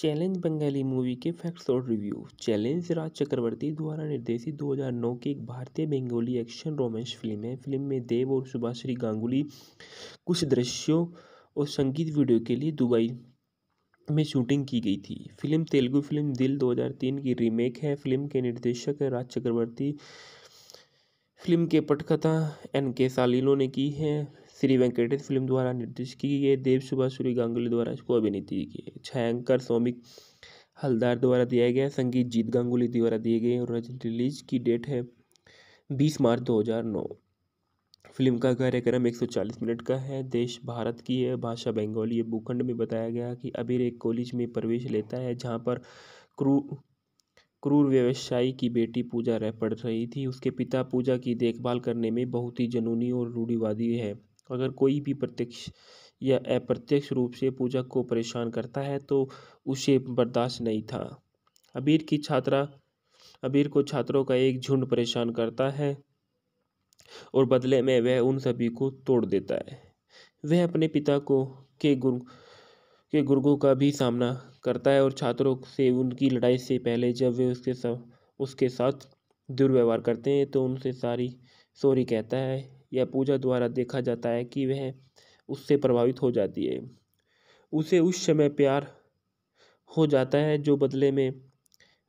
challenge Bengali movie के facts और review challenge Raj Chakraborty द्वारा निर्देशित 2009 की एक भारतीय बंगाली एक्शन रोमांस फिल्म है फिल्म में देव और सुभाषी गांगुली कुछ दृश्यों और संगीत वीडियो के लिए दुबई में शूटिंग की गई थी फिल्म तेलुगु फिल्म दिल 2003 की रीमेक है फिल्म के निर्देशक राज चक्रवर्ती फिल्म के पटकथा एन के सालिलो ने की है श्री वेंकटेश फिल्म द्वारा निर्देश की गई है देव सुभाष सूरी गांगुली द्वारा इसको अभिनीत की गई है छायांकर सौमिक हलदार द्वारा दिया गया संगीत जीत गांगुली द्वारा दिए गए और रिलीज की डेट है बीस मार्च दो फिल्म का कार्यक्रम 140 मिनट का है देश भारत की है भाषा बंगाली है भूखंड में बताया गया कि अबीर एक कॉलेज में प्रवेश लेता है जहाँ पर क्रू क्रूर व्यवसायी की बेटी पूजा रह पढ़ रही थी उसके पिता पूजा की देखभाल करने में बहुत ही जनूनी और रूढ़िवादी है तो अगर कोई भी प्रत्यक्ष या अप्रत्यक्ष रूप से पूजा को परेशान करता है तो उसे बर्दाश्त नहीं था अबीर की छात्रा अबीर को छात्रों का एक झुंड परेशान करता है और बदले में वह उन सभी को तोड़ देता है वह अपने पिता को के गुरु के गुर्गों का भी सामना करता है और छात्रों से उनकी लड़ाई से पहले जब वे उसके साथ उसके साथ दुर्व्यवहार करते हैं तो उनसे सारी सॉरी कहता है या पूजा द्वारा देखा जाता है कि वह उससे प्रभावित हो जाती है उसे उस समय प्यार हो जाता है जो बदले में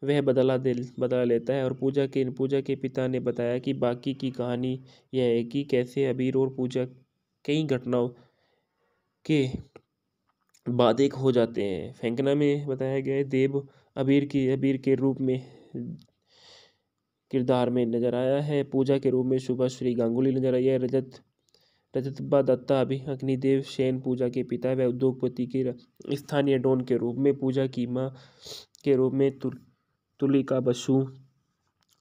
वह बदला दे बदला लेता है और पूजा के पूजा के पिता ने बताया कि बाकी की कहानी यह है कि कैसे अबीर और पूजा कई घटनाओं के बाद एक हो जाते हैं फेंकना में बताया गया है देव अबीर की अबीर के रूप में किरदार में नज़र आया है पूजा के रूप में शुभा श्री गांगुली नज़र आई है रजत रजतबा दत्ता अभी अग्निदेव सेन पूजा के पिता व उद्योगपति के स्थानीय डोन के रूप में पूजा की माँ के रूप में तु, तुलिका बसु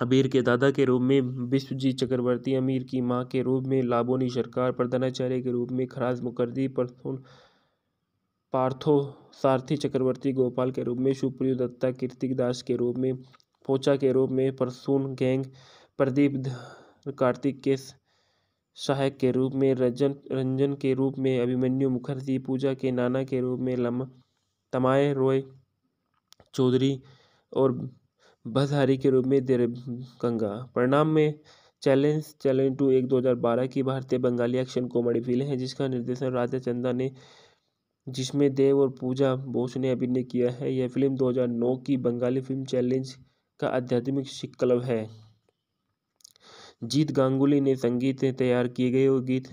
अबीर के दादा के रूप में विश्वजीत चक्रवर्ती अमीर की माँ के रूप में लाबोनी सरकार प्रधानाचार्य के रूप में खराज मुखर्जी परसोन पार्थो सारथी चक्रवर्ती गोपाल के रूप में सुप्रियो दत्ता कीर्तिक दास के रूप में पोचा के रूप में परसून गैंग प्रदीप कार्तिक के सहायक के रूप में रजन रंजन के रूप में अभिमन्यु मुखर्जी पूजा के नाना के रूप में लम तमाय रॉय चौधरी और बसहारी के रूप में देर गंगा परिणाम में चैलेंज चैलेंज टू एक 2012 की भारतीय बंगाली एक्शन कॉमेडी फिल्म है जिसका निर्देशन राजा चंदा ने जिसमें देव और पूजा बोस ने अभिनय किया है यह फिल्म 2009 की बंगाली फिल्म चैलेंज का आध्यात्मिक क्लब है जीत गांगुली ने संगीत तैयार किए गए और गीत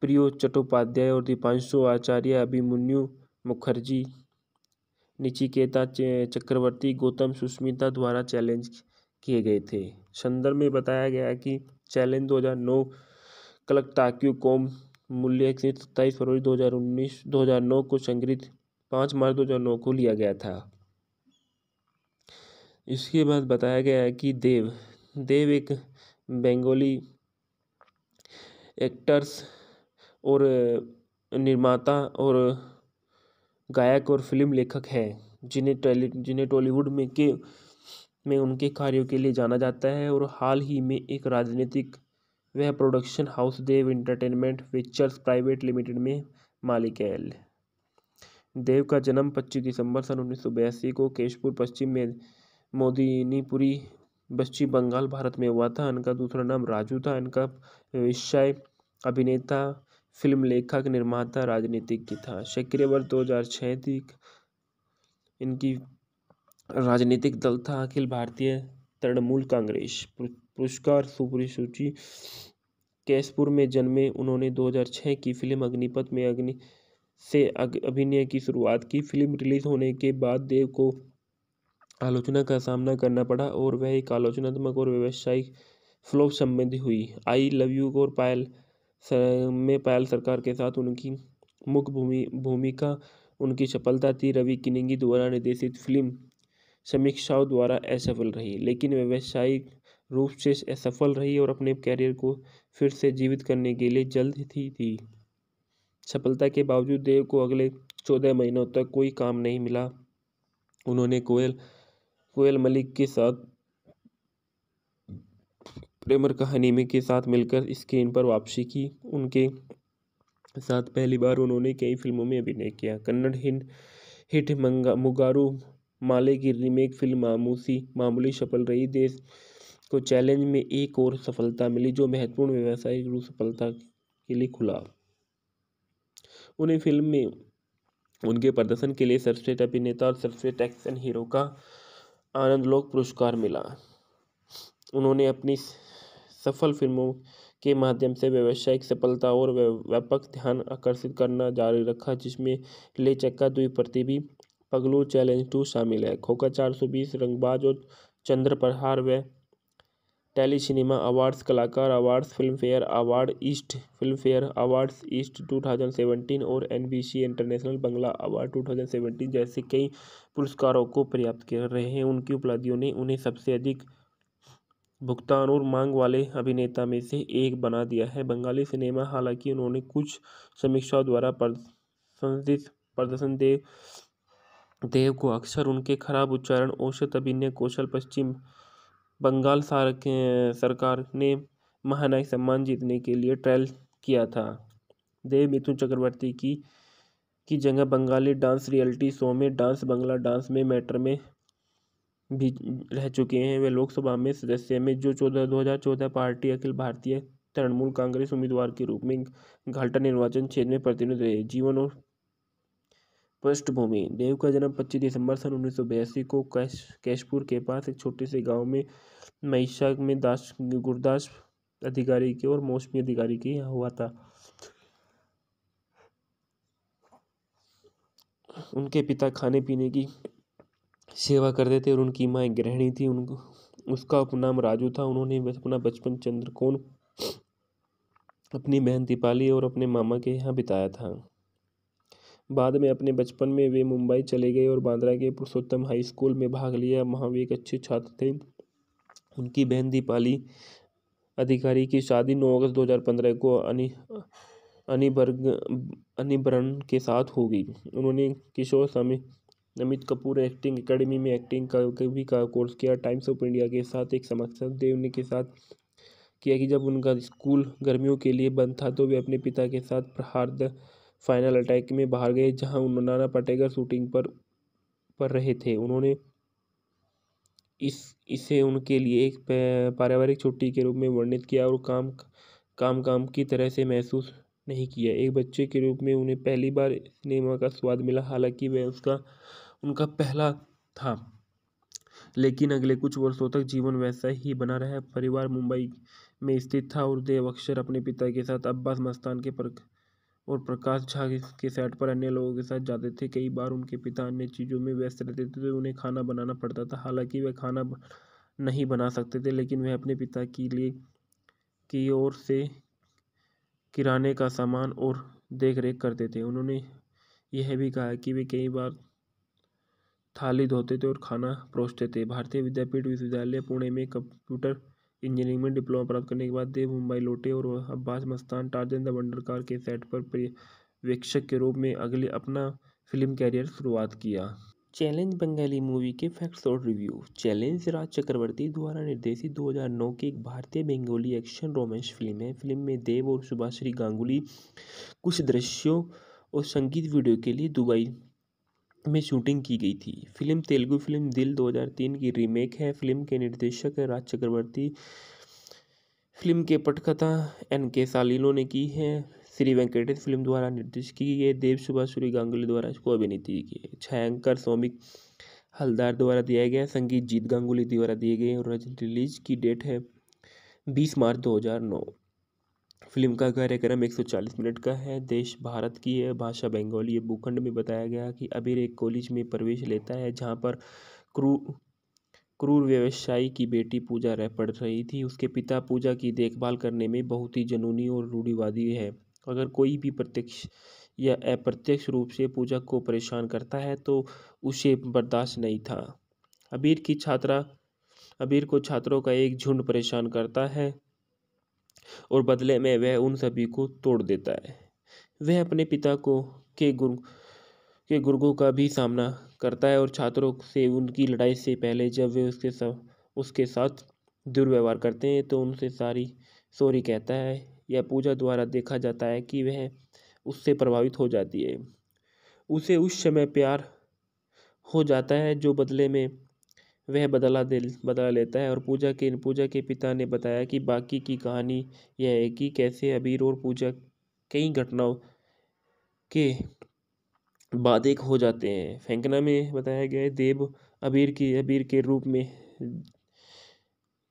प्रियो चट्टोपाध्याय और दीपांशु आचार्य अभिमन्यु मुखर्जी निचिकेता चक्रवर्ती गौतम सुष्मिता द्वारा चैलेंज किए गए थे संदर्भ में बताया गया कि चैलेंज 2009 कलक टाक्यू कॉम मूल्य सत्ताईस फरवरी 2019 2009 को संग्रहित पाँच मार्च 2009 को लिया गया था इसके बाद बताया गया है कि देव देव एक बेंगोली एक्टर्स और निर्माता और गायक और फिल्म लेखक हैं जिन्हें टॉली जिन्हें टॉलीवुड में के में उनके कार्यों के लिए जाना जाता है और हाल ही में एक राजनीतिक वह production house Dev entertainment pictures private limited में मालिक है देव का जन्म पच्चीस दिसंबर सन उन्नीस को केशपुर पश्चिम में मोदिनीपुरी पश्चिम बंगाल भारत में हुआ था इनका दूसरा नाम राजू था इनका विषय अभिनेता फिल्म लेखक निर्माता राजनीतिज्ञ था सक्रिय वर्ष दो हज़ार छः थी इनकी राजनीतिक दल था अखिल भारतीय तृणमूल कांग्रेस पुरस्कार सुपुरी सूची कैशपुर में जन्मे उन्होंने 2006 की फिल्म अग्निपथ में अग्नि से अभिनय की शुरुआत की फिल्म रिलीज होने के बाद देव को आलोचना का सामना करना पड़ा और वह एक आलोचनात्मक और व्यावसायिक फ्लॉप संबंधी हुई आई लव यू और पायल में पायल सरकार के साथ उनकी मुख्य भूमि भूमिका उनकी सफलता थी रवि किनिंगी द्वारा निर्देशित फिल्म समीक्षाओं द्वारा असफल रही लेकिन व्यावसायिक रूप से असफल रही और अपने कैरियर को फिर से जीवित करने के लिए जल्द ही थी सफलता के बावजूद देव को अगले चौदह महीनों तक कोई काम नहीं मिला उन्होंने कोयल कोयल मलिक के साथ प्रेमर कहानी में के साथ मिलकर स्क्रीन पर वापसी की उनके साथ पहली बार उन्होंने कई फिल्मों में अभिनय किया कन्नड़ हिंद हिट मंगा मुगारू माले की रीमेक फिल्म मामूसी मामूली सफल रही देश को चैलेंज में एक और सफलता मिली जो महत्वपूर्ण व्यावसायिक रूप सफलता के लिए खुला उन्हें फिल्म में उनके प्रदर्शन के लिए सर्वश्रेष्ठ अभिनेता और सर्वश्रेष्ठ एक्शन हीरो का आनंद लोक पुरस्कार मिला उन्होंने अपनी सफल फिल्मों के माध्यम से व्यावसायिक सफलता और व्यापक ध्यान आकर्षित करना जारी रखा जिसमें ले चक्का भी पगलू चैलेंज टू शामिल है खोखा 420 रंगबाज और चंद्र प्रहार व टेली सिनेमा अवार्ड्स कलाकार awards film fair award east film fair awards east 2017 और एनबीसी इंटरनेशनल बंगला अवार्ड 2017 जैसे कई पुरस्कारों को प्राप्त कर रहे हैं उनकी उपलब्धियों ने उन्हें सबसे अधिक भुगतान और मांग वाले अभिनेता में से एक बना दिया है बंगाली सिनेमा हालांकि उन्होंने कुछ समीक्षाओं द्वारा प्रशंसित प्रदर्शन देव देव को अक्सर उनके खराब उच्चारण औसत अभिनय कौशल पश्चिम बंगाल सरकार ने महानायक सम्मान जीतने के लिए ट्रायल किया था देव मिथुन चक्रवर्ती की की जगह बंगाली डांस रियलिटी शो में डांस बंगला डांस में मैटर में भी रह चुके हैं वे लोकसभा में सदस्य में जो चौदह दो हज़ार चौदह पार्टी अखिल भारतीय तृणमूल कांग्रेस उम्मीदवार के रूप में घाटा निर्वाचन क्षेत्र में प्रतिनिधित्व रहे जीवन और पृष्ठभूमि देव का जन्म पच्चीस दिसंबर सन उन्नीस सौ बयासी को कैश कैशपुर के पास एक छोटे से गांव में महिषा में दास गुरदास अधिकारी के और मौसमी अधिकारी के यहाँ हुआ था उनके पिता खाने पीने की सेवा करते थे और उनकी माँ एक गृहिणी थी उनको उसका नाम राजू था उन्होंने अपना बचपन चंद्रकोण अपनी बहन दीपाली और अपने मामा के यहाँ बिताया था बाद में अपने बचपन में वे मुंबई चले गए और बांद्रा के पुरुषोत्तम हाई स्कूल में भाग लिया वहाँ वे एक अच्छे छात्र थे उनकी बहन दीपाली अधिकारी की शादी 9 अगस्त 2015 को अनि अनिबर्ग अनिबरन के साथ होगी उन्होंने किशोर अमित कपूर एक्टिंग एकेडमी में एक्टिंग का भी का कोर्स किया टाइम्स ऑफ इंडिया के साथ एक समस्या देव ने के साथ किया कि जब उनका स्कूल गर्मियों के लिए बंद था तो वे अपने पिता के साथ प्रहार्द फाइनल अटैक में बाहर गए जहां नाना पटेकर शूटिंग पर पर रहे थे उन्होंने इस इसे उनके लिए एक पारिवारिक छुट्टी के रूप में वर्णित किया और काम काम काम की तरह से महसूस नहीं किया एक बच्चे के रूप में उन्हें पहली बार सिनेमा का स्वाद मिला हालांकि वह उसका उनका पहला था लेकिन अगले कुछ वर्षों तक जीवन वैसा ही बना रहा परिवार मुंबई में स्थित था और देव अक्षर अपने पिता के साथ अब्बास मस्तान के पर और प्रकाश झा के सेट पर अन्य लोगों के साथ जाते थे कई बार उनके पिता अन्य चीज़ों में व्यस्त रहते थे तो उन्हें खाना बनाना पड़ता था हालांकि वह खाना नहीं बना सकते थे लेकिन वह अपने पिता के लिए की ओर से किराने का सामान और देख रेख करते थे उन्होंने यह भी कहा कि वे कई बार थाली धोते थे और खाना परोसते थे भारतीय विद्यापीठ विश्वविद्यालय पुणे में कंप्यूटर इंजीनियरिंग में डिप्लोमा प्राप्त करने के बाद देव मुंबई लौटे और Abbas Mastan Tarzan the wonder car के सेट पर पर्यवेक्षक के रूप में अगले अपना फिल्म कैरियर शुरुआत किया चैलेंज बंगाली मूवी के फैक्ट्स और रिव्यू चैलेंज राज चक्रवर्ती द्वारा निर्देशित 2009 की एक भारतीय बंगाली एक्शन रोमांस फिल्म है फिल्म में देव और सुभाश्री गांगुली कुछ दृश्यों और संगीत वीडियो के लिए दुबई में शूटिंग की गई थी फिल्म तेलुगु फिल्म दिल 2003 की रीमेक है फिल्म के निर्देशक राज चक्रवर्ती फिल्म के पटकथा एन के सालिनो ने की है श्री वेंकटेश फिल्म द्वारा निर्देशित की गई है देव सुभाष गांगुली द्वारा इसको अभिनीत की गई है छायांकर सौमिक हलदार द्वारा दिया गया संगीत जीत गांगुली द्वारा दिए गए और रिलीज की डेट है बीस मार्च दो हज़ार नौ फिल्म का कार्यक्रम 140 मिनट का है देश भारत की है भाषा बंगाली है भूखंड में बताया गया कि अबीर एक कॉलेज में प्रवेश लेता है जहाँ पर क्रू क्रूर व्यवसायी की बेटी पूजा रह पढ़ रही थी उसके पिता पूजा की देखभाल करने में बहुत ही जनूनी और रूढ़िवादी है अगर कोई भी प्रत्यक्ष या अप्रत्यक्ष रूप से पूजा को परेशान करता है तो उसे बर्दाश्त नहीं था अबीर की छात्रा अबीर को छात्रों का एक झुंड परेशान करता है और बदले में वह उन सभी को तोड़ देता है वह अपने पिता को के गुरु के गुर्गों का भी सामना करता है और छात्रों से उनकी लड़ाई से पहले जब वे उसके साथ उसके साथ दुर्व्यवहार करते हैं तो उनसे सारी सॉरी कहता है या पूजा द्वारा देखा जाता है कि वह उससे प्रभावित हो जाती है उसे उस समय प्यार हो जाता है जो बदले में वह बदला दे बदला लेता है और पूजा के पूजा के पिता ने बताया कि बाकी की कहानी यह है कि कैसे अबीर और पूजा कई घटनाओं के बाद एक हो जाते हैं फेंकना में बताया गया है देव अबीर की अबीर के रूप में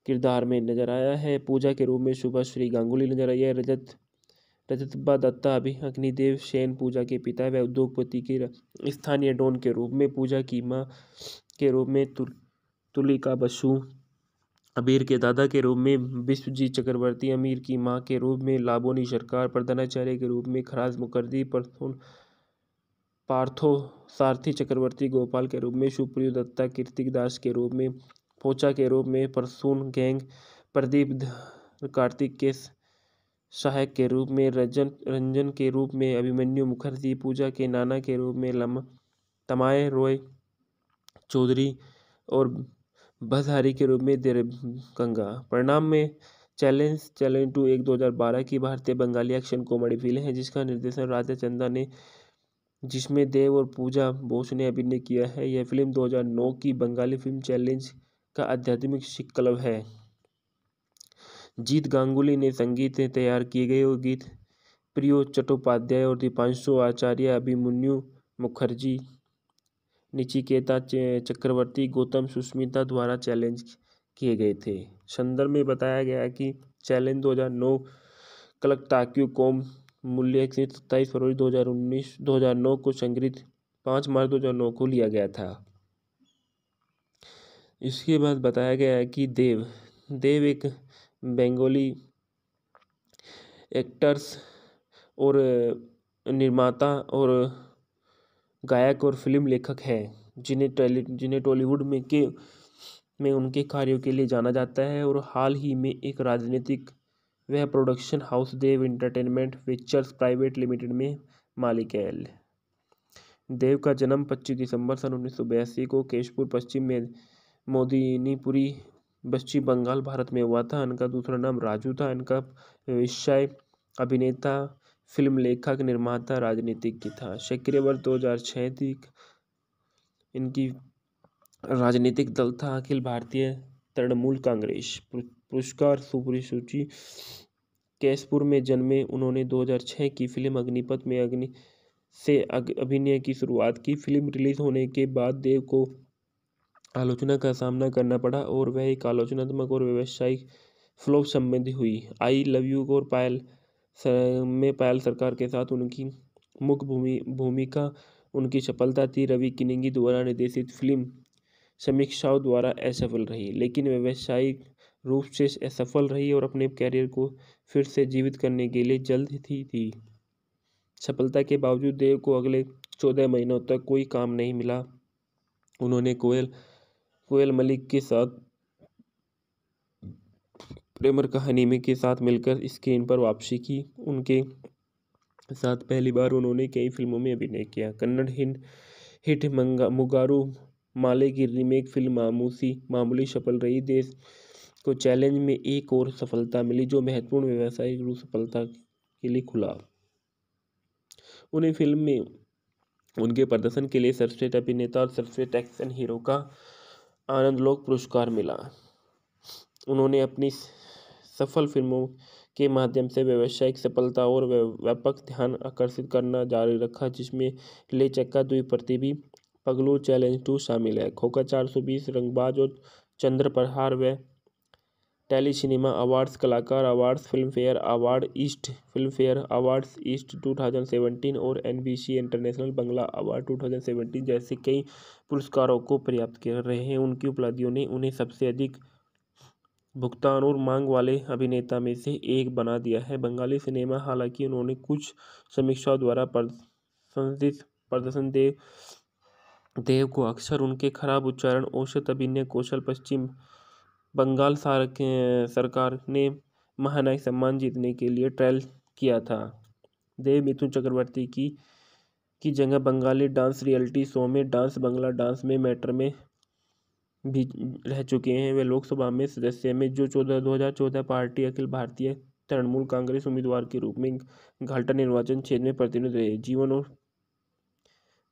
किरदार में नज़र आया है पूजा के रूप में सुबह श्री गांगुली नज़र आई है रजत रजतबा दत्ता अभी अग्निदेव सेन पूजा के पिता व उद्योगपति के स्थानीय डोन के रूप में पूजा की माँ के रूप में तुल तुलिका बसु अबीर के दादा के रूप में विश्वजीत चक्रवर्ती अमीर की माँ के रूप में लाबोनी सरकार प्रधानाचार्य के रूप में खराज मुखर्जी परथुन पार्थो सारथी चक्रवर्ती गोपाल के रूप में सुप्रियो दत्ता कीर्तिक दास के रूप में पोचा के रूप में परसून गैंग प्रदीप कार्तिक के सहायक के रूप में रंजन रंजन के रूप में अभिमन्यु मुखर्जी पूजा के नाना के रूप में लम तमाए रॉय चौधरी और बसहारी के रूप में देर गंगा परिणाम में चैलेंज चैलेंज टू एक 2012 की भारतीय बंगाली एक्शन कॉमेडी फिल्म है जिसका निर्देशन राजा चंदा ने जिसमें देव और पूजा बोस ने अभिनय किया है यह फिल्म 2009 की बंगाली फिल्म चैलेंज का आध्यात्मिक सिख क्लब है जीत गांगुली ने संगीत तैयार किए गए और गीत प्रियो चट्टोपाध्याय और दीपांशु आचार्य अभिमन्यु मुखर्जी निचिकेता चक्रवर्ती गौतम सुष्मिता द्वारा चैलेंज किए गए थे संदर्भ में बताया गया कि चैलेंज 2009 कलक टाक्यू कॉम मूल्य सत्ताईस फरवरी 2019 2009 को संग्रहित पाँच मार्च 2009 को लिया गया था इसके बाद बताया गया है कि देव देव एक बेंगोली एक्टर्स और निर्माता और गायक और फिल्म लेखक है जिन्हें टॉली जिन्हें टॉलीवुड में के में उनके कार्यों के लिए जाना जाता है और हाल ही में एक राजनीतिक वह production house Dev entertainment pictures private limited में मालिक है देव का जन्म पच्चीस दिसंबर सन उन्नीस को केशपुर पश्चिम में मोदिनीपुरी पश्चिम बंगाल भारत में हुआ था इनका दूसरा नाम राजू था इनका विषय अभिनेता फिल्म लेखक निर्माता राजनीतिज्ञ था सक्रिय वर्ष दो हज़ार छः तक इनकी राजनीतिक दल था अखिल भारतीय तृणमूल कांग्रेस पुरस्कार सुपुरी सूची कैशपुर में जन्मे उन्होंने 2006 की फिल्म अग्निपथ में अग्नि से अभिनय की शुरुआत की फिल्म रिलीज होने के बाद देव को आलोचना का सामना करना पड़ा और वह एक आलोचनात्मक और व्यावसायिक फ्लोप संबंधी हुई आई लव यू और पायल में पायल सरकार के साथ उनकी मुख्य भूमि भूमिका उनकी सफलता थी रवि किनिंगी द्वारा निर्देशित फिल्म समीक्षाओं द्वारा असफल रही लेकिन व्यावसायिक रूप से असफल रही और अपने कैरियर को फिर से जीवित करने के लिए जल्द ही थी सफलता के बावजूद देव को अगले चौदह महीनों तक कोई काम नहीं मिला उन्होंने कोयल कोयल मलिक के साथ प्रेमर कहानी में के साथ मिलकर स्क्रीन पर वापसी की उनके साथ पहली बार उन्होंने कई फिल्मों में अभिनय किया कन्नड़ हिंद हिट मंगा मुगारू माले की रीमेक फिल्म मामूसी मामूली सफल रही देश को चैलेंज में एक और सफलता मिली जो महत्वपूर्ण व्यवसायिक रूप सफलता के लिए खुला उन्हें फिल्म में उनके प्रदर्शन के लिए सर्वश्रेष्ठ अभिनेता और सर्वश्रेष्ठ एक्शन हीरो का आनंद लोक पुरस्कार मिला उन्होंने अपनी सफल फिल्मों के माध्यम से व्यावसायिक सफलता और व्यापक ध्यान आकर्षित करना जारी रखा जिसमें ले चक्का द्विप्रति भी पगलू चैलेंज टू शामिल है खोखा चार सौ बीस रंगबाज और चंद्र प्रहार व टेली सिनेमा अवार्ड्स कलाकार awards film fair award east film fair awards east 2017 और एनबीसी इंटरनेशनल बंगला अवार्ड 2017 जैसे कई पुरस्कारों को प्राप्त कर रहे हैं उनकी उपलब्धियों ने उन्हें सबसे अधिक भुगतान और मांग वाले अभिनेता में से एक बना दिया है बंगाली सिनेमा हालांकि उन्होंने कुछ समीक्षाओं द्वारा प्रशंसित प्रदर्शन देव देव को अक्सर उनके खराब उच्चारण औसत अभिनय कौशल पश्चिम बंगाल सरकार ने महानायक सम्मान जीतने के लिए ट्रायल किया था देव मिथुन चक्रवर्ती की की जगह बंगाली डांस रियलिटी शो में डांस बंगला डांस में मैटर में भी रह चुके हैं वे लोकसभा में सदस्य में जो चौदह दो हज़ार चौदह पार्टी अखिल भारतीय तृणमूल कांग्रेस उम्मीदवार के रूप में घाटा निर्वाचन क्षेत्र में प्रतिनिधि रहे जीवन और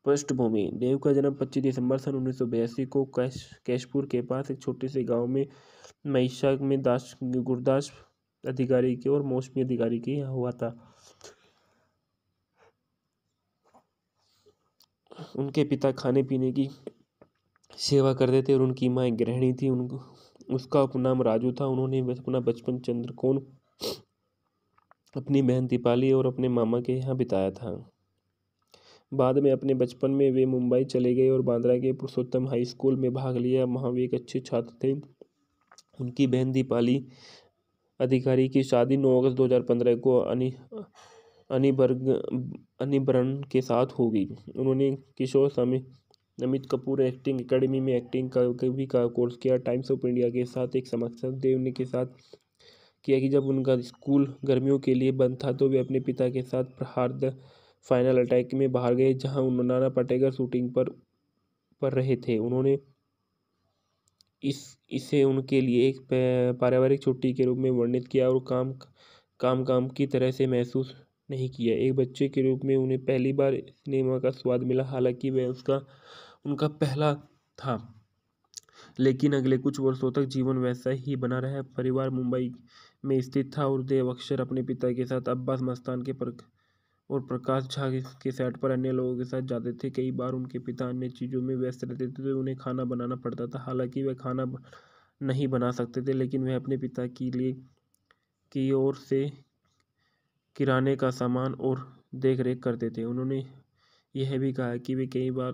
पृष्ठभूमि देव का जन्म पच्चीस दिसंबर सन उन्नीस सौ बयासी को कैश कैशपुर के पास एक छोटे से गांव में महिषा में दास गुरदास अधिकारी के और मौसमी अधिकारी के यहाँ हुआ था उनके पिता खाने पीने की सेवा करते थे और उनकी माँ एक गृहिणी थी उनको उसका नाम राजू था उन्होंने अपना बचपन चंद्रकोण अपनी बहन दीपाली और अपने मामा के यहाँ बिताया था बाद में अपने बचपन में वे मुंबई चले गए और बांद्रा के पुरुषोत्तम हाई स्कूल में भाग लिया वहाँ वे एक अच्छे छात्र थे उनकी बहन दीपाली अधिकारी की शादी नौ अगस्त दो को अनि अनिबर्ग अनिबर्न के साथ होगी उन्होंने किशोर समी अमित कपूर एक्टिंग एकेडमी में एक्टिंग का भी का कोर्स किया टाइम्स ऑफ इंडिया के साथ एक समर्थक देव ने के साथ किया कि जब उनका स्कूल गर्मियों के लिए बंद था तो वे अपने पिता के साथ द फाइनल अटैक में बाहर गए जहां उन नाना पाटेकर शूटिंग पर पर रहे थे उन्होंने इस इसे उनके लिए एक पारिवारिक छुट्टी के रूप में वर्णित किया और काम काम काम की तरह से महसूस नहीं किया एक बच्चे के रूप में उन्हें पहली बार सिनेमा का स्वाद मिला हालांकि वह उसका उनका पहला था लेकिन अगले कुछ वर्षों तक जीवन वैसा ही बना रहा परिवार मुंबई में स्थित था और देव अक्षर अपने पिता के साथ अब्बास मस्तान के पर और प्रकाश झा के सेट पर अन्य लोगों के साथ जाते थे कई बार उनके पिता अन्य चीज़ों में व्यस्त रहते थे तो उन्हें खाना बनाना पड़ता था हालांकि वह खाना नहीं बना सकते थे लेकिन वह अपने पिता के लिए की ओर से किराने का सामान और देख रेख करते थे उन्होंने यह भी कहा कि वे कई बार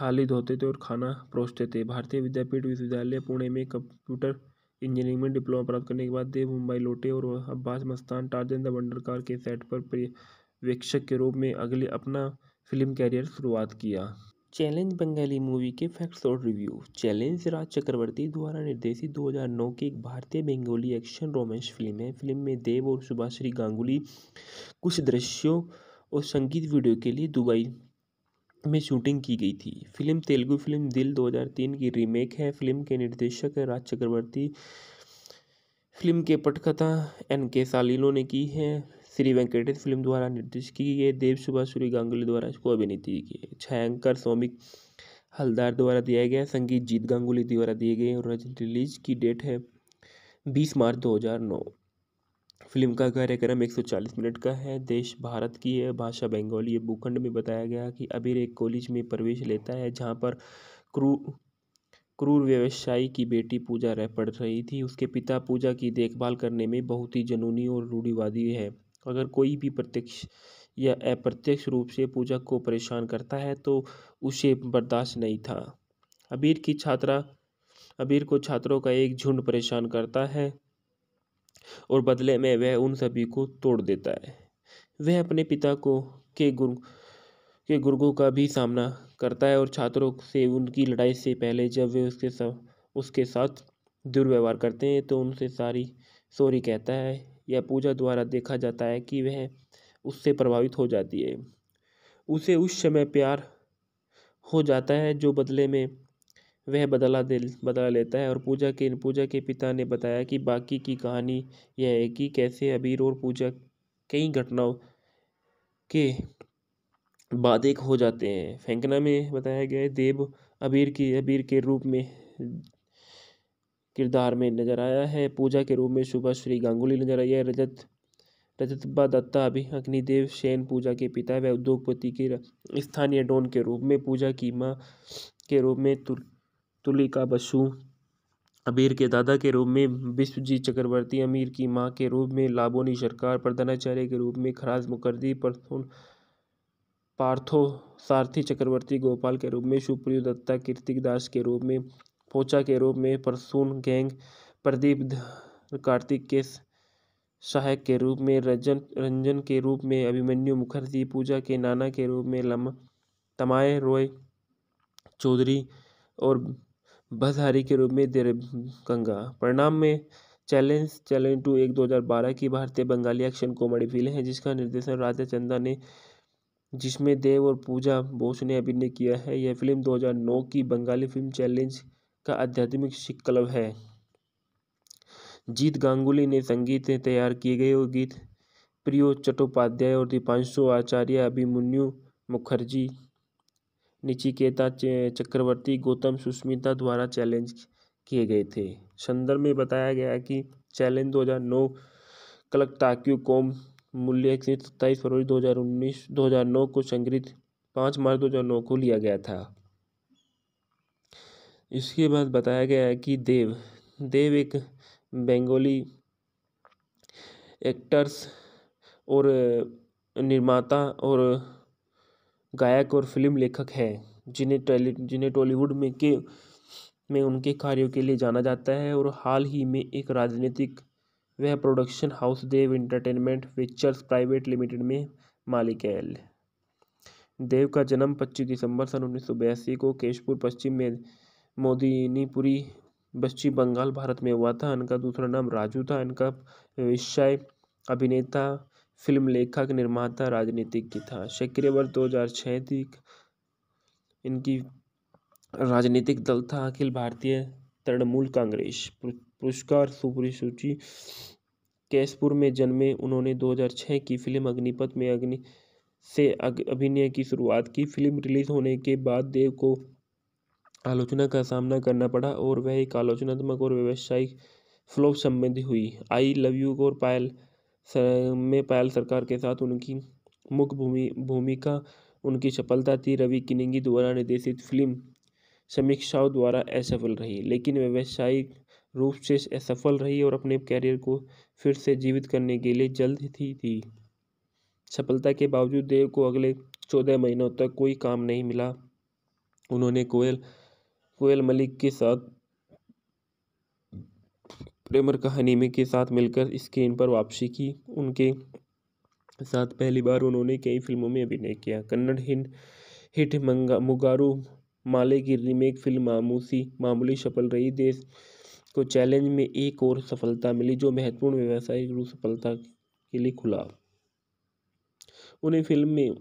थाली धोते थे और खाना परोसते थे भारतीय विद्यापीठ विश्वविद्यालय पुणे में कंप्यूटर इंजीनियरिंग में डिप्लोमा प्राप्त करने के बाद देव मुंबई लौटे और Abbas Mastan Tarzan the wonder car के सेट पर पर्यवेक्षक के रूप में अगले अपना फिल्म कैरियर शुरुआत किया चैलेंज बंगाली मूवी के फैक्ट्स और रिव्यू चैलेंज राज चक्रवर्ती द्वारा निर्देशित 2009 की एक भारतीय बंगाली एक्शन रोमांस फिल्म है फिल्म में देव और सुभाषी गांगुली कुछ दृश्यों और संगीत वीडियो के लिए दुबई में शूटिंग की गई थी फिल्म तेलुगु फिल्म दिल 2003 की रीमेक है फिल्म के निर्देशक राज चक्रवर्ती फिल्म के पटकथा एन के सालिलो ने की है श्री वेंकटेश फिल्म द्वारा निर्देश की गई है देव सुभाष सूरी गांगुली द्वारा इसको अभिनीत की गई है छायांकर सौमिक हलदार द्वारा दिया गया संगीत जीत गांगुली द्वारा दिए गए और रिलीज की डेट है बीस मार्च दो फिल्म का कार्यक्रम 140 मिनट का है देश भारत की है भाषा बंगाली है भूखंड में बताया गया कि अबीर एक कॉलेज में प्रवेश लेता है जहाँ पर क्रू क्रूर व्यवसायी की बेटी पूजा रह पढ़ रही थी उसके पिता पूजा की देखभाल करने में बहुत ही जनूनी और रूढ़िवादी है तो अगर कोई भी प्रत्यक्ष या अप्रत्यक्ष रूप से पूजा को परेशान करता है तो उसे बर्दाश्त नहीं था अबीर की छात्रा अबीर को छात्रों का एक झुंड परेशान करता है और बदले में वह उन सभी को तोड़ देता है वह अपने पिता को के गुरु के गुर्गों का भी सामना करता है और छात्रों से उनकी लड़ाई से पहले जब वे उसके साथ उसके साथ दुर्व्यवहार करते हैं तो उनसे सारी सॉरी कहता है या पूजा द्वारा देखा जाता है कि वह उससे प्रभावित हो जाती है उसे उस समय प्यार हो जाता है जो बदले में वह बदला दे बदला लेता है और पूजा के पूजा के पिता ने बताया कि बाकी की कहानी यह है कि कैसे अबीर और पूजा कई घटनाओं के बाद एक हो जाते हैं फेंकना में बताया गया है देव अबीर की अबीर के रूप में किरदार में नज़र आया है पूजा के रूप में शुभा श्री गांगुली नज़र आई है रजत रजतबा दत्ता अभी अग्निदेव सेन पूजा के पिता व उद्योगपति के स्थानीय डोन के रूप में पूजा की माँ के रूप में तुल, तुलिका बसु अबीर के दादा के रूप में विश्वजीत चक्रवर्ती अमीर की माँ के रूप में लाबोनी सरकार प्रधानाचार्य के रूप में खराज मुखर्जी परसुन पार्थो सारथी चक्रवर्ती गोपाल के रूप में सुप्रियो दत्ता कीर्तिक दास के रूप में पोचा के रूप में परसून गैंग प्रदीप कार्तिक के सहायक के रूप में रंजन रंजन के रूप में अभिमन्यु मुखर्जी पूजा के नाना के रूप में लम तमाय रॉय चौधरी और बसहारी के रूप में देर गंगा परिणाम में चैलेंज चैलेंज टू एक 2012 की भारतीय बंगाली एक्शन कॉमेडी फिल्म है जिसका निर्देशन राजा चंदा ने जिसमें देव और पूजा बोस ने अभिनय किया है यह फिल्म 2009 की बंगाली फिल्म चैलेंज का आध्यात्मिक क्लब है जीत गांगुली ने संगीत तैयार किए गए और गीत प्रियो चट्टोपाध्याय और दीपांशु आचार्य अभिमन्यु मुखर्जी निचिकेता चक्रवर्ती गौतम सुष्मिता द्वारा चैलेंज किए गए थे संदर्भ में बताया गया कि चैलेंज 2009 कलक टाक्यू कॉम मूल्य सत्ताईस फरवरी 2019 2009 को संग्रहित पाँच मार्च 2009 को लिया गया था इसके बाद बताया गया है कि देव देव एक बेंगोली एक्टर्स और निर्माता और गायक और फिल्म लेखक हैं जिन्हें टॉली जिन्हें टॉलीवुड में के में उनके कार्यों के लिए जाना जाता है और हाल ही में एक राजनीतिक वह production house Dev entertainment pictures private limited में मालिक है देव का जन्म पच्चीस दिसंबर सन उन्नीस को केशपुर पश्चिम में मोदिनीपुरी पश्चिम बंगाल भारत में हुआ था इनका दूसरा नाम राजू था इनका विषय अभिनेता फिल्म लेखक निर्माता राजनीतिज्ञ था सक्रिय वर्ष दो हज़ार छः थी इनकी राजनीतिक दल था अखिल भारतीय तृणमूल कांग्रेस पुरस्कार सुपुरी सूची कैशपुर में जन्मे उन्होंने 2006 की फिल्म अग्निपथ में अग्नि से अभिनय की शुरुआत की फिल्म रिलीज होने के बाद देव को आलोचना का सामना करना पड़ा और वह एक आलोचनात्मक और व्यावसायिक फ्लॉप संबंधी हुई आई लव यू और पायल में पायल सरकार के साथ उनकी मुख्य भूमि भूमिका उनकी सफलता थी रवि किनिंगी द्वारा निर्देशित फिल्म समीक्षाओं द्वारा असफल रही लेकिन व्यावसायिक रूप से असफल रही और अपने कैरियर को फिर से जीवित करने के लिए जल्द ही थी सफलता के बावजूद देव को अगले चौदह महीनों तक कोई काम नहीं मिला उन्होंने कोयल कोयल मलिक के साथ प्रेमर कहानी में के साथ मिलकर स्क्रीन पर वापसी की उनके साथ पहली बार उन्होंने कई फिल्मों में अभिनय किया कन्नड़ हिंद हिट मंगा मुगारू माले की रीमेक फिल्म मामूसी मामूली सफल रही देश को चैलेंज में एक और सफलता मिली जो महत्वपूर्ण व्यावसायिक रूप सफलता के लिए खुला उन्हें फिल्म में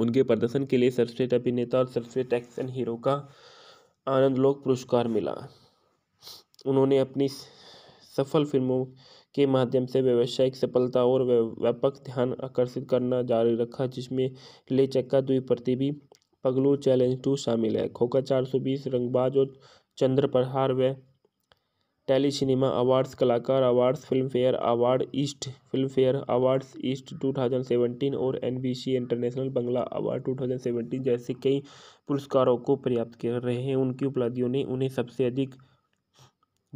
उनके प्रदर्शन के लिए सर्वश्रेष्ठ अभिनेता और सर्वश्रेष्ठ एक्शन हीरो का आनंद लोक पुरस्कार मिला उन्होंने अपनी सफल फिल्मों के माध्यम से व्यावसायिक सफलता और व्यापक ध्यान आकर्षित करना जारी रखा जिसमें ले चक्का भी पगलू चैलेंज टू शामिल है खोखा 420 रंगबाज और चंद्र प्रहार व टेली सिनेमा अवार्ड्स कलाकार awards film fair award east film fair awards east 2017 और एनबीसी इंटरनेशनल बंगला अवार्ड 2017 जैसे कई पुरस्कारों को प्राप्त कर रहे हैं उनकी उपलब्धियों ने उन्हें सबसे अधिक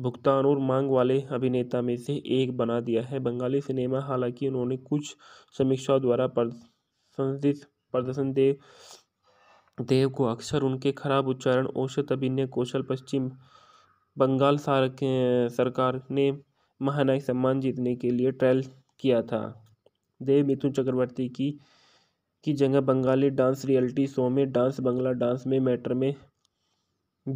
भुगतान और मांग वाले अभिनेता में से एक बना दिया है बंगाली सिनेमा हालांकि उन्होंने कुछ समीक्षाओं द्वारा प्रशंसित प्रदर्शन देव देव को अक्सर उनके खराब उच्चारण औसत अभिनय कौशल पश्चिम बंगाल सरकार ने महानायक सम्मान जीतने के लिए ट्रायल किया था देव मिथुन चक्रवर्ती की की जगह बंगाली डांस रियलिटी शो में डांस बंगला डांस में मैटर में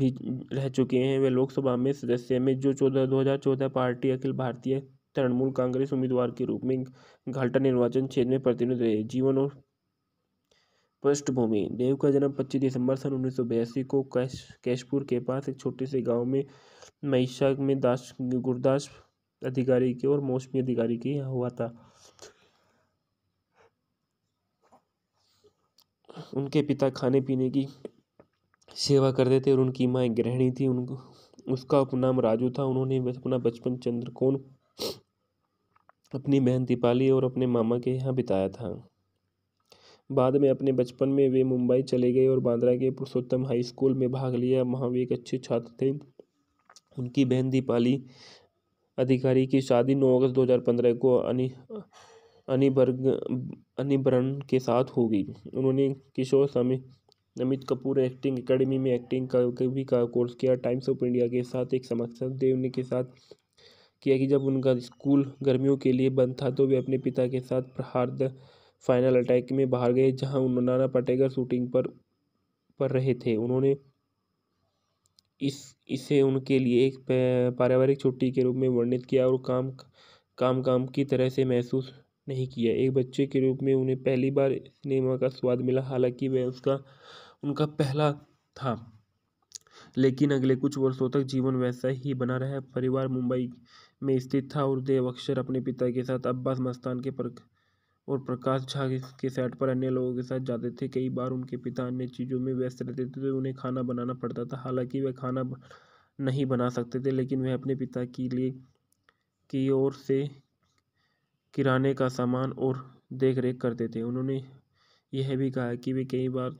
भी रह चुके हैं वे लोकसभा में सदस्य में जो चौदह दो हज़ार चौदह पार्टी अखिल भारतीय तृणमूल कांग्रेस उम्मीदवार के रूप में घाटा निर्वाचन क्षेत्र में प्रतिनिधि रहे जीवन और पृष्ठभूमि देव का जन्म पच्चीस दिसंबर सन उन्नीस सौ बयासी को कैश कैशपुर के पास एक छोटे से गांव में महिषा में दास गुरदास अधिकारी के और मौसमी अधिकारी के यहाँ हुआ था उनके पिता खाने पीने की सेवा करते थे और उनकी माँ एक गृहिणी थी उनको उसका नाम राजू था उन्होंने अपना बचपन चंद्रकोण अपनी बहन दीपाली और अपने मामा के यहाँ बिताया था बाद में अपने बचपन में वे मुंबई चले गए और बांद्रा के पुरुषोत्तम हाई स्कूल में भाग लिया वहाँ वे एक अच्छे छात्र थे उनकी बहन दीपाली अधिकारी की शादी 9 अगस्त 2015 को अनि अनिबर्ग अनिबरन के साथ होगी उन्होंने किशोर समी अमित कपूर एक्टिंग एकेडमी में एक्टिंग का भी का कोर्स किया टाइम्स ऑफ इंडिया के साथ एक समस्या देव ने के साथ किया कि जब उनका स्कूल गर्मियों के लिए बंद था तो वे अपने पिता के साथ प्रहार द फाइनल अटैक में बाहर गए जहां उन्होंने नाना पटेकर शूटिंग पर पर रहे थे उन्होंने इस इसे उनके लिए एक पारिवारिक छुट्टी के रूप में वर्णित किया और काम काम काम की तरह से महसूस नहीं किया एक बच्चे के रूप में उन्हें पहली बार सिनेमा का स्वाद मिला हालांकि वह उसका उनका पहला था लेकिन अगले कुछ वर्षों तक जीवन वैसा ही बना रहा परिवार मुंबई में स्थित था और देव अक्षर अपने पिता के साथ अब्बास मस्तान के पर और प्रकाश झा के सेट पर अन्य लोगों के साथ जाते थे कई बार उनके पिता अन्य चीज़ों में व्यस्त रहते थे तो उन्हें खाना बनाना पड़ता था हालांकि वह खाना नहीं बना सकते थे लेकिन वह अपने पिता के लिए की ओर से किराने का सामान और देख रेख करते थे उन्होंने यह भी कहा कि वे कई बार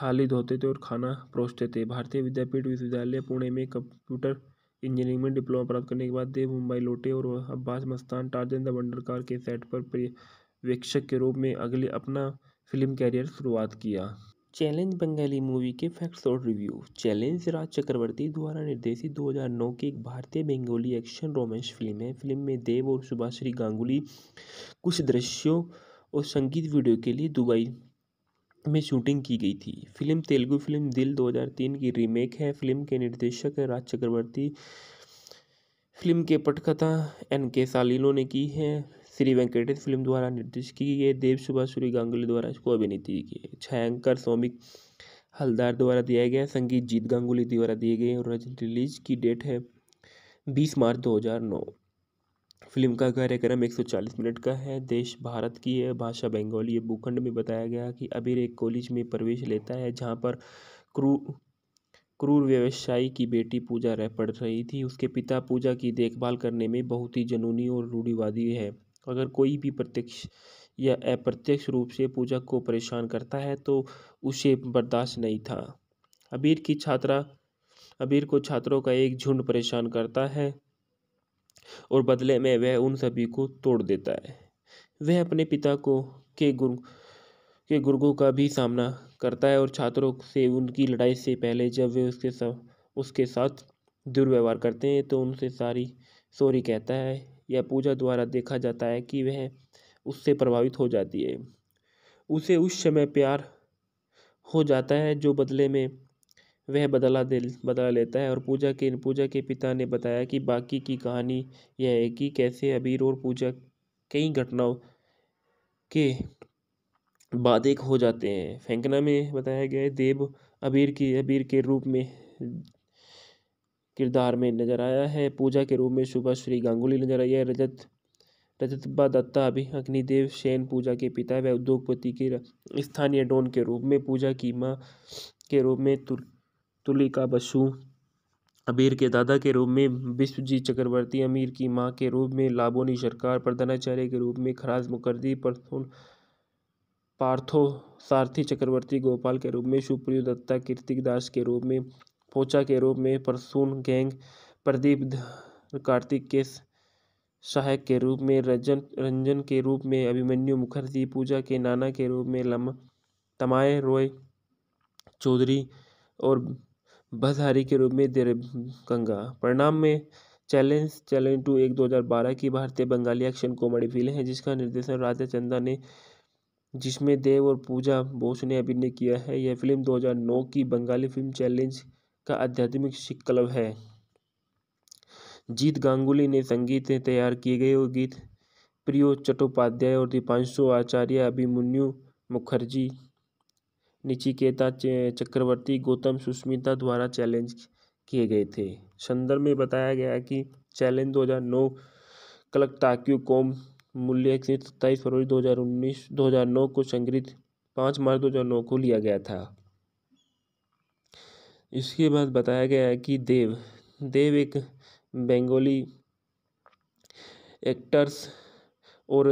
थाली धोते थे और खाना परोसते थे भारतीय विद्यापीठ विश्वविद्यालय पुणे में कंप्यूटर इंजीनियरिंग में डिप्लोमा प्राप्त करने के बाद देव मुंबई लौटे और Abbas Mastan Tarzan the wonder car के सेट पर पर्यवेक्षक के रूप में अगले अपना फिल्म कैरियर शुरुआत किया चैलेंज बंगाली मूवी के फैक्ट्स और रिव्यू चैलेंज राज चक्रवर्ती द्वारा निर्देशित 2009 की एक भारतीय बंगाली एक्शन रोमांस फिल्म है फिल्म में देव और सुभाश्री गांगुली कुछ दृश्यों और संगीत वीडियो के लिए दुबई में शूटिंग की गई थी फिल्म तेलुगु फिल्म दिल 2003 की रीमेक है फिल्म के निर्देशक राज चक्रवर्ती फिल्म के पटकथा एन के सालिनो ने की है श्री वेंकटेश फिल्म द्वारा निर्देशित की गई है देव सुभाष गांगुली द्वारा इसको अभिनीत की गई है छायांकर सौमिक हलदार द्वारा दिया गया संगीत जीत गांगुली द्वारा दिए गए और रिलीज की डेट है बीस मार्च दो हज़ार नौ फिल्म का कार्यक्रम 140 मिनट का है देश भारत की है भाषा बंगाली है भूखंड में बताया गया कि अबीर एक कॉलेज में प्रवेश लेता है जहाँ पर क्रू क्रूर व्यवसायी की बेटी पूजा रह पढ़ रही थी उसके पिता पूजा की देखभाल करने में बहुत ही जनूनी और रूढ़िवादी है अगर कोई भी प्रत्यक्ष या अप्रत्यक्ष रूप से पूजा को परेशान करता है तो उसे बर्दाश्त नहीं था अबीर की छात्रा अबीर को छात्रों का एक झुंड परेशान करता है और बदले में वह उन सभी को तोड़ देता है वह अपने पिता को के गुरु के गुर्गों का भी सामना करता है और छात्रों से उनकी लड़ाई से पहले जब वे उसके साथ उसके साथ दुर्व्यवहार करते हैं तो उनसे सारी सॉरी कहता है या पूजा द्वारा देखा जाता है कि वह उससे प्रभावित हो जाती है उसे उस समय प्यार हो जाता है जो बदले में वह बदला दे बदला लेता है और पूजा के पूजा के पिता ने बताया कि बाकी की कहानी यह है कि कैसे अबीर और पूजा कई घटनाओं के बाद एक हो जाते हैं फेंकना में बताया गया है देव अबीर की अबीर के रूप में किरदार में नज़र आया है पूजा के रूप में सुबह श्री गांगुली नज़र आई है रजत रजतबा दत्ता अभी अग्निदेव सेन पूजा के पिता व उद्योगपति के स्थानीय डोन के रूप में पूजा की माँ के रूप में तुर, तुलिका बसु अबीर के दादा के रूप में विश्वजीत चक्रवर्ती अमीर की माँ के रूप में लाबोनी सरकार प्रधानाचार्य के रूप में खराज मुखर्जी परथुन पार्थो सारथी चक्रवर्ती गोपाल के रूप में सुप्रियो दत्ता कीर्तिक दास के रूप में पोचा के रूप में परसून गैंग प्रदीप कार्तिक के सहायक के रूप में रंजन रंजन के रूप में अभिमन्यु मुखर्जी पूजा के नाना के रूप में लम तमाए रॉय चौधरी और बसहारी के रूप में देर गंगा परिणाम में चैलेंज चैलेंज टू एक 2012 की भारतीय बंगाली एक्शन कॉमेडी फिल्म है जिसका निर्देशन राजा चंदा ने जिसमें देव और पूजा बोस ने अभिनय किया है यह फिल्म 2009 की बंगाली फिल्म चैलेंज का आध्यात्मिक सिख क्लब है जीत गांगुली ने संगीत तैयार किए गए और गीत प्रियो चट्टोपाध्याय और दीपांशु आचार्य अभिमन्यु मुखर्जी निचिकेता चक्रवर्ती गौतम सुष्मिता द्वारा चैलेंज किए गए थे संदर्भ में बताया गया कि चैलेंज 2009 कलक टाक्यू कॉम मूल्य सत्ताईस फरवरी 2019 2009 को संग्रहित पाँच मार्च 2009 को लिया गया था इसके बाद बताया गया है कि देव देव एक बेंगोली एक्टर्स और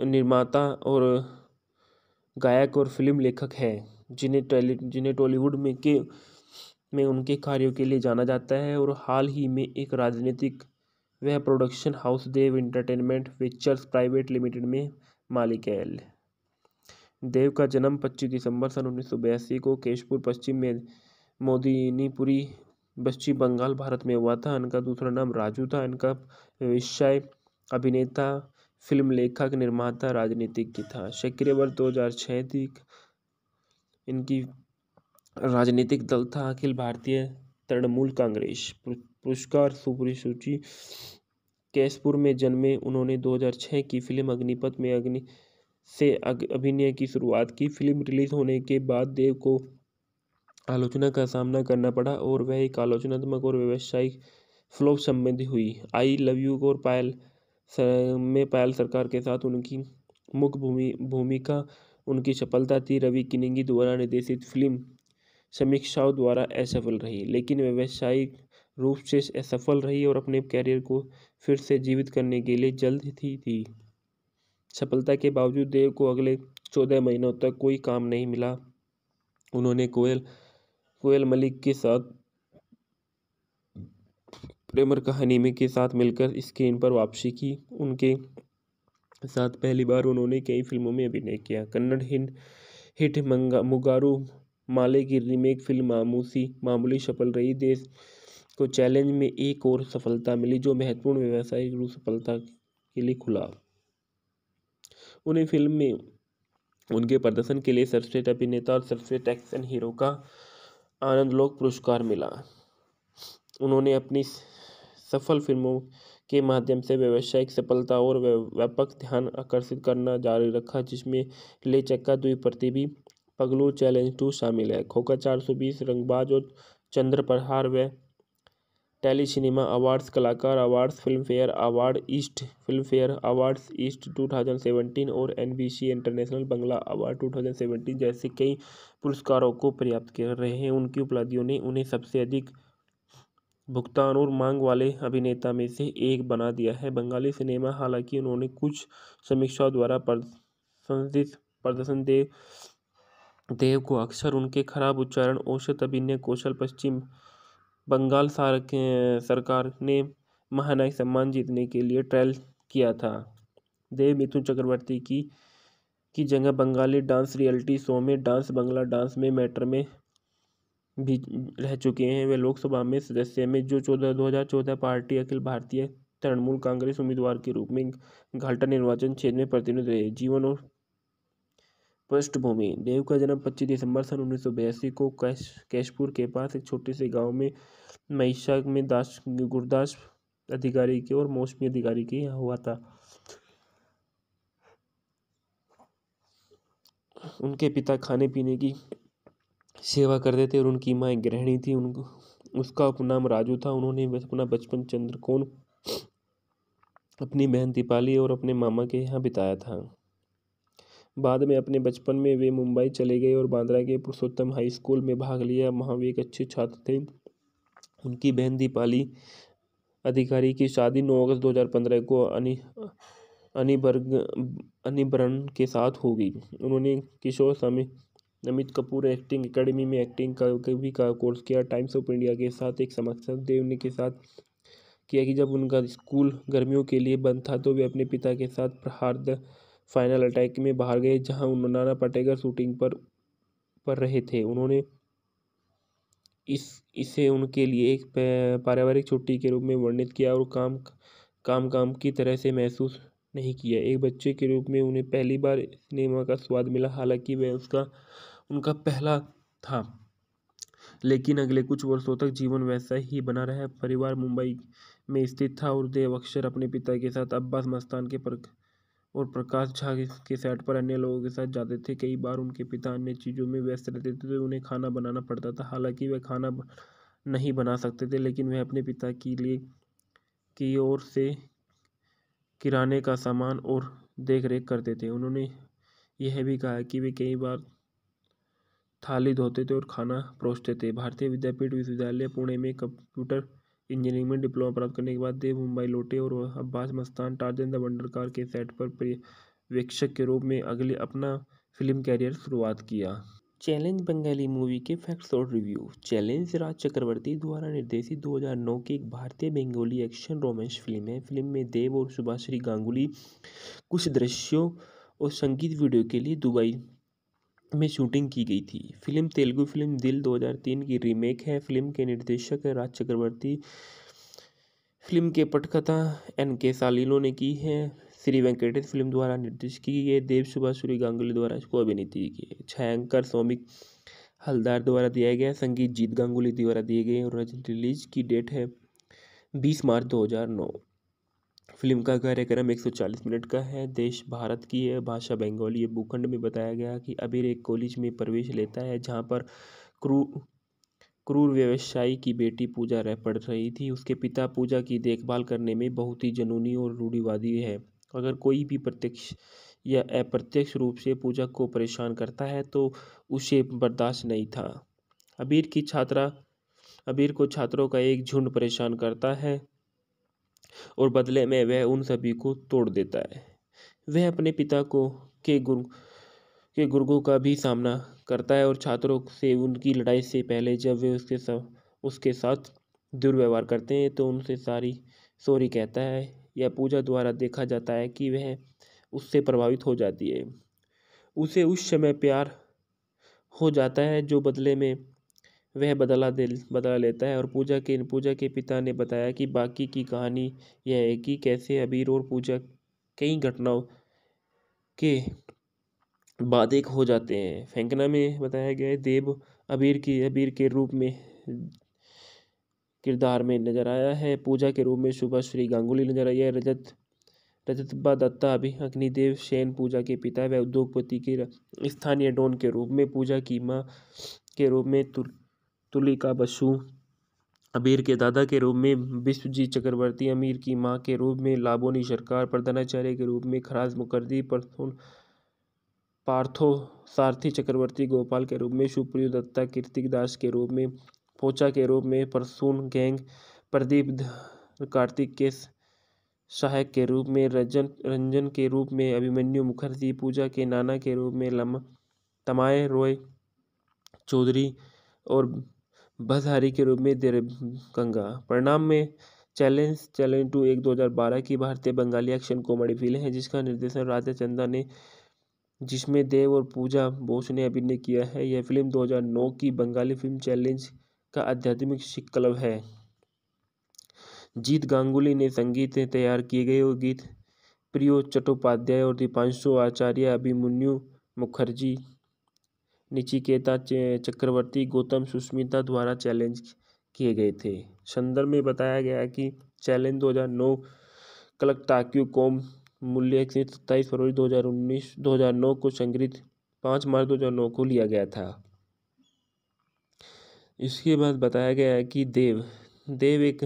निर्माता और गायक और फिल्म लेखक है जिन्हें टॉली जिन्हें टॉलीवुड में के में उनके कार्यों के लिए जाना जाता है और हाल ही में एक राजनीतिक वह production house Dev entertainment pictures private limited में मालिक है देव का जन्म पच्चीस दिसंबर सन उन्नीस को केशपुर पश्चिम में मोदिनीपुरी पश्चिम बंगाल भारत में हुआ था इनका दूसरा नाम राजू था इनका विषय अभिनेता फिल्म लेखक निर्माता राजनीतिज्ञ था सक्रिय वर्ष दो हज़ार छः तक इनकी राजनीतिक दल था अखिल भारतीय तृणमूल कांग्रेस पुरस्कार सुपुरी सूची कैशपुर में जन्मे उन्होंने 2006 की फिल्म अग्निपथ में अग्नि से अभिनय की शुरुआत की फिल्म रिलीज होने के बाद देव को आलोचना का सामना करना पड़ा और वह एक आलोचनात्मक और व्यावसायिक फ्लोप संबंधी हुई आई लव यू और पायल में पायल सरकार के साथ उनकी मुख्य भूमि भूमिका उनकी सफलता थी रवि किनिंगी द्वारा निर्देशित फिल्म समीक्षाओं द्वारा असफल रही लेकिन व्यावसायिक रूप से असफल रही और अपने कैरियर को फिर से जीवित करने के लिए जल्द ही थी सफलता के बावजूद देव को अगले चौदह महीनों तक कोई काम नहीं मिला उन्होंने कोयल कोयल मलिक के साथ प्रेमर कहानी में के साथ मिलकर स्क्रीन पर वापसी की उनके साथ पहली बार उन्होंने कई फिल्मों में अभिनय किया कन्नड़ हिंद हिट मंगा मुगारू माले की रीमेक फिल्म मामूसी मामूली सफल रही देश को चैलेंज में एक और सफलता मिली जो महत्वपूर्ण व्यवसायिक रूप सफलता के लिए खुला उन्हें फिल्म में उनके प्रदर्शन के लिए सर्वश्रेष्ठ अभिनेता और सर्वश्रेष्ठ एक्शन हीरो का आनंद लोक पुरस्कार मिला उन्होंने अपनी सफल फिल्मों के माध्यम से व्यावसायिक सफलता और व्यापक ध्यान आकर्षित करना जारी रखा जिसमें ले चक्का प्रति भी पगलू चैलेंज टू शामिल है खोखा चार सौ बीस रंगबाज और चंद्र प्रहार व टेली सिनेमा अवार्ड्स कलाकार awards Filmfare award east Filmfare awards east 2017 और एनबीसी इंटरनेशनल बंगला अवार्ड 2017 जैसे कई पुरस्कारों को प्राप्त कर रहे हैं उनकी उपलब्धियों ने उन्हें सबसे अधिक भुगतान और मांग वाले अभिनेता में से एक बना दिया है बंगाली सिनेमा हालांकि उन्होंने कुछ समीक्षाओं द्वारा प्रशंसित प्रदर्शन देव देव को अक्सर उनके खराब उच्चारण औसत अभिनय कौशल पश्चिम बंगाल सरकार ने महानायक सम्मान जीतने के लिए ट्रायल किया था देव मिथुन चक्रवर्ती की की जगह बंगाली डांस रियलिटी शो में डांस बंगला डांस में मैटर में भी रह चुके हैं वे लोकसभा में सदस्य में जो चौदह दो हज़ार चौदह पार्टी अखिल भारतीय तृणमूल कांग्रेस उम्मीदवार के रूप में घाटा निर्वाचन क्षेत्र में प्रतिनिधि रहे जीवन और पृष्ठभूमि देव का जन्म 25 दिसंबर सन उन्नीस को कैश कैशपुर के पास एक छोटे से गांव में महिषा में दास गुरदास अधिकारी के और मौसमी अधिकारी के हुआ था उनके पिता खाने पीने की सेवा करते थे और उनकी माँ एक गृहिणी थी उनको उसका उपनाम राजू था उन्होंने अपना बचपन चंद्रकोण अपनी बहन दीपाली और अपने मामा के यहाँ बिताया था बाद में अपने बचपन में वे मुंबई चले गए और बांद्रा के पुरुषोत्तम हाई स्कूल में भाग लिया वहाँ वे एक अच्छे छात्र थे उनकी बहन दीपाली अधिकारी की शादी नौ अगस्त पंद्रह को अनी अनिबर्ग अनिबरन के साथ हो गई उन्होंने किशोर स्वामी अमित कपूर एक्टिंग एकेडमी में एक्टिंग का भी का कोर्स किया टाइम्स ऑफ इंडिया के साथ एक समाक्षक देव ने के साथ किया कि जब उनका स्कूल गर्मियों के लिए बंद था तो वे अपने पिता के साथ प्रहार्द फाइनल अटैक में बाहर गए जहां उन नाना पाटेकर शूटिंग पर पर रहे थे उन्होंने इस इसे उनके लिए एक पारिवारिक छुट्टी के रूप में वर्णित किया और काम काम काम की तरह से महसूस नहीं किया एक बच्चे के रूप में उन्हें पहली बार सिनेमा का स्वाद मिला हालांकि वह उसका उनका पहला था लेकिन अगले कुछ वर्षों तक जीवन वैसा ही बना रहा परिवार मुंबई में स्थित था और देव अक्षर अपने पिता के साथ अब्बास मस्तान के पर और प्रकाश झा के सेट पर अन्य लोगों के साथ जाते थे कई बार उनके पिता अन्य चीज़ों में व्यस्त रहते थे तो उन्हें खाना बनाना पड़ता था हालांकि वह खाना नहीं बना सकते थे लेकिन वह अपने पिता के लिए की ओर से किराने का सामान और देख रेख करते थे उन्होंने यह भी कहा कि वे कई बार थाली धोते थे और खाना परोसते थे भारतीय विद्यापीठ विश्वविद्यालय पुणे में कंप्यूटर इंजीनियरिंग में डिप्लोमा प्राप्त करने के बाद देव मुंबई लौटे और Abbas Mastan Tarzan the wonder car के सेट पर पर्यवेक्षक के रूप में अगले अपना फिल्म कैरियर शुरुआत किया चैलेंज बंगाली मूवी के फैक्ट्स और रिव्यू चैलेंज राज चक्रवर्ती द्वारा निर्देशित 2009 की एक भारतीय बंगाली एक्शन रोमांस फिल्म है फिल्म में देव और सुभाष गांगुली कुछ दृश्यों और संगीत वीडियो के लिए दुबई में शूटिंग की गई थी फिल्म तेलुगु फिल्म दिल 2003 की रीमेक है फिल्म के निर्देशक है राज चक्रवर्ती फिल्म के पटकथा एन के सालिलो ने की है श्री वेंकटेश फिल्म द्वारा निर्देश की गई है देव सुभाष सूर्य गांगुली द्वारा इसको अभिनीत की है छायांकर सौमिक हलदार द्वारा दिया गया संगीत जीत गांगुली द्वारा दिए गए और रिलीज की डेट है बीस मार्च नौ फिल्म का कार्यक्रम एक सौ चालीस मिनट का है देश भारत की है भाषा बंगाली है भूखंड में बताया गया कि अबीर एक कॉलेज में प्रवेश लेता है जहाँ पर क्रू क्रूर व्यवसायी की बेटी पूजा रह पड़ रही थी उसके पिता पूजा की देखभाल करने में बहुत ही जनूनी और रूढ़िवादी है अगर कोई भी प्रत्यक्ष या अप्रत्यक्ष रूप से पूजा को परेशान करता है तो उसे बर्दाश्त नहीं था अबीर की छात्रा अबीर को छात्रों का एक झुंड परेशान करता है और बदले में वह उन सभी को तोड़ देता है वह अपने पिता को के गुरु के गुर्गों का भी सामना करता है और छात्रों से उनकी लड़ाई से पहले जब वे उसके साथ उसके साथ दुर्व्यवहार करते हैं तो उनसे सारी सॉरी कहता है या पूजा द्वारा देखा जाता है कि वह उससे प्रभावित हो जाती है उसे उस समय प्यार हो जाता है जो बदले में वह बदला दिल बदला लेता है और पूजा के पूजा के पिता ने बताया कि बाकी की कहानी यह है कि कैसे अबीर और पूजा कई घटनाओं के बाद एक हो जाते हैं फेंकना में बताया गया है देव अबीर की अबीर के रूप में किरदार में नजर आया है पूजा के रूप में सुबह श्री गांगुली नजर आई है रजत रजत दत्ता अभी अग्निदेव सेन पूजा के पिता व उद्योगपति के स्थानीय डोन के रूप में पूजा की माँ के रूप में तुर्क तुलिका बसु अमीर के दादा के रूप में विश्वजीत चक्रवर्ती अमीर की माँ के रूप में लाबोनी सरकार प्रधानाचार्य के रूप में खराज मुखर्जी पार्थो सारथी चक्रवर्ती गोपाल के रूप में सुप्रियो दत्ता कीर्तिक दास के रूप में पोचा के रूप में परसून गैंग प्रदीप कार्तिक के सहायक के रूप में रजन रंजन के रूप में अभिमन्यु मुखर्जी पूजा के नाना के रूप में लम तमाय रॉय चौधरी और बसहारी के रूप में देरबंगा परिणाम में चैलेंज चैलेंज टू एक 2012 की भारतीय बंगाली एक्शन कॉमेडी फिल्म है जिसका निर्देशन राजा चंदा ने जिसमें देव और पूजा बोस ने अभिनय किया है यह फिल्म 2009 की बंगाली फिल्म चैलेंज का आध्यात्मिक क्लब है जीत गांगुली ने संगीत तैयार किए गए और गीत प्रियो चट्टोपाध्याय और दीपांशु आचार्य अभिमन्यु मुखर्जी निचिकेता चक्रवर्ती गौतम सुष्मिता द्वारा चैलेंज किए गए थे संदर्भ में बताया गया है कि चैलेंज 2009 कलक टाक्यू कॉम मूल्य सत्ताईस फरवरी 2019 2009 को संग्रहित पाँच मार्च 2009 को लिया गया था इसके बाद बताया गया है कि देव देव एक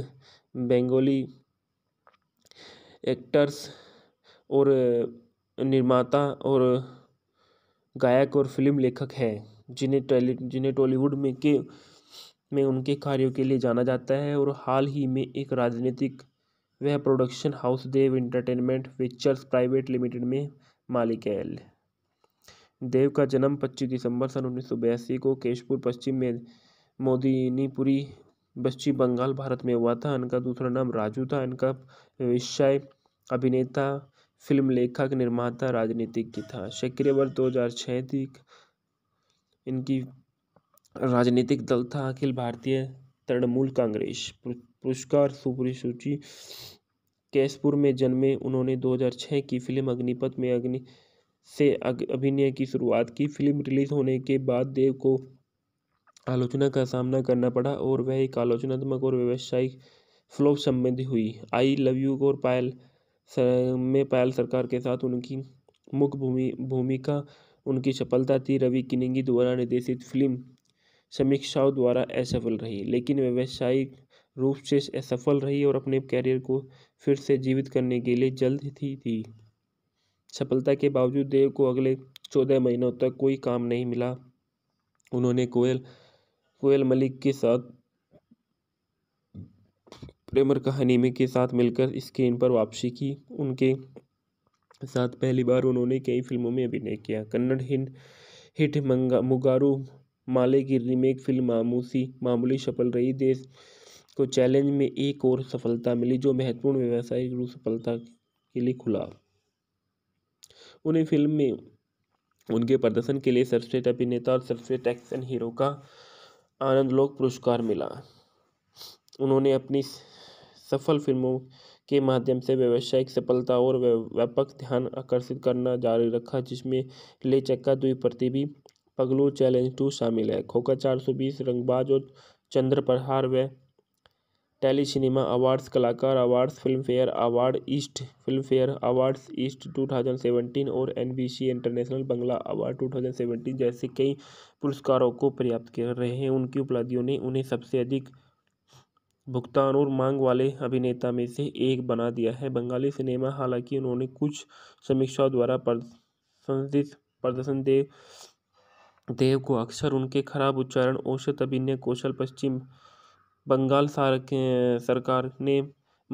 बंगाली एक्टर्स और निर्माता और गायक और फ़िल्म लेखक हैं जिन्हें टॉली जिन्हें टॉलीवुड में के में उनके कार्यों के लिए जाना जाता है और हाल ही में एक राजनीतिक वह production house Dev entertainment pictures private limited में मालिक है देव का जन्म 25 दिसंबर सन उन्नीस को केशपुर पश्चिम में मोदिनीपुरी पश्चिम बंगाल भारत में हुआ था इनका दूसरा नाम राजू था इनका व्यवसाय अभिनेता फिल्म लेखक निर्माता राजनीतिज्ञ था सक्रिय वर्ष दो हज़ार छः तक इनकी राजनीतिक दल था अखिल भारतीय तृणमूल कांग्रेस पुरस्कार सुपरी सूची कैशपुर में जन्मे उन्होंने 2006 की फिल्म अग्निपथ में अग्नि से अभिनय की शुरुआत की फिल्म रिलीज होने के बाद देव को आलोचना का सामना करना पड़ा और वह एक आलोचनात्मक और व्यावसायिक फ्लॉप संबंधी हुई आई लव यू और पायल में पायल सरकार के साथ उनकी मुख्य भूमि भूमिका उनकी सफलता थी रवि किनिंगी द्वारा निर्देशित फिल्म समीक्षाओं द्वारा असफल रही लेकिन व्यावसायिक रूप से असफल रही और अपने कैरियर को फिर से जीवित करने के लिए जल्द ही थी सफलता के बावजूद देव को अगले चौदह महीनों तक कोई काम नहीं मिला उन्होंने कोयल कोयल मलिक के साथ प्रेमर कहानी में के साथ मिलकर स्क्रीन पर वापसी की उनके साथ पहली बार उन्होंने कई फिल्मों में अभिनय किया कन्नड़ हिंद हिट मंगा मुगारू माले की रीमेक फिल्म मामूसी मामूली सफल रही देश को चैलेंज में एक और सफलता मिली जो महत्वपूर्ण व्यावसायिक रूप सफलता के लिए खुला उन्हें फिल्म में उनके प्रदर्शन के लिए सर्वश्रेष्ठ अभिनेता और सर्वश्रेष्ठ एक्शन हीरो का आनंद लोक पुरस्कार मिला उन्होंने अपनी सफल फिल्मों के माध्यम से व्यावसायिक सफलता और व्यापक ध्यान आकर्षित करना जारी रखा जिसमें ले चक्का भी पगलू चैलेंज टू शामिल है खोखा चार सौ बीस रंगबाज और चंद्र प्रहार व टेली सिनेमा अवार्ड्स कलाकार awards film fair award east film fair awards east 2017 और एनबीसी इंटरनेशनल बंगला अवार्ड 2017 जैसे कई पुरस्कारों को प्राप्त कर रहे हैं उनकी उपलब्धियों ने उन्हें सबसे अधिक भुगतान और मांग वाले अभिनेता में से एक बना दिया है बंगाली सिनेमा हालांकि उन्होंने कुछ समीक्षाओं द्वारा प्रशंसित प्रदर्शन देव देव को अक्सर उनके खराब उच्चारण औसत अभिनय कौशल पश्चिम बंगाल सरकार ने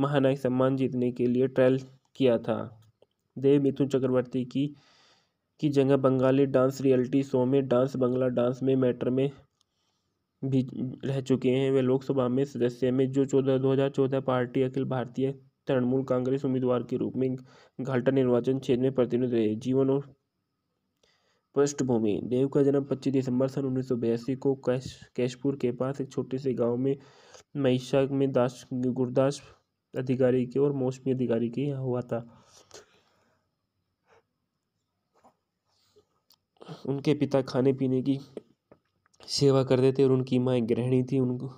महानायक सम्मान जीतने के लिए ट्रायल किया था देव मिथुन चक्रवर्ती की की जगह बंगाली डांस रियलिटी शो में डांस बंगला डांस में मैटर में भी रह चुके हैं वे लोकसभा में सदस्य में जो चौदह दो हज़ार चौदह पार्टी अखिल भारतीय तृणमूल कांग्रेस उम्मीदवार के रूप में घाटा निर्वाचन क्षेत्र में प्रतिनिधि रहे जीवन और पृष्ठभूमि देव का जन्म पच्चीस दिसंबर सन उन्नीस सौ बयासी को कैश कैशपुर के पास एक छोटे से गांव में महिषा में दास गुरदास अधिकारी के और मौसमी अधिकारी के यहाँ हुआ था उनके पिता खाने पीने की सेवा करते थे और उनकी माँ एक गृहिणी थी उनको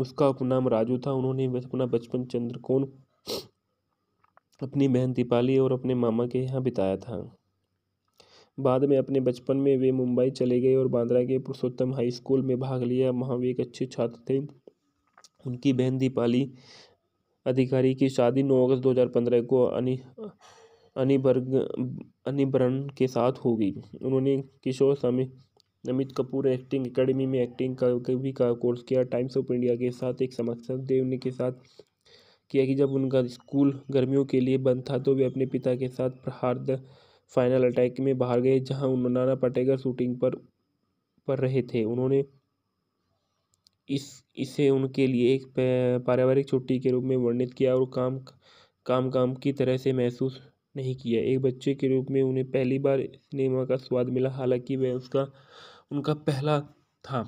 उसका नाम राजू था उन्होंने अपना बचपन चंद्रकोण अपनी बहन दीपाली और अपने मामा के यहाँ बिताया था बाद में अपने बचपन में वे मुंबई चले गए और बांद्रा के पुरुषोत्तम हाई स्कूल में भाग लिया वहाँ वे एक अच्छे छात्र थे उनकी बहन दीपाली अधिकारी की शादी 9 अगस्त 2015 को अनि अनिबर्ग अनिबरन के साथ होगी उन्होंने किशोर स्वामी अमित कपूर एक्टिंग एकेडमी में एक्टिंग का भी का कोर्स किया टाइम्स ऑफ इंडिया के साथ एक समक्षक देव ने के साथ किया कि जब उनका स्कूल गर्मियों के लिए बंद था तो वे अपने पिता के साथ प्रहार्द फाइनल अटैक में बाहर गए जहां नाना पटेकर शूटिंग पर पर रहे थे उन्होंने इस इसे उनके लिए एक पारिवारिक छुट्टी के रूप में वर्णित किया और काम काम काम की तरह से महसूस नहीं किया एक बच्चे के रूप में उन्हें पहली बार सिनेमा का स्वाद मिला हालांकि वह उसका उनका पहला था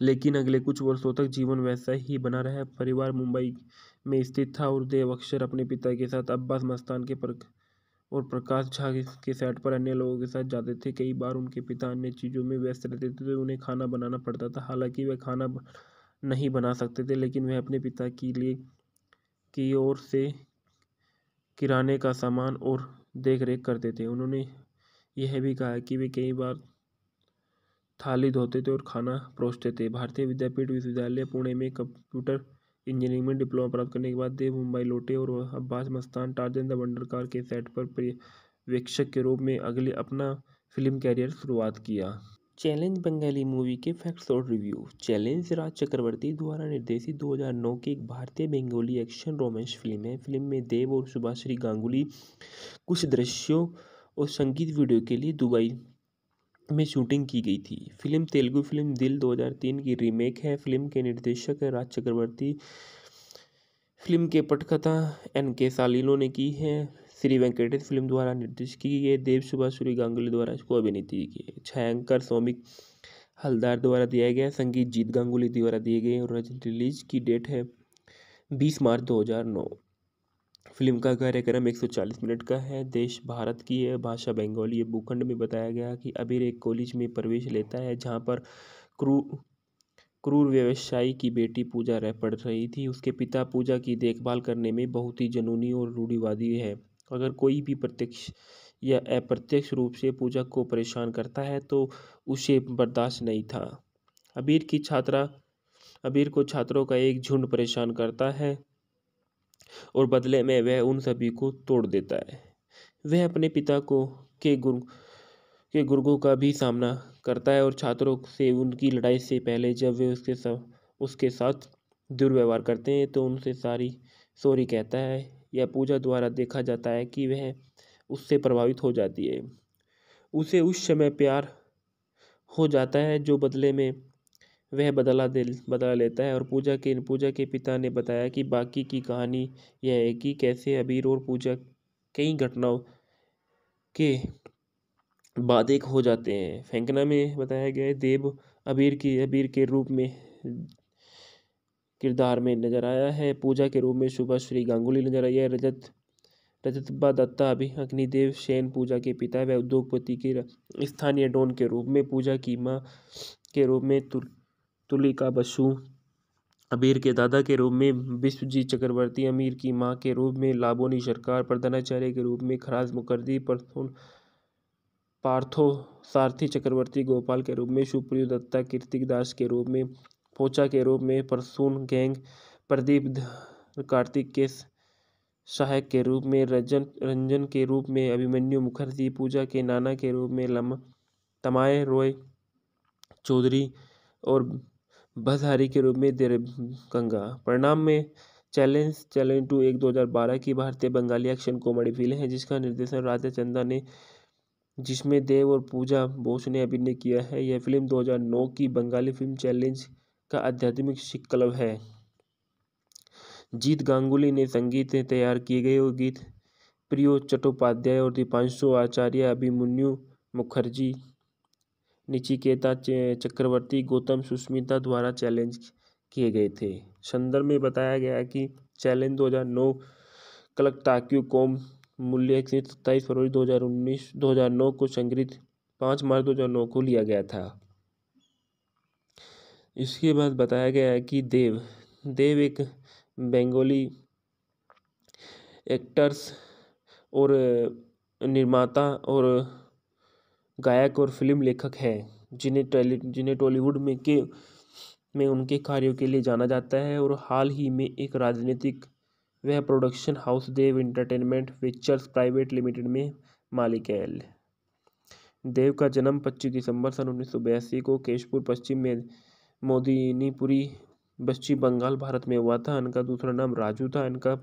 लेकिन अगले कुछ वर्षों तक जीवन वैसा ही बना रहा परिवार मुंबई में स्थित था और देव अक्षर अपने पिता के साथ अब्बास मस्तान के पर और प्रकाश झा के सेट पर अन्य लोगों के साथ जाते थे कई बार उनके पिता अन्य चीज़ों में व्यस्त रहते थे तो उन्हें खाना बनाना पड़ता था हालांकि वह खाना नहीं बना सकते थे लेकिन वह अपने पिता के लिए की ओर से किराने का सामान और देख रेख करते थे उन्होंने यह भी कहा कि वे कई बार थाली धोते थे और खाना परोसते थे भारतीय विद्यापीठ विश्वविद्यालय पुणे में कंप्यूटर इंजीनियरिंग में डिप्लोमा प्राप्त करने के बाद देव मुंबई लौटे और Abbas Mastan Tarzan the wonder car के सेट पर पर्यवेक्षक के रूप में अगले अपना फिल्म कैरियर शुरुआत किया चैलेंज बंगाली मूवी के फैक्ट्स और रिव्यू चैलेंज राज चक्रवर्ती द्वारा निर्देशित 2009 की एक भारतीय बंगाली एक्शन रोमांस फिल्म है फिल्म में देव और सुभाष श्री गांगुली कुछ दृश्यों और संगीत वीडियो के लिए दुबई में शूटिंग की गई थी फिल्म तेलुगु फिल्म दिल 2003 की रीमेक है फिल्म के निर्देशक है राज चक्रवर्ती फिल्म के पटकथा एन के सालिनो ने की है श्री वेंकटेश फिल्म द्वारा निर्देशित की गई है देव सुभाषुरी गांगुली द्वारा इसको अभिनीत की गई है छायांकर सौमिक हलदार द्वारा दिया गया संगीत जीत गांगुली द्वारा दिए गए और रिलीज की डेट है बीस मार्च नौ फिल्म का कार्यक्रम 140 मिनट का है देश भारत की है भाषा बंगाली है भूखंड में बताया गया कि अबीर एक कॉलेज में प्रवेश लेता है जहाँ पर क्रू क्रूर व्यवसायी की बेटी पूजा रह पढ़ रही थी उसके पिता पूजा की देखभाल करने में बहुत ही जनूनी और रूढ़िवादी है अगर कोई भी प्रत्यक्ष या अप्रत्यक्ष रूप से पूजा को परेशान करता है तो उसे बर्दाश्त नहीं था अबीर की छात्रा अबीर को छात्रों का एक झुंड परेशान करता है और बदले में वह उन सभी को तोड़ देता है वह अपने पिता को के गुरु के गुर्गों का भी सामना करता है और छात्रों से उनकी लड़ाई से पहले जब वे उसके सब उसके साथ दुर्व्यवहार करते हैं तो उनसे सारी सॉरी कहता है या पूजा द्वारा देखा जाता है कि वह उससे प्रभावित हो जाती है उसे उस समय प्यार हो जाता है जो बदले में वह बदला दिल बदला लेता है और पूजा के पूजा के पिता ने बताया कि बाकी की कहानी यह है कि कैसे अबीर और पूजा कई घटनाओं के बाद एक हो जाते हैं फेंकना में बताया गया है देव अबीर की अबीर के रूप में किरदार में नजर आया है पूजा के रूप में सुबह श्री गांगुली नजर आई है रजत रजत दत्ता अभी अग्निदेव सेन पूजा के पिता व उद्योगपति के स्थानीय डोन के रूप में पूजा की माँ के रूप में तुर्क तुलिका बसु अबीर के दादा के रूप में विश्वजीत चक्रवर्ती अमीर की मां के रूप में लाबोनी सरकार प्रधानाचार्य के रूप में खराज मुखर्जी प्रथुन पार्थो सारथी चक्रवर्ती गोपाल के रूप में सुप्रियो दत्ता कीर्तिक दास के रूप में पोचा के रूप में परसून गैंग प्रदीप कार्तिक के सहायक के रूप में रजन रंजन के रूप में अभिमन्यु मुखर्जी पूजा के नाना के रूप में लम तमाय रॉय चौधरी और बसहारी के रूप में देरबंगा परिणाम में चैलेंज चैलेंज टू एक 2012 की भारतीय बंगाली एक्शन कॉमेडी फिल्म है जिसका निर्देशन राजा चंदा ने जिसमें देव और पूजा बोस ने अभिनय किया है यह फिल्म 2009 की बंगाली फिल्म चैलेंज का आध्यात्मिक क्लब है जीत गांगुली ने संगीत तैयार किए गए और गीत प्रियो चट्टोपाध्याय और दीपांशु आचार्य अभिमन्यु मुखर्जी निचिकेता चक्रवर्ती गौतम सुष्मिता द्वारा चैलेंज किए गए थे संदर्भ में बताया गया कि चैलेंज 2009 कलकटाक्यू कॉम मूल्य सत्ताईस फरवरी 2019 2009 को संग्रहित पाँच मार्च 2009 को लिया गया था इसके बाद बताया गया है कि देव देव एक बंगाली एक्टर्स और निर्माता और गायक और फ़िल्म लेखक हैं जिन्हें टॉली जिन्हें टॉलीवुड में के में उनके कार्यों के लिए जाना जाता है और हाल ही में एक राजनीतिक वह production house Dev entertainment pictures private limited में मालिक है देव का जन्म 25 दिसंबर सन उन्नीस को केशपुर पश्चिम में मोदिनीपुरी पश्चिम बंगाल भारत में हुआ था इनका दूसरा नाम राजू था इनका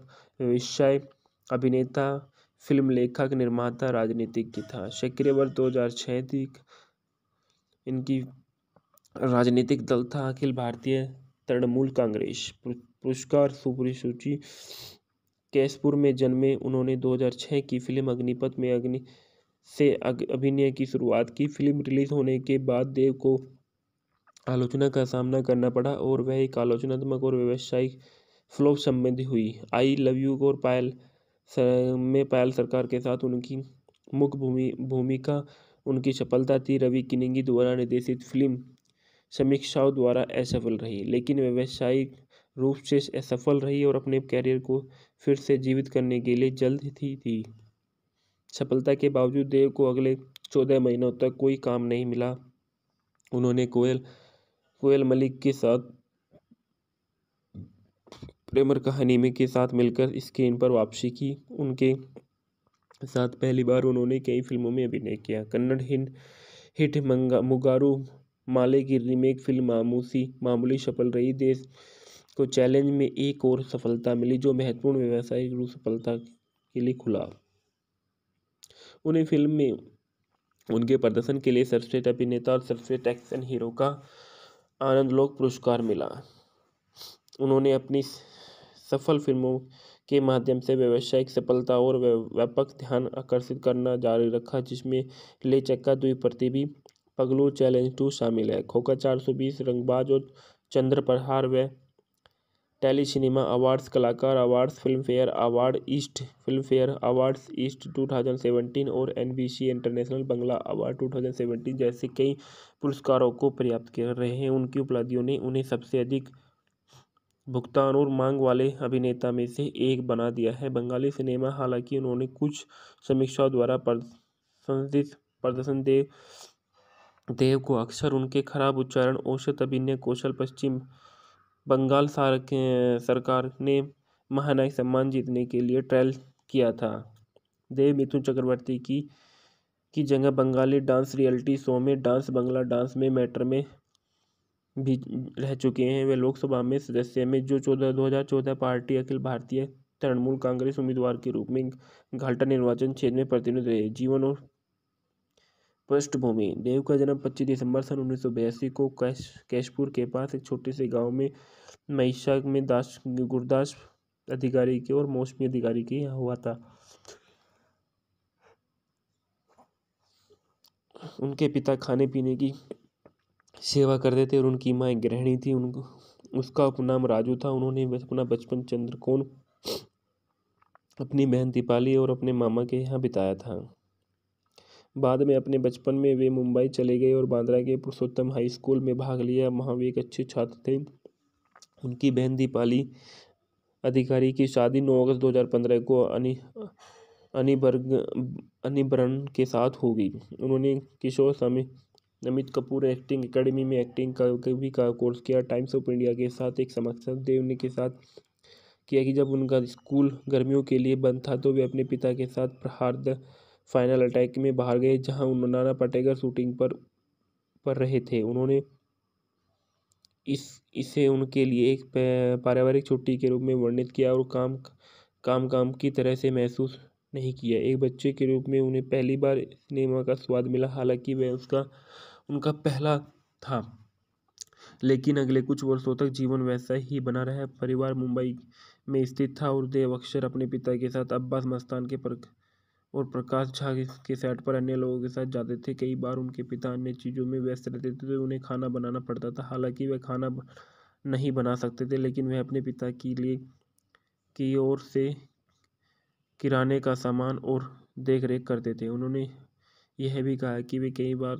व्यवसाय अभिनेता फिल्म लेखक निर्माता राजनीतिज्ञ था सक्रिय वर्ष दो हज़ार छः तक इनकी राजनीतिक दल था अखिल भारतीय तृणमूल कांग्रेस पुरस्कार सुपरी सूची कैशपुर में जन्मे उन्होंने 2006 की फिल्म अग्निपथ में अग्नि से अभिनय की शुरुआत की फिल्म रिलीज होने के बाद देव को आलोचना का सामना करना पड़ा और वह एक आलोचनात्मक और व्यावसायिक फ्लोप संबंधी हुई आई लव यू और पायल में पायल सरकार के साथ उनकी मुख्य भूमि भूमिका उनकी सफलता थी रवि किनिंगी द्वारा निर्देशित फिल्म समीक्षाओं द्वारा असफल रही लेकिन व्यावसायिक रूप से असफल रही और अपने कैरियर को फिर से जीवित करने के लिए जल्द ही थी सफलता के बावजूद देव को अगले चौदह महीनों तक कोई काम नहीं मिला उन्होंने कोयल कोयल मलिक के साथ प्रेमर कहानी में के साथ मिलकर स्क्रीन पर वापसी की उनके साथ पहली बार उन्होंने कई फिल्मों में अभिनय किया कन्नड़ हिंद हिट मंगा मुगारू माले की रीमेक फिल्म मामूसी मामूली सफल रही देश को चैलेंज में एक और सफलता मिली जो महत्वपूर्ण व्यवसायिक रूप सफलता के लिए खुला उन्हें फिल्म में उनके प्रदर्शन के लिए सर्वश्रेष्ठ अभिनेता और सर्वश्रेष्ठ एक्शन हीरो का आनंद लोक पुरस्कार मिला उन्होंने अपनी सफल फिल्मों के माध्यम से व्यावसायिक सफलता और व्यापक ध्यान आकर्षित करना जारी रखा जिसमें ले चक्का भी पगलू चैलेंज टू शामिल है खोखा चार सौ बीस रंगबाज और चंद्र प्रहार व टेली सिनेमा अवार्ड्स कलाकार awards film fair award east film fair awards east 2017 और एनबीसी इंटरनेशनल बंगला अवार्ड 2017 जैसे कई पुरस्कारों को प्राप्त कर रहे हैं उनकी उपलब्धियों ने उन्हें सबसे अधिक भुगतान और मांग वाले अभिनेता में से एक बना दिया है बंगाली सिनेमा हालांकि उन्होंने कुछ समीक्षाओं द्वारा प्रशंसित प्रदर्शन देव देव को अक्सर उनके खराब उच्चारण औसत अभिनय कौशल पश्चिम बंगाल सरकार ने महानायक सम्मान जीतने के लिए ट्रायल किया था देव मिथुन चक्रवर्ती की की जगह बंगाली डांस रियलिटी शो में डांस बंगला डांस में मैटर में भी रह चुके हैं वे लोकसभा में सदस्य में जो चौदह दो हज़ार चौदह पार्टी अखिल भारतीय तृणमूल कांग्रेस उम्मीदवार के रूप में घाटा निर्वाचन क्षेत्र में प्रतिनिधि रहे जीवन और पृष्ठभूमि देव का जन्म पच्चीस दिसंबर सन उन्नीस सौ बयासी को कैश कैशपुर के पास एक छोटे से गांव में महिषा में दास गुरदास अधिकारी के और मौसमी अधिकारी के यहाँ हुआ था उनके पिता खाने पीने की सेवा करते थे और उनकी माँ एक गृहिणी थी उनको उसका उपनाम राजू था उन्होंने अपना बचपन चंद्रकोण अपनी बहन दीपाली और अपने मामा के यहाँ बिताया था बाद में अपने बचपन में वे मुंबई चले गए और बांद्रा के पुरुषोत्तम हाई स्कूल में भाग लिया वहाँ वे एक अच्छे छात्र थे उनकी बहन दीपाली अधिकारी की शादी 9 अगस्त 2015 को अनि अनिबर्ग अनिबरन के साथ होगी उन्होंने किशोर स्वामी अमित कपूर एक्टिंग एकेडमी में एक्टिंग का भी का कोर्स किया टाइम्स ऑफ इंडिया के साथ एक समर्थक देव ने के साथ किया कि जब उनका स्कूल गर्मियों के लिए बंद था तो वे अपने पिता के साथ प्रहार फाइनल अटैक में बाहर गए जहां उन्होंने नाना पाटेकर शूटिंग पर पर रहे थे उन्होंने इस इसे उनके लिए एक पारिवारिक छुट्टी के रूप में वर्णित किया और काम काम काम की तरह से महसूस नहीं किया एक बच्चे के रूप में उन्हें पहली बार सिनेमा का स्वाद मिला हालांकि वह उसका उनका पहला था लेकिन अगले कुछ वर्षों तक जीवन वैसा ही बना रहा परिवार मुंबई में स्थित था और देव अक्षर अपने पिता के साथ अब्बास मस्तान के पर और प्रकाश झा के सेट पर अन्य लोगों के साथ जाते थे कई बार उनके पिता अन्य चीज़ों में व्यस्त रहते थे तो उन्हें खाना बनाना पड़ता था हालांकि वह खाना नहीं बना सकते थे लेकिन वह अपने पिता के लिए की ओर से किराने का सामान और देख रेख करते थे उन्होंने यह भी कहा कि वे कई बार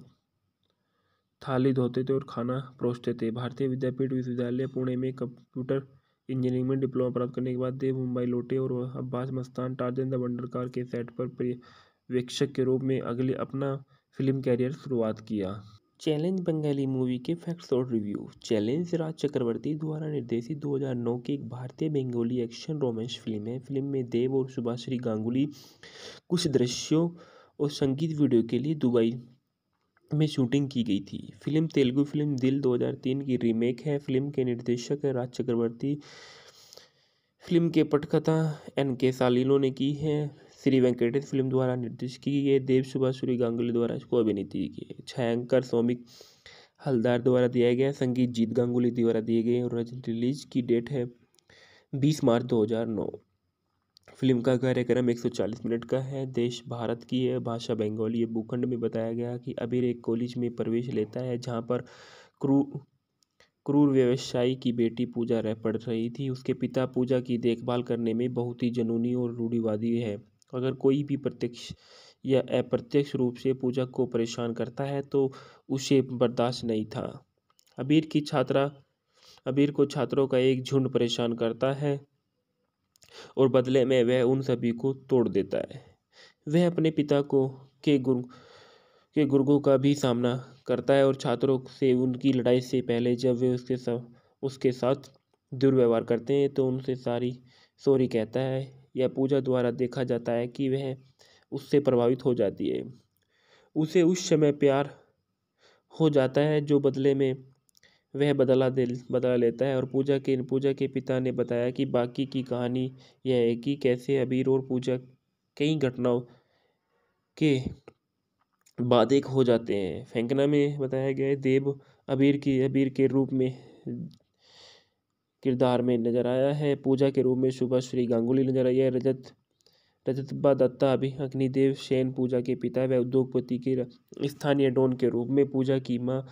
थाली धोते थे और खाना परोसते थे भारतीय विद्यापीठ विश्वविद्यालय पुणे में कंप्यूटर इंजीनियरिंग में डिप्लोमा प्राप्त करने के बाद देव मुंबई लौटे और Abbas Mastan Tarzan the wonder car के सेट पर पर्यवेक्षक के रूप में अगले अपना फिल्म कैरियर शुरुआत किया चैलेंज बंगाली मूवी के फैक्ट्स और रिव्यू चैलेंज राज चक्रवर्ती द्वारा निर्देशित 2009 की एक भारतीय बंगाली एक्शन रोमांस फिल्म है फिल्म में देव और सुभाष गांगुली कुछ दृश्यों और संगीत वीडियो के लिए दुबई में शूटिंग की गई थी फिल्म तेलुगु फिल्म दिल 2003 की रीमेक है फिल्म के निर्देशक राज चक्रवर्ती फिल्म के पटकथा एन के सालिलो ने की है श्री वेंकटेश फिल्म द्वारा निर्देश की गई है देव सुभाष सूर्य गांगुली द्वारा इसको अभिनीत की है छायांकर सौमिक हलदार द्वारा दिया गया संगीत जीत गांगुली द्वारा दिए गए और रिलीज की डेट है बीस मार्च नौ फिल्म का कार्यक्रम एक सौ चालीस मिनट का है देश भारत की है भाषा बंगाली है भूखंड में बताया गया कि अबीर एक कॉलेज में प्रवेश लेता है जहाँ पर क्रू क्रूर व्यवसायी की बेटी पूजा रह पड़ रही थी उसके पिता पूजा की देखभाल करने में बहुत ही जनूनी और रूढ़िवादी है अगर कोई भी प्रत्यक्ष या अप्रत्यक्ष रूप से पूजा को परेशान करता है तो उसे बर्दाश्त नहीं था अबीर की छात्रा अबीर को छात्रों का एक झुंड परेशान करता है और बदले में वह उन सभी को तोड़ देता है वह अपने पिता को के गुरु के गुर्गों का भी सामना करता है और छात्रों से उनकी लड़ाई से पहले जब वे उसके साथ उसके साथ दुर्व्यवहार करते हैं तो उनसे सारी सॉरी कहता है या पूजा द्वारा देखा जाता है कि वह उससे प्रभावित हो जाती है उसे उस समय प्यार हो जाता है जो बदले में वह बदला दिल बदला लेता है और पूजा के पूजा के पिता ने बताया कि बाकी की कहानी यह है कि कैसे अबीर और पूजा कई घटनाओं के बाद एक हो जाते हैं फेंकना में बताया गया है देव अबीर की अबीर के रूप में किरदार में नजर आया है पूजा के रूप में सुबह श्री गांगुली नजर आई है रजत रजत दत्ता अभी अग्निदेव सेन पूजा के पिता व उद्योगपति के स्थानीय डोन के रूप में पूजा की माँ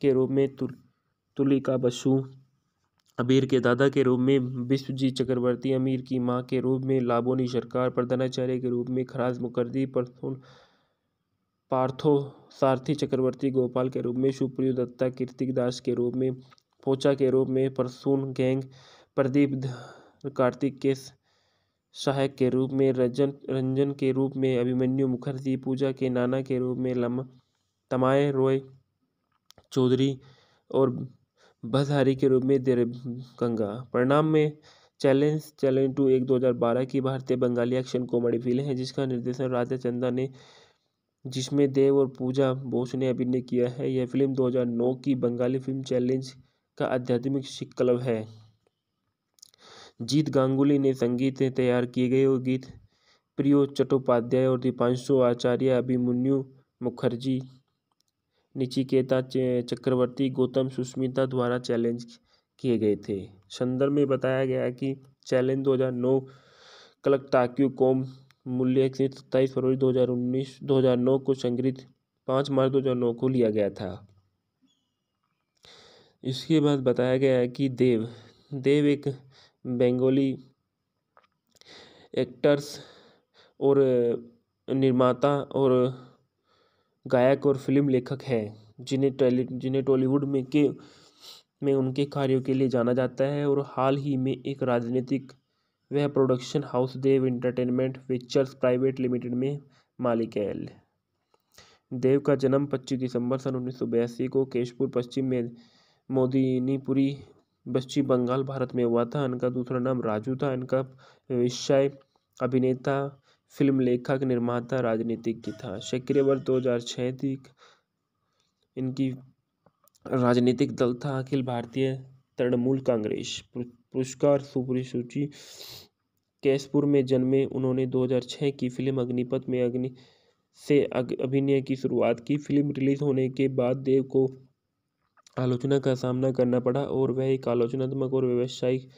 के रूप में तुर्क तुलिका बसु अमीर के दादा के रूप में विश्वजीत चक्रवर्ती अमीर की माँ के रूप में लाबोनी सरकार प्रधानाचार्य के रूप में खराज मुखर्जी पार्थो सारथी चक्रवर्ती गोपाल के रूप में सुप्रियो दत्ता कीर्तिक दास के रूप में पोचा के रूप में परसून गैंग प्रदीप कार्तिक के सहायक के रूप में रजन रंजन के रूप में अभिमन्यु मुखर्जी पूजा के नाना के रूप में लम तमाय रॉय चौधरी और बसहारी के रूप में गंगा परिणाम में चैलेंज चैलेंज टू एक 2012 की भारतीय बंगाली एक्शन कॉमेडी फिल्म है जिसका निर्देशन राजा चंदा ने जिसमें देव और पूजा बोस ने अभिनय किया है यह फिल्म 2009 की बंगाली फिल्म चैलेंज का आध्यात्मिक क्लब है जीत गांगुली ने संगीत तैयार किए गए और गीत प्रियो चट्टोपाध्याय और दीपांशु आचार्य अभिमन्यु मुखर्जी निचिकेता चक्रवर्ती गौतम सुष्मिता द्वारा चैलेंज किए गए थे संदर्भ में बताया गया है कि चैलेंज 2009 कलक टाक्यू कॉम मूल्य सत्ताईस फरवरी 2019 2009 को संग्रहित पाँच मार्च 2009 को लिया गया था इसके बाद बताया गया है कि देव देव एक बंगाली एक्टर्स और निर्माता और गायक और फ़िल्म लेखक हैं जिन्हें टॉली जिन्हें टॉलीवुड में के में उनके कार्यों के लिए जाना जाता है और हाल ही में एक राजनीतिक वह production house Dev entertainment pictures private limited में मालिक है देव का जन्म 25 दिसंबर सन उन्नीस को केशपुर पश्चिम में मोदिनीपुरी पश्चिम बंगाल भारत में हुआ था इनका दूसरा नाम राजू था इनका व्यवसाय अभिनेता फिल्म लेखक निर्माता राजनीतिज्ञ था सक्रिय वर्ष दो हज़ार छः तक इनकी राजनीतिक दल था अखिल भारतीय तृणमूल कांग्रेस पुरस्कार सुपरी सूची कैशपुर में जन्मे उन्होंने 2006 की फिल्म अग्निपथ में अग्नि से अभिनय की शुरुआत की फिल्म रिलीज होने के बाद देव को आलोचना का सामना करना पड़ा और वह एक आलोचनात्मक और व्यावसायिक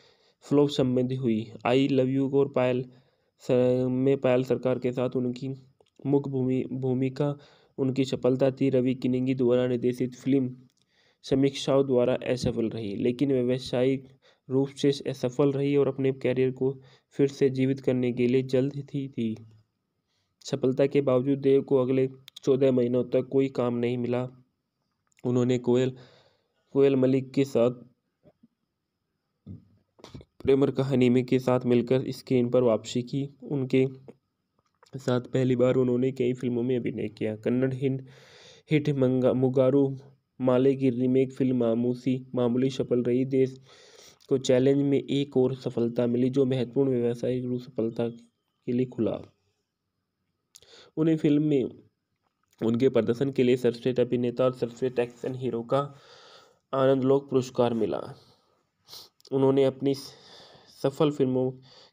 फ्लॉप संबंधी हुई आई लव यू और पायल में पायल सरकार के साथ उनकी मुख्य भूमि भूमिका उनकी सफलता थी रवि किनिंगी द्वारा निर्देशित फिल्म समीक्षाओं द्वारा असफल रही लेकिन व्यावसायिक रूप से असफल रही और अपने कैरियर को फिर से जीवित करने के लिए जल्द ही थी सफलता के बावजूद देव को अगले चौदह महीनों तक कोई काम नहीं मिला उन्होंने कोयल कोयल मलिक के साथ प्रेमर और कहानी के साथ मिलकर स्क्रीन पर वापसी की उनके साथ पहली बार उन्होंने कई फिल्मों में अभिनय किया कन्नड़ हिंद हिट मंगा मुगारू माले की रीमेक फिल्म मामूसी मामूली सफल रही देश को चैलेंज में एक और सफलता मिली जो महत्वपूर्ण व्यावसायिक रूप सफलता के लिए खुला उन्हें फिल्म में उनके प्रदर्शन के लिए सर्वश्रेष्ठ अभिनेता और सर्वश्रेष्ठ एक्शन हीरो का आनंद लोक पुरस्कार मिला उन्होंने अपनी सफल फिल्मों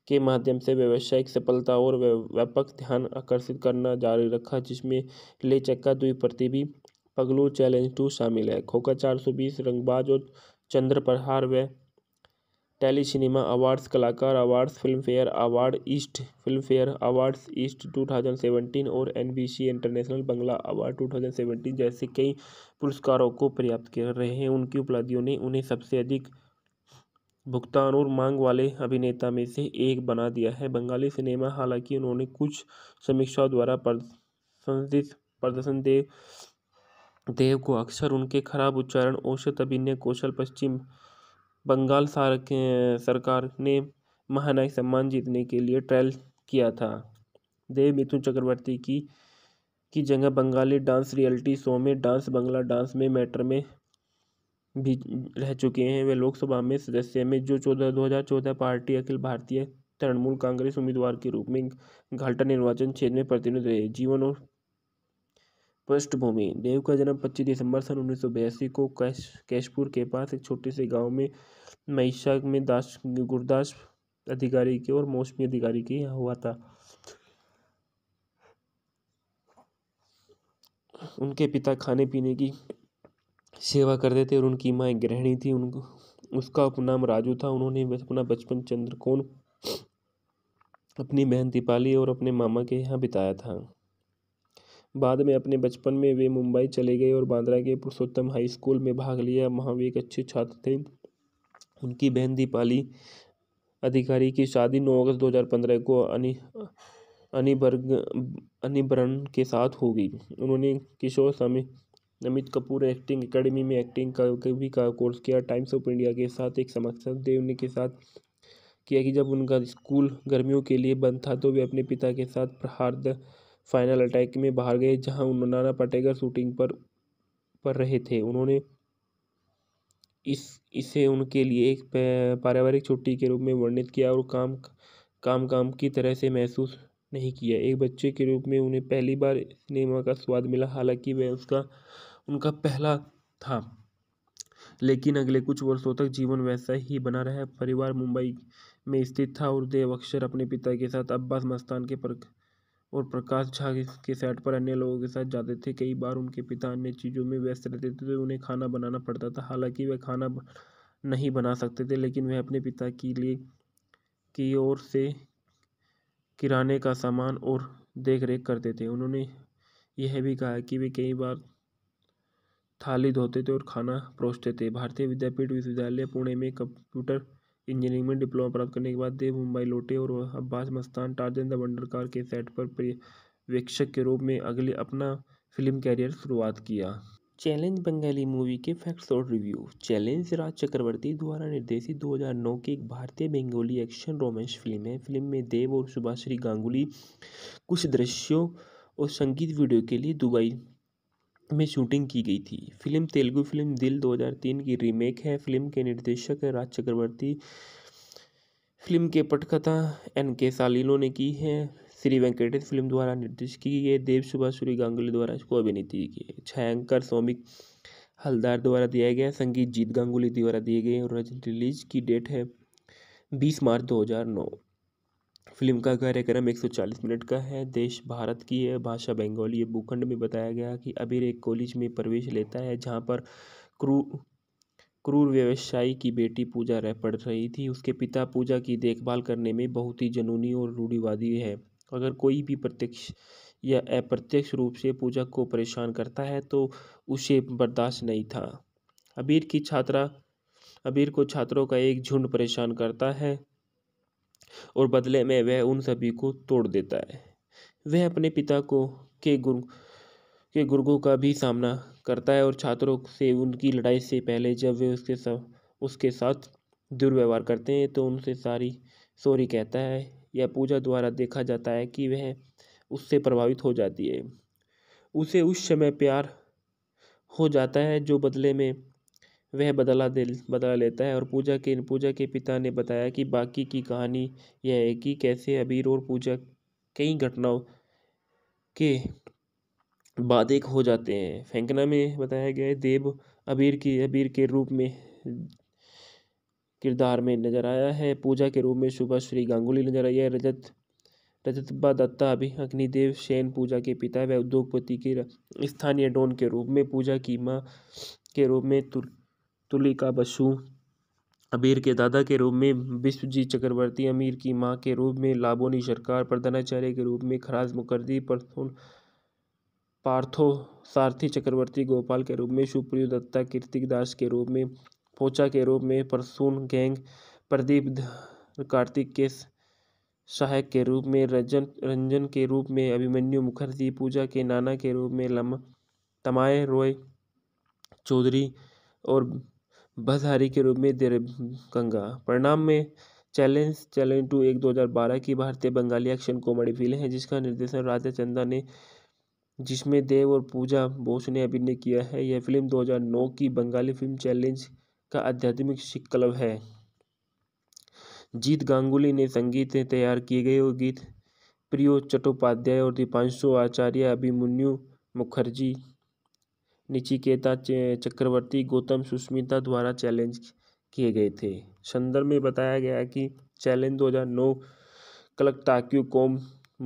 के माध्यम से व्यावसायिक सफलता और व्यापक ध्यान आकर्षित करना जारी रखा जिसमें ले चक्का भी पगलू चैलेंज टू शामिल है खोखा चार सौ बीस रंगबाज और चंद्र प्रहार व टेली सिनेमा अवार्ड्स कलाकार awards film fair award east film fair awards east 2017 और एनबीसी इंटरनेशनल बंगला अवार्ड 2017 जैसे कई पुरस्कारों को प्राप्त कर रहे हैं उनकी उपलब्धियों ने उन्हें सबसे अधिक भुगतान और मांग वाले अभिनेता में से एक बना दिया है बंगाली सिनेमा हालांकि उन्होंने कुछ समीक्षाओं द्वारा प्रशंसित प्रदर्शन देव देव को अक्सर उनके खराब उच्चारण औसत अभिनय कौशल पश्चिम बंगाल सरकार ने महानायक सम्मान जीतने के लिए ट्रायल किया था देव मिथुन चक्रवर्ती की की जगह बंगाली डांस रियलिटी शो में डांस बंगला डांस में मैटर में भी रह चुके हैं वे लोकसभा में सदस्य में जो चौदह दो हज़ार चौदह पार्टी अखिल भारतीय तृणमूल कांग्रेस उम्मीदवार के रूप में घाटा निर्वाचन क्षेत्र में प्रतिनिधि रहे जीवन और पृष्ठभूमि देव का जन्म पच्चीस दिसंबर सन उन्नीस सौ बयासी को कैश कैशपुर के पास एक छोटे से गांव में महिषा में दास गुरदास अधिकारी के और मौसमी अधिकारी के यहाँ हुआ था उनके पिता खाने पीने की सेवा करते थे और उनकी माँ एक गृहिणी थी उनको उसका नाम राजू था उन्होंने अपना बचपन चंद्रकोण अपनी बहन दीपाली और अपने मामा के यहाँ बिताया था बाद में अपने बचपन में वे मुंबई चले गए और बांद्रा के पुरुषोत्तम हाई स्कूल में भाग लिया वहाँ वे एक अच्छे छात्र थे उनकी बहन दीपाली अधिकारी की शादी 9 अगस्त 2015 को अनि अनिबर्ग अनिबरन के साथ होगी उन्होंने किशोर स्वामी अमित कपूर एक्टिंग एकेडमी में एक्टिंग का भी का कोर्स किया टाइम्स ऑफ इंडिया के साथ एक समक्षक देव ने के साथ किया कि जब उनका स्कूल गर्मियों के लिए बंद था तो वे अपने पिता के साथ प्रहार द फाइनल अटैक में बाहर गए जहां उन्होंने नाना पाटेकर शूटिंग पर पर रहे थे उन्होंने इस इसे उनके लिए एक पारिवारिक छुट्टी के रूप में वर्णित किया और काम काम काम की तरह से महसूस नहीं किया एक बच्चे के रूप में उन्हें पहली बार सिनेमा का स्वाद मिला हालांकि वह उसका उनका पहला था लेकिन अगले कुछ वर्षों तक जीवन वैसा ही बना रहा परिवार मुंबई में स्थित था और देव अक्षर अपने पिता के साथ अब्बास मस्तान के पर और प्रकाश झा के सेट पर अन्य लोगों के साथ जाते थे कई बार उनके पिता अन्य चीज़ों में व्यस्त रहते थे तो उन्हें खाना बनाना पड़ता था हालांकि वह खाना नहीं बना सकते थे लेकिन वह अपने पिता के लिए की ओर से किराने का सामान और देख रेख करते थे उन्होंने यह भी कहा कि वे कई बार थाली धोते थे और खाना परोसते थे भारतीय विद्यापीठ विश्वविद्यालय पुणे में कंप्यूटर इंजीनियरिंग में डिप्लोमा प्राप्त करने के बाद देव मुंबई लौटे और Abbas Mastan Tarzan the wonder car के सेट पर पर्यवेक्षक के रूप में अगले अपना फिल्म कैरियर शुरुआत किया चैलेंज बंगाली मूवी के फैक्ट्स और रिव्यू चैलेंज राज चक्रवर्ती द्वारा निर्देशित 2009 की एक भारतीय बंगाली एक्शन रोमांस फिल्म है फिल्म में देव और सुभाश्री गांगुली कुछ दृश्यों और संगीत वीडियो के लिए दुबई में शूटिंग की गई थी फिल्म तेलुगु फिल्म दिल 2003 की रीमेक है फिल्म के निर्देशक राज चक्रवर्ती फिल्म के पटकथा एन के सालिनो ने की है श्री वेंकटेश फिल्म द्वारा निर्देशित की गई है देव सुभाष गांगुली द्वारा इसको अभिनीत की गई है छायांकर सौमिक हलदार द्वारा दिया गया संगीत जीत गांगुली द्वारा दिए गए और रिलीज की डेट है बीस मार्च दो हज़ार नौ फिल्म का कार्यक्रम 140 मिनट का है देश भारत की है भाषा बंगाली है भूखंड में बताया गया कि अबीर एक कॉलेज में प्रवेश लेता है जहाँ पर क्रू क्रूर व्यवसायी की बेटी पूजा रह पढ़ रही थी उसके पिता पूजा की देखभाल करने में बहुत ही जनूनी और रूढ़िवादी है अगर कोई भी प्रत्यक्ष या अप्रत्यक्ष रूप से पूजा को परेशान करता है तो उसे बर्दाश्त नहीं था अबीर की छात्रा अबीर को छात्रों का एक झुंड परेशान करता है और बदले में वह उन सभी को तोड़ देता है वह अपने पिता को के गुरु के गुर्गों का भी सामना करता है और छात्रों से उनकी लड़ाई से पहले जब वे उसके साथ उसके साथ दुर्व्यवहार करते हैं तो उनसे सारी सॉरी कहता है या पूजा द्वारा देखा जाता है कि वह उससे प्रभावित हो जाती है उसे उस समय प्यार हो जाता है जो बदले में वह बदला दे बदला लेता है और पूजा के पूजा के पिता ने बताया कि बाकी की कहानी यह है कि कैसे अबीर और पूजा कई घटनाओं के बाद एक हो जाते हैं फेंकना में बताया गया है देव अबीर की अबीर के रूप में किरदार में नज़र आया है पूजा के रूप में सुबह श्री गांगुली नजर आई है रजत रजतबा दत्ता अभी अग्निदेव सेन पूजा के पिता व उद्योगपति के स्थानीय डोन के रूप में पूजा की माँ के रूप में तुल, तुलिका बसु अबीर के दादा के रूप में विश्वजीत चक्रवर्ती अमीर की मां के रूप में लाबोनी सरकार प्रधानाचार्य के रूप में खराज मुखर्जी परथुन पार्थो सारथी चक्रवर्ती गोपाल के रूप में सुप्रियो दत्ता कीर्तिक दास के रूप में पोचा के रूप में परसून गैंग प्रदीप कार्तिक के सहायक के रूप में रंजन रंजन के रूप में अभिमन्यु मुखर्जी पूजा के नाना के रूप में लम तमाए रॉय चौधरी और बसहारी के रूप में देर गंगा परिणाम में चैलेंज चैलेंज टू एक 2012 की भारतीय बंगाली एक्शन कॉमेडी फिल्म है जिसका निर्देशन राजा चंदा ने जिसमें देव और पूजा बोस ने अभिनय किया है यह फिल्म 2009 की बंगाली फिल्म चैलेंज का आध्यात्मिक सिख क्लब है जीत गांगुली ने संगीत तैयार किए गए और गीत प्रियो चट्टोपाध्याय और दीपांशु आचार्य अभिमन्यु मुखर्जी निचिकेता चक्रवर्ती गौतम सुष्मिता द्वारा चैलेंज किए गए थे संदर्भ में बताया गया कि चैलेंज 2009 नौ टाक्यू कॉम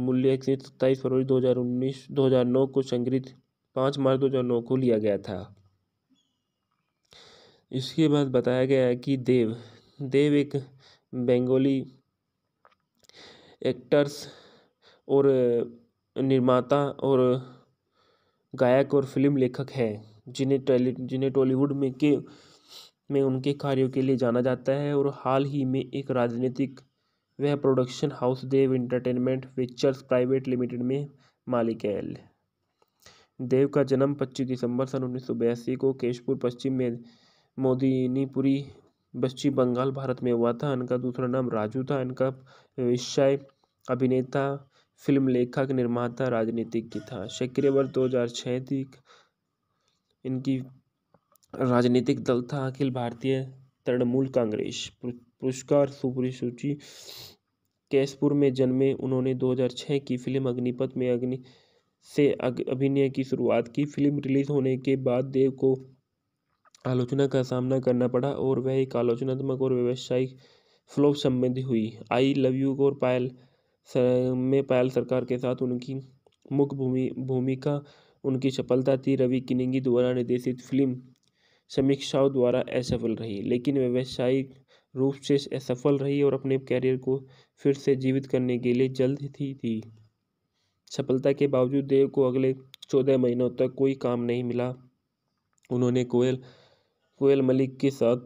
मूल्य सत्ताईस फरवरी 2019 2009 को संग्रहित पाँच मार्च 2009 को लिया गया था इसके बाद बताया गया है कि देव देव एक बेंगोली एक्टर्स और निर्माता और गायक और फिल्म लेखक है जिन्हें टॉली जिन्हें टॉलीवुड में के में उनके कार्यों के लिए जाना जाता है और हाल ही में एक राजनीतिक वह production house Dev entertainment pictures private limited में मालिक है देव का जन्म पच्चीस दिसंबर सन उन्नीस को केशपुर पश्चिम में मोदिनीपुरी पश्चिम बंगाल भारत में हुआ था इनका दूसरा नाम राजू था इनका विषय अभिनेता फिल्म लेखक निर्माता राजनीतिज्ञ था सक्रिय वर्ष दो हज़ार छः थी इनकी राजनीतिक दल था अखिल भारतीय तृणमूल कांग्रेस पुरस्कार सुपुरी सूची कैशपुर में जन्मे उन्होंने 2006 की फिल्म अग्निपथ में अग्नि से अभिनय की शुरुआत की फिल्म रिलीज होने के बाद देव को आलोचना का सामना करना पड़ा और वह एक आलोचनात्मक और व्यावसायिक फ्लोप संबंधी हुई आई लव यू और पायल में पायल सरकार के साथ उनकी मुख्य भूमि भूमिका उनकी सफलता थी रवि किनिंगी द्वारा निर्देशित फिल्म समीक्षाओं द्वारा असफल रही लेकिन व्यावसायिक रूप से असफल रही और अपने कैरियर को फिर से जीवित करने के लिए जल्द ही थी सफलता के बावजूद देव को अगले चौदह महीनों तक कोई काम नहीं मिला उन्होंने कोयल कोयल मलिक के साथ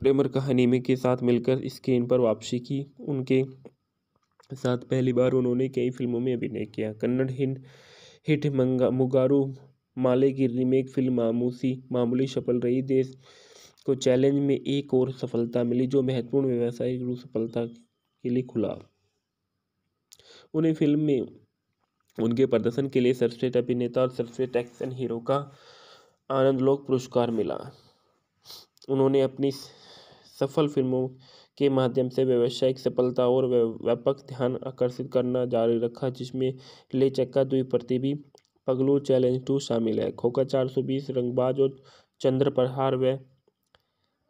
प्रेमर कहानी में के साथ मिलकर स्क्रीन पर वापसी की उनके साथ पहली बार उन्होंने कई फिल्मों में अभिनय किया कन्नड़ हिंद हिट मंगा मुगारू माले की रीमेक फिल्म मामूसी मामूली सफल रही देश को चैलेंज में एक और सफलता मिली जो महत्वपूर्ण व्यवसायिक रूप सफलता के लिए खुला उन्हें फिल्म में उनके प्रदर्शन के लिए सर्वश्रेष्ठ अभिनेता और सर्वश्रेष्ठ एक्शन हीरो का आनंद लोक पुरस्कार मिला उन्होंने अपनी सफल फिल्मों के माध्यम से व्यावसायिक सफलता और व्यापक ध्यान आकर्षित करना जारी रखा जिसमें ले चक्का प्रति भी पगलू चैलेंज टू शामिल है खोखा चार सौ बीस रंगबाज और चंद्र प्रहार व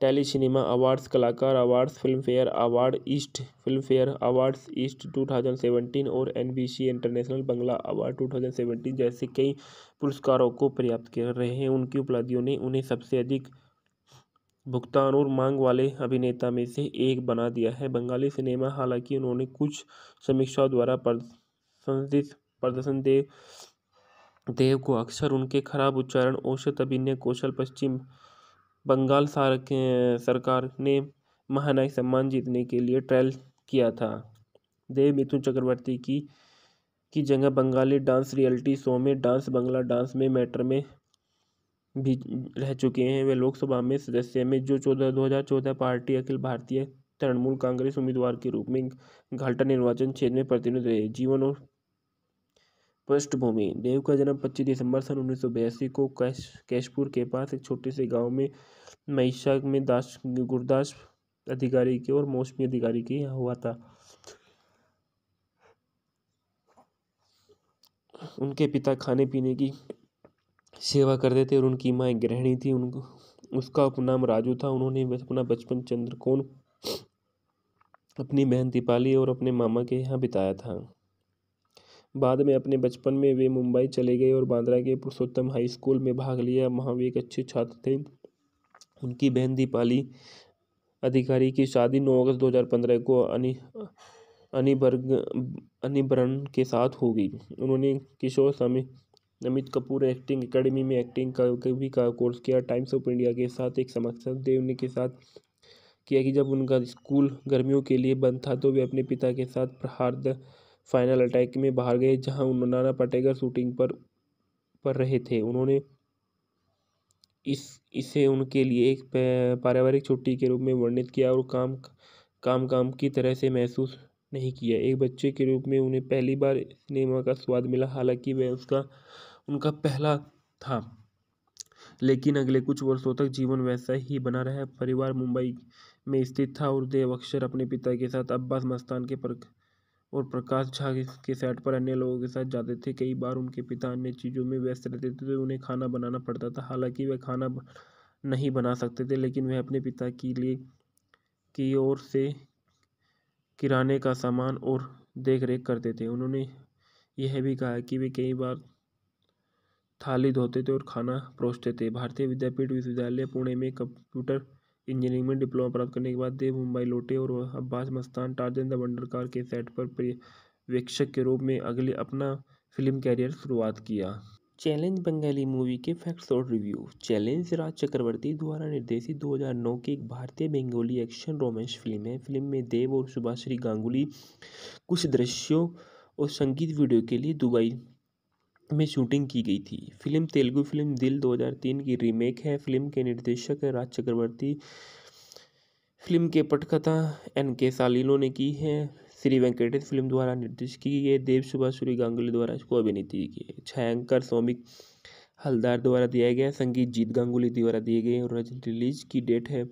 टेली सिनेमा अवार्ड्स कलाकार awards Filmfare award east Filmfare awards east 2017 और एनबीसी इंटरनेशनल बंगला अवार्ड 2017 जैसे कई पुरस्कारों को प्राप्त कर रहे हैं उनकी उपलब्धियों ने उन्हें सबसे अधिक भुगतान और मांग वाले अभिनेता में से एक बना दिया है बंगाली सिनेमा हालांकि उन्होंने कुछ समीक्षाओं द्वारा प्रदर्शित प्रदर्शन देव देव को अक्सर उनके खराब उच्चारण औसत अभिनय कौशल पश्चिम बंगाल सरकार ने महानायक सम्मान जीतने के लिए ट्रायल किया था देव मिथुन चक्रवर्ती की की जगह बंगाली डांस रियलिटी शो में डांस बंगला डांस में मैटर में भी रह चुके हैं वे लोकसभा में सदस्य में जो चौदह दो हज़ार चौदह पार्टी अखिल भारतीय तृणमूल कांग्रेस उम्मीदवार के रूप में घाटा निर्वाचन क्षेत्र में प्रतिनिधि रहे जीवन और पृष्ठभूमि देव का जन्म 25 दिसंबर सन उन्नीस को कैश कैशपुर के पास एक छोटे से गांव में महिषा में दास गुरदास अधिकारी के और मौसमी अधिकारी के यहाँ हुआ था उनके पिता खाने पीने की सेवा करते थे और उनकी माँ एक गृहिणी थी उनको उसका उपनाम राजू था उन्होंने अपना बचपन चंद्रकोण अपनी बहन दीपाली और अपने मामा के यहाँ बिताया था बाद में अपने बचपन में वे मुंबई चले गए और बांद्रा के पुरुषोत्तम हाई स्कूल में भाग लिया वहाँ वे एक अच्छे छात्र थे उनकी बहन दीपाली अधिकारी की शादी नौ अगस्त पंद्रह को अनी अनिबर्ग अनिबरन के साथ हो गई उन्होंने किशोर स्वामी अमित कपूर एक्टिंग एकेडमी में एक्टिंग का भी का कोर्स किया टाइम्स ऑफ इंडिया के साथ एक समाक्षक देव ने के साथ किया कि जब उनका स्कूल गर्मियों के लिए बंद था तो वे अपने पिता के साथ प्रहार्द फाइनल अटैक में बाहर गए जहां उन नाना पाटेकर शूटिंग पर पर रहे थे उन्होंने इस इसे उनके लिए एक पारिवारिक छुट्टी के रूप में वर्णित किया और काम काम काम की तरह से महसूस नहीं किया एक बच्चे के रूप में उन्हें पहली बार सिनेमा का स्वाद मिला हालांकि वह उसका उनका पहला था लेकिन अगले कुछ वर्षों तक जीवन वैसा ही बना रहा परिवार मुंबई में स्थित था और देव अक्षर अपने पिता के साथ अब्बास मस्तान के पर और प्रकाश झा के सेट पर अन्य लोगों के साथ जाते थे कई बार उनके पिता अन्य चीज़ों में व्यस्त रहते थे तो उन्हें खाना बनाना पड़ता था हालांकि वह खाना नहीं बना सकते थे लेकिन वह अपने पिता के लिए की ओर से किराने का सामान और देख रेख करते थे उन्होंने यह भी कहा कि वे कई बार थाली धोते थे और खाना परोसते थे भारतीय विद्यापीठ विश्वविद्यालय पुणे में कंप्यूटर इंजीनियरिंग में डिप्लोमा प्राप्त करने के बाद देव मुंबई लौटे और Abbas Mastan Tarzan the wonder car के सेट पर पर्यवेक्षक के रूप में अगले अपना फिल्म कैरियर शुरुआत किया चैलेंज बंगाली मूवी के फैक्ट्स और रिव्यू चैलेंज राज चक्रवर्ती द्वारा निर्देशित 2009 की एक भारतीय बंगाली एक्शन रोमांस फिल्म है फिल्म में देव और सुभाष गांगुली कुछ दृश्यों और संगीत वीडियो के लिए दुबई में शूटिंग की गई थी फिल्म तेलुगु फिल्म दिल 2003 की रीमेक है फिल्म के निर्देशक राज चक्रवर्ती फिल्म के पटकथा एन के सालिलो ने की है श्री वेंकटेश फिल्म द्वारा निर्देश की गई है देव सुभाष सूर्य गांगुली द्वारा इसको अभिनीत की है छायांकर सौमिक हलदार द्वारा दिया गया संगीत जीत गांगुली द्वारा दिए गए और रिलीज की डेट है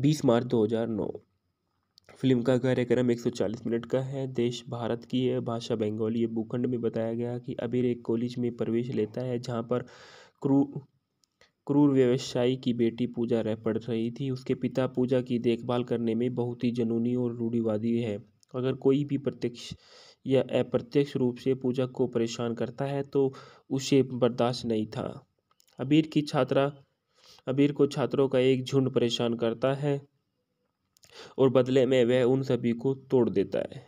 बीस मार्च नौ फिल्म का कार्यक्रम एक सौ चालीस मिनट का है देश भारत की है भाषा बंगाली है भूखंड में बताया गया कि अबीर एक कॉलेज में प्रवेश लेता है जहाँ पर क्रू क्रूर व्यवसायी की बेटी पूजा रह पढ़ रही थी उसके पिता पूजा की देखभाल करने में बहुत ही जनूनी और रूढ़िवादी है अगर कोई भी प्रत्यक्ष या अप्रत्यक्ष रूप से पूजा को परेशान करता है तो उसे बर्दाश्त नहीं था अबीर की छात्रा अबीर को छात्रों का एक झुंड परेशान करता है और बदले में वह उन सभी को तोड़ देता है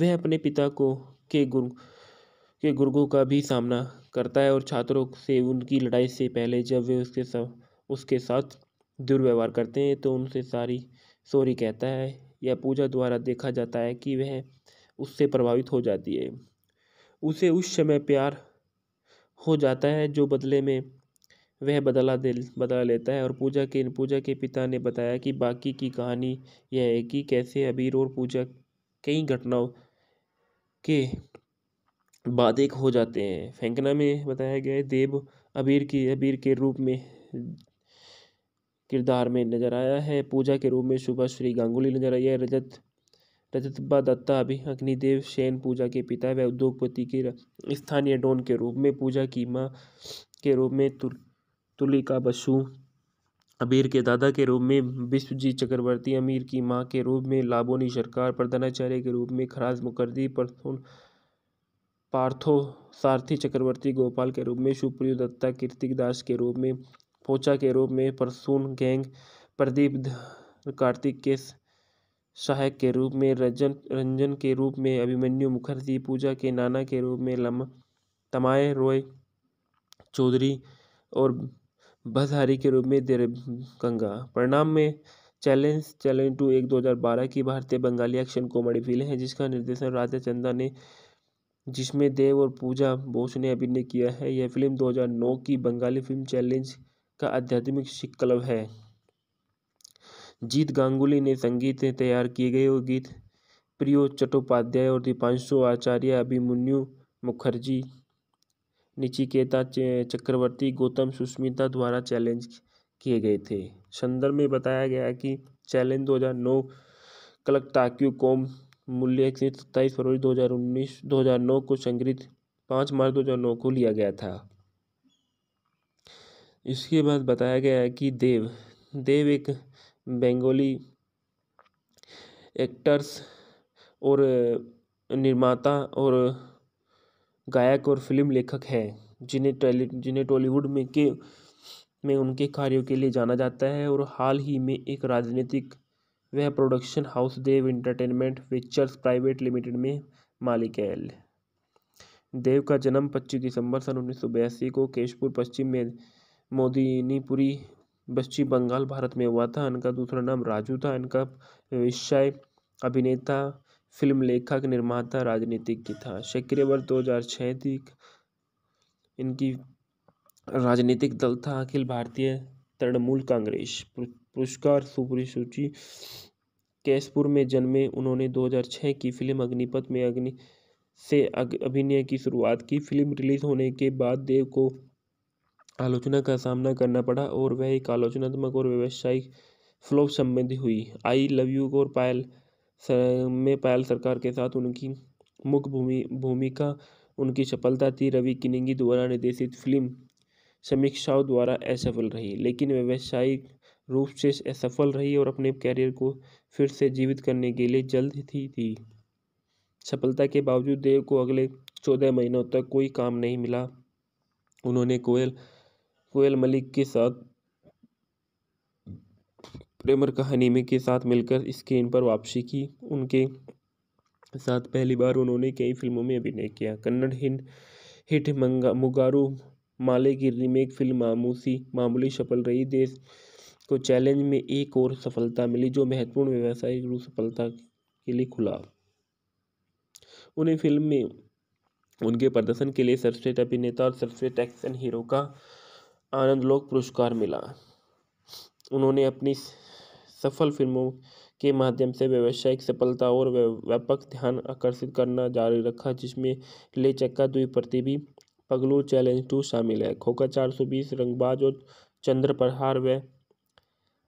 वह अपने पिता को के गुरु के गुर्गों का भी सामना करता है और छात्रों से उनकी लड़ाई से पहले जब वे उसके साथ उसके साथ दुर्व्यवहार करते हैं तो उनसे सारी सॉरी कहता है या पूजा द्वारा देखा जाता है कि वह उससे प्रभावित हो जाती है उसे उस समय प्यार हो जाता है जो बदले में वह बदला दिल बदला लेता है और पूजा के पूजा के पिता ने बताया कि बाकी की कहानी यह है कि कैसे अबीर और पूजा कई घटनाओं के बाद एक हो जाते हैं फेंकना में बताया गया है देव अबीर की अबीर के रूप में किरदार में नजर आया है पूजा के रूप में सुबह श्री गांगुली नजर आई है रजत रजत दत्ता अभी अग्निदेव सेन पूजा के पिता व उद्योगपति के स्थानीय डोन के रूप में पूजा की माँ के रूप में तुर्क तुलिका बसु अमीर के दादा के रूप में विश्वजीत चक्रवर्ती अमीर की माँ के रूप में लाबोनी सरकार प्रधानाचार्य के रूप में खराज मुखर्जी पार्थो सारथी चक्रवर्ती गोपाल के रूप में सुप्रियो दत्ता कीर्तिक दास के रूप में पोचा के रूप में परसून गैंग प्रदीप कार्तिक के सहायक के रूप में रजन रंजन के रूप में अभिमन्यु मुखर्जी पूजा के नाना के रूप में लम तमाय रॉय चौधरी और बसहारी के रूप में देरबंगा परिणाम में चैलेंज चैलेंज टू एक 2012 की भारतीय बंगाली एक्शन कॉमेडी फिल्म है जिसका निर्देशन राजा चंदा ने जिसमें देव और पूजा बोस ने अभिनय किया है यह फिल्म 2009 की बंगाली फिल्म चैलेंज का आध्यात्मिक क्लब है जीत गांगुली ने संगीत तैयार किए गए और गीत प्रियो चट्टोपाध्याय और दीपांशु आचार्य अभिमन्यु मुखर्जी निचिकेता चक्रवर्ती गौतम सुष्मिता द्वारा चैलेंज किए गए थे संदर्भ में बताया गया है कि चैलेंज 2009 कलक टाक्यू कॉम मूल्य सत्ताईस फरवरी 2019 2009 को संग्रहित पाँच मार्च 2009 को लिया गया था इसके बाद बताया गया है कि देव देव एक बंगाली एक्टर्स और निर्माता और गायक और फ़िल्म लेखक हैं जिन्हें टॉली जिन्हें टॉलीवुड में के में उनके कार्यों के लिए जाना जाता है और हाल ही में एक राजनीतिक वह production house Dev entertainment pictures private limited में मालिक है देव का जन्म 25 दिसंबर सन उन्नीस को केशपुर पश्चिम में मोदिनीपुरी पश्चिम बंगाल भारत में हुआ था इनका दूसरा नाम राजू था इनका व्यवसाय अभिनेता फिल्म लेखक निर्माता राजनीतिज्ञ था सक्रिय वर्ष दो हज़ार छः तक इनकी राजनीतिक दल था अखिल भारतीय तृणमूल कांग्रेस पुरस्कार सुपरी सूची में जन्मे उन्होंने 2006 की फिल्म अग्निपथ में अग्नि से अभिनय की शुरुआत की फिल्म रिलीज होने के बाद देव को आलोचना का सामना करना पड़ा और वह एक आलोचनात्मक और व्यावसायिक फ्लॉप संबंधी हुई आई लव यू और पायल में पायल सरकार के साथ उनकी मुख्य भूमि भूमिका उनकी सफलता थी रवि किनिंगी द्वारा निर्देशित फिल्म समीक्षाओं द्वारा असफल रही लेकिन व्यावसायिक रूप से असफल रही और अपने कैरियर को फिर से जीवित करने के लिए जल्द ही थी सफलता के बावजूद देव को अगले चौदह महीनों तक कोई काम नहीं मिला उन्होंने कोयल कोयल मलिक के साथ प्रेम और कहानी में के साथ मिलकर स्क्रीन पर वापसी की उनके साथ पहली बार उन्होंने कई फिल्मों में अभिनय किया कन्नड़ हिंद हिट मंगा मुगारू माले की रीमेक फिल्म मामूसी मामूली सफल रही देश को चैलेंज में एक और सफलता मिली जो महत्वपूर्ण व्यावसायिक रूप सफलता के लिए खुला उन्हें फिल्म में उनके प्रदर्शन के लिए सर्वश्रेष्ठ अभिनेता और सर्वश्रेष्ठ एक्शन हीरो का आनंद लोक पुरस्कार मिला उन्होंने अपनी सफल फिल्मों के माध्यम से व्यावसायिक सफलता और व्यापक ध्यान आकर्षित करना जारी रखा जिसमें ले चक्का भी पगलू चैलेंज टू शामिल है खोखा चार सौ बीस रंगबाज और चंद्र प्रहार व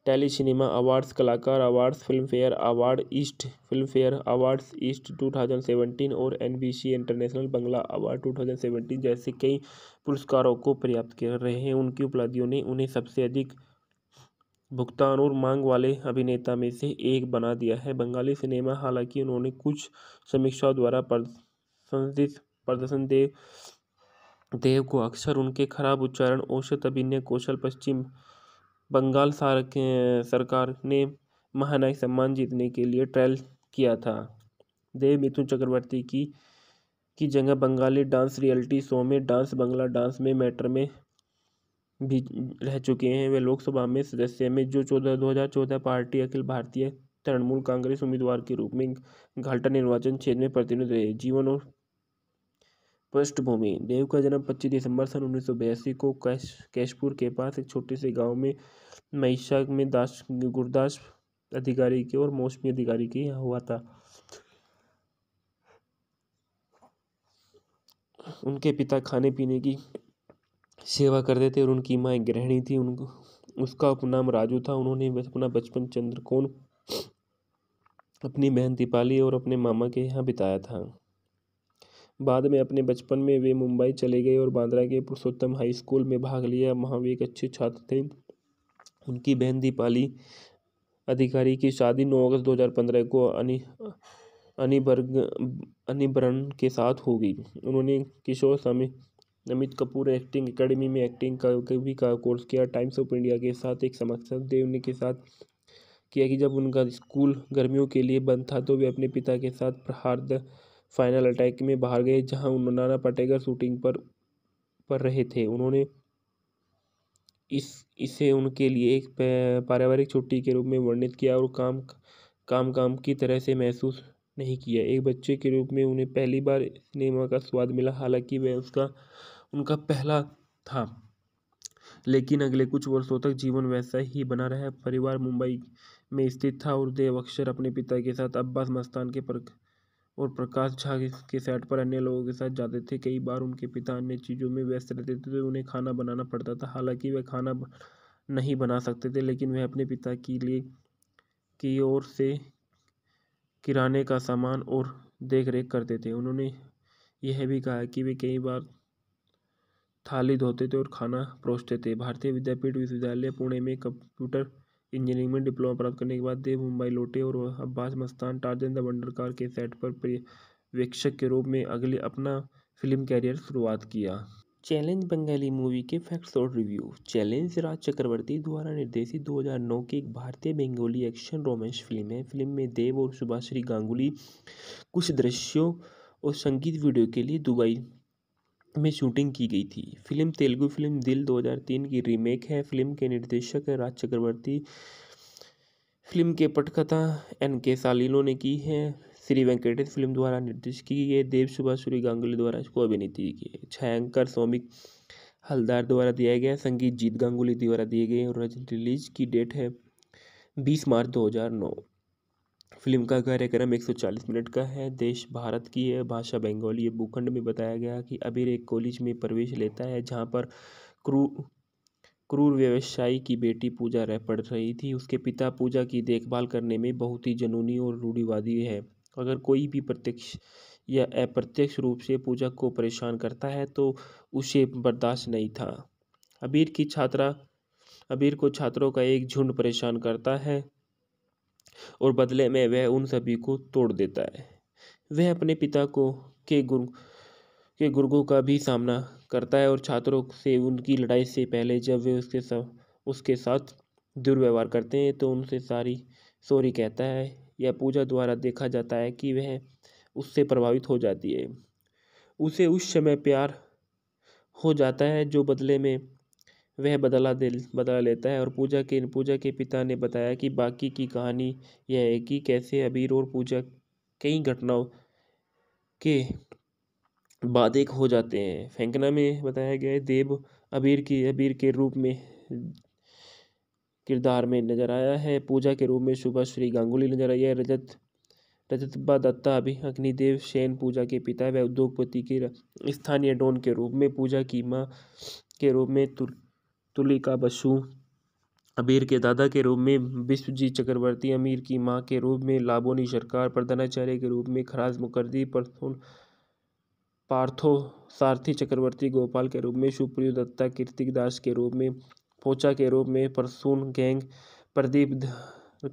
टेली सिनेमा अवार्ड्स कलाकार awards film fair award east film fair awards east 2017 और एनबीसी इंटरनेशनल बंगला अवार्ड 2017 जैसे कई पुरस्कारों को प्राप्त कर रहे हैं उनकी उपलब्धियों ने उन्हें सबसे अधिक भुगतान और मांग वाले अभिनेता में से एक बना दिया है बंगाली सिनेमा हालांकि उन्होंने कुछ समीक्षाओं द्वारा प्रशंसित प्रदर्शन देव देव को अक्सर उनके खराब उच्चारण औसत अभिनय कौशल पश्चिम बंगाल सरकार ने महानायक सम्मान जीतने के लिए ट्रायल किया था देव मिथुन चक्रवर्ती की की जगह बंगाली डांस रियलिटी शो में डांस बंगला डांस में मैटर में भी रह चुके हैं वे लोकसभा में सदस्य में जो चौदह दो हज़ार चौदह पार्टी अखिल भारतीय तृणमूल कांग्रेस उम्मीदवार के रूप में घाटा निर्वाचन क्षेत्र में प्रतिनिधि रहे जीवन और पृष्ठभूमि देव का जन्म पच्चीस दिसंबर सन उन्नीस सौ बयासी को कैश कैशपुर के पास एक छोटे से गांव में महिषा में दास गुरदास अधिकारी के और मौसमी अधिकारी के यहाँ हुआ था उनके पिता खाने पीने की सेवा करते थे और उनकी माँ एक गृहिणी थी उनको उसका उपनाम राजू था उन्होंने अपना बचपन चंद्रकोण अपनी बहन दीपाली और अपने मामा के यहाँ बिताया था बाद में अपने बचपन में वे मुंबई चले गए और बांद्रा के पुरुषोत्तम हाई स्कूल में भाग लिया वहाँ वे एक अच्छे छात्र थे उनकी बहन दीपाली अधिकारी की शादी 9 अगस्त 2015 को अनि अनिबर्ग अनिबरण के साथ होगी उन्होंने किशोर स्वामी अमित कपूर एक्टिंग एकेडमी में एक्टिंग का भी का कोर्स किया टाइम्स ऑफ इंडिया के साथ एक समक्षक देव ने के साथ किया कि जब उनका स्कूल गर्मियों के लिए बंद था तो वे अपने पिता के साथ प्रहार द फाइनल अटैक में बाहर गए जहां नाना पटेकर शूटिंग पर पर रहे थे उन्होंने इस इसे उनके लिए एक पारिवारिक छुट्टी के रूप में वर्णित किया और काम काम काम की तरह से महसूस नहीं किया एक बच्चे के रूप में उन्हें पहली बार सिनेमा का स्वाद मिला हालांकि वह उसका उनका पहला था लेकिन अगले कुछ वर्षों तक जीवन वैसा ही बना रहा परिवार मुंबई में स्थित था और देव अक्षर अपने पिता के साथ अब्बास मस्तान के पर और प्रकाश झा के सेट पर अन्य लोगों के साथ जाते थे कई बार उनके पिता अन्य चीज़ों में व्यस्त रहते थे तो उन्हें खाना बनाना पड़ता था हालांकि वह खाना नहीं बना सकते थे लेकिन वह अपने पिता के लिए की ओर से किराने का सामान और देख रेख करते थे उन्होंने यह भी कहा कि वे कई बार थाली धोते थे और खाना परोसते थे भारतीय विद्यापीठ विश्वविद्यालय पुणे में कंप्यूटर इंजीनियरिंग में डिप्लोमा प्राप्त करने के बाद देव मुंबई लौटे और Abbas Mastan Tarzan the wonder car के सेट पर पर्यवेक्षक के रूप में अगले अपना फिल्म कैरियर शुरुआत किया चैलेंज बंगाली मूवी के फैक्ट्स और रिव्यू चैलेंज राज चक्रवर्ती द्वारा निर्देशित 2009 की एक भारतीय बंगाली एक्शन रोमांस फिल्म है फिल्म में देव और सुभाश्री गांगुली कुछ दृश्यों और संगीत वीडियो के लिए दुबई में शूटिंग की गई थी फिल्म तेलुगु फिल्म दिल 2003 की रीमेक है फिल्म के निर्देशक राज चक्रवर्ती फिल्म के पटकथा एन के सालिनो ने की है श्री वेंकटेश फिल्म द्वारा निर्देशित की गई है देव सुभाष गांगुली द्वारा इसको अभिनीत की गई है छायांकर सौमिक हलदार द्वारा दिया गया संगीत जीत गांगुली द्वारा दिए गए और रिलीज की डेट है बीस मार्च दो हज़ार नौ फिल्म का कार्यक्रम 140 मिनट का है देश भारत की है भाषा बंगाली है भूखंड में बताया गया कि अबीर एक कॉलेज में प्रवेश लेता है जहाँ पर क्रू क्रूर व्यवसायी की बेटी पूजा रह पढ़ रही थी उसके पिता पूजा की देखभाल करने में बहुत ही जनूनी और रूढ़िवादी है अगर कोई भी प्रत्यक्ष या अप्रत्यक्ष रूप से पूजा को परेशान करता है तो उसे बर्दाश्त नहीं था अबीर की छात्रा अबीर को छात्रों का एक झुंड परेशान करता है और बदले में वह उन सभी को तोड़ देता है वह अपने पिता को के गुरु के गुर्गों का भी सामना करता है और छात्रों से उनकी लड़ाई से पहले जब वे उसके साथ उसके साथ दुर्व्यवहार करते हैं तो उनसे सारी सॉरी कहता है या पूजा द्वारा देखा जाता है कि वह उससे प्रभावित हो जाती है उसे उस समय प्यार हो जाता है जो बदले में वह बदला दे बदला लेता है और पूजा के पूजा के पिता ने बताया कि बाकी की कहानी यह है कि कैसे अबीर और पूजा कई घटनाओं के बाद एक हो जाते हैं फेंकना में बताया गया है देव अबीर की अबीर के रूप में किरदार में नज़र आया है पूजा के रूप में सुबह श्री गांगुली नज़र आई है रजत रजतबा दत्ता अभी अग्निदेव सेन पूजा के पिता व उद्योगपति के स्थानीय डोन के रूप में पूजा की माँ के रूप में तुल तुलिका बसु अबीर के दादा के रूप में विश्वजीत चक्रवर्ती अमीर की माँ के रूप में लाबोनी सरकार प्रधानाचार्य के रूप में खराज मुखर्जी परथुन पार्थो सारथी चक्रवर्ती गोपाल के रूप में सुप्रियो दत्ता कीर्तिक दास के रूप में पोचा के रूप में परसून गैंग प्रदीप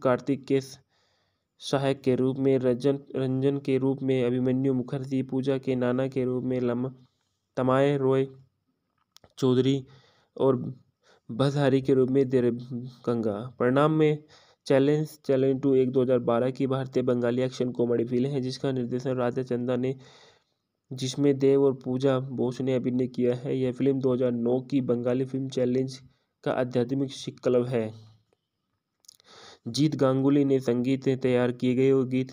कार्तिक के सहायक के रूप में रंजन रंजन के रूप में अभिमन्यु मुखर्जी पूजा के नाना के रूप में लम तमाए रॉय चौधरी और बसहारी के रूप में देर गंगा परिणाम में चैलेंज चैलेंज टू एक 2012 की भारतीय बंगाली एक्शन कॉमेडी फिल्म है जिसका निर्देशन राजा चंदा ने जिसमें देव और पूजा बोस ने अभिनय किया है यह फिल्म 2009 की बंगाली फिल्म चैलेंज का आध्यात्मिक सिख क्लब है जीत गांगुली ने संगीत तैयार किए गए और गीत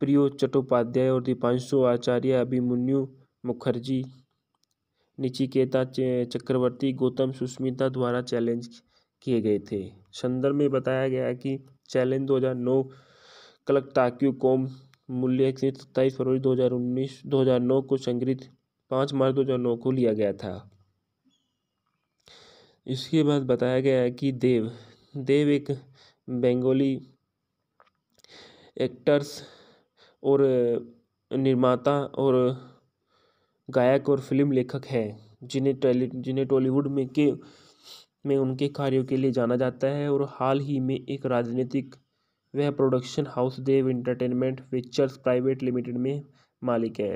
प्रियो चट्टोपाध्याय और दीपांशु आचार्य अभिमन्यु मुखर्जी निचिकेता चक्रवर्ती गौतम सुष्मिता द्वारा चैलेंज किए गए थे संदर्भ में बताया गया कि चैलेंज 2009 कलक टाक्यू कॉम मूल्य सत्ताईस फरवरी 2019 2009 को संग्रहित पाँच मार्च 2009 को लिया गया था इसके बाद बताया गया है कि देव देव एक बेंगोली एक्टर्स और निर्माता और गायक और फिल्म लेखक है जिन्हें टॉली जिन्हें टॉलीवुड में के में उनके कार्यों के लिए जाना जाता है और हाल ही में एक राजनीतिक वह production house Dev entertainment pictures private limited में मालिक है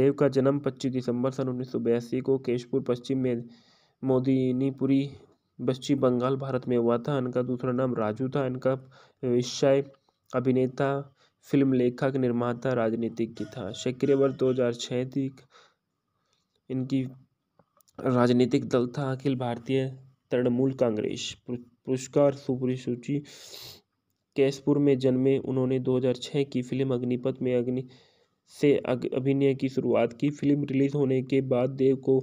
देव का जन्म पच्चीस दिसंबर सन उन्नीस को केशपुर पश्चिम में मोदिनीपुरी पश्चिम बंगाल भारत में हुआ था इनका दूसरा नाम राजू था इनका विषय अभिनेता फिल्म लेखक निर्माता राजनीतिज्ञ था सक्रिय वर्ष दो हज़ार छः तक इनकी राजनीतिक दल था अखिल भारतीय तृणमूल कांग्रेस पुरस्कार सुपुरी सूची कैशपुर में जन्मे उन्होंने 2006 की फिल्म अग्निपथ में अग्नि से अभिनय की शुरुआत की फिल्म रिलीज होने के बाद देव को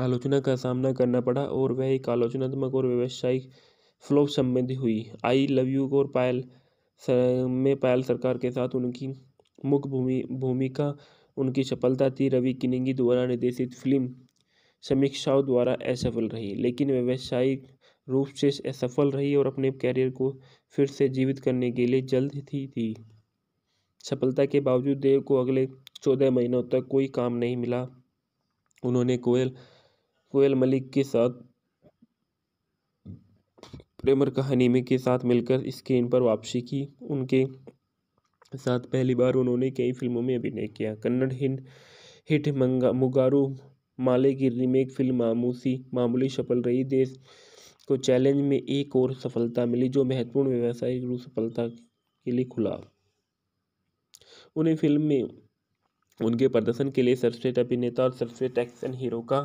आलोचना का सामना करना पड़ा और वह एक आलोचनात्मक और व्यावसायिक फ्लो संबंधी हुई आई लव यू और पायल में पायल सरकार के साथ उनकी मुख्य भूमि भूमिका उनकी सफलता थी रवि किनिंगी द्वारा निर्देशित फिल्म समीक्षाओं द्वारा असफल रही लेकिन व्यावसायिक रूप से असफल रही और अपने कैरियर को फिर से जीवित करने के लिए जल्द ही थी सफलता के बावजूद देव को अगले चौदह महीनों तक कोई काम नहीं मिला उन्होंने कोयल कोयल मलिक के साथ प्रेमर कहानी में के साथ मिलकर स्क्रीन पर वापसी की उनके साथ पहली बार उन्होंने कई फिल्मों में अभिनय किया कन्नड़ हिंद हिट मंगा मुगारू माले की रीमेक फिल्म मामूसी मामूली सफल रही देश को चैलेंज में एक और सफलता मिली जो महत्वपूर्ण व्यवसायिक रूप सफलता के लिए खुला उन्हें फिल्म में उनके प्रदर्शन के लिए सर्वश्रेष्ठ अभिनेता और सर्वश्रेष्ठ एक्शन हीरो का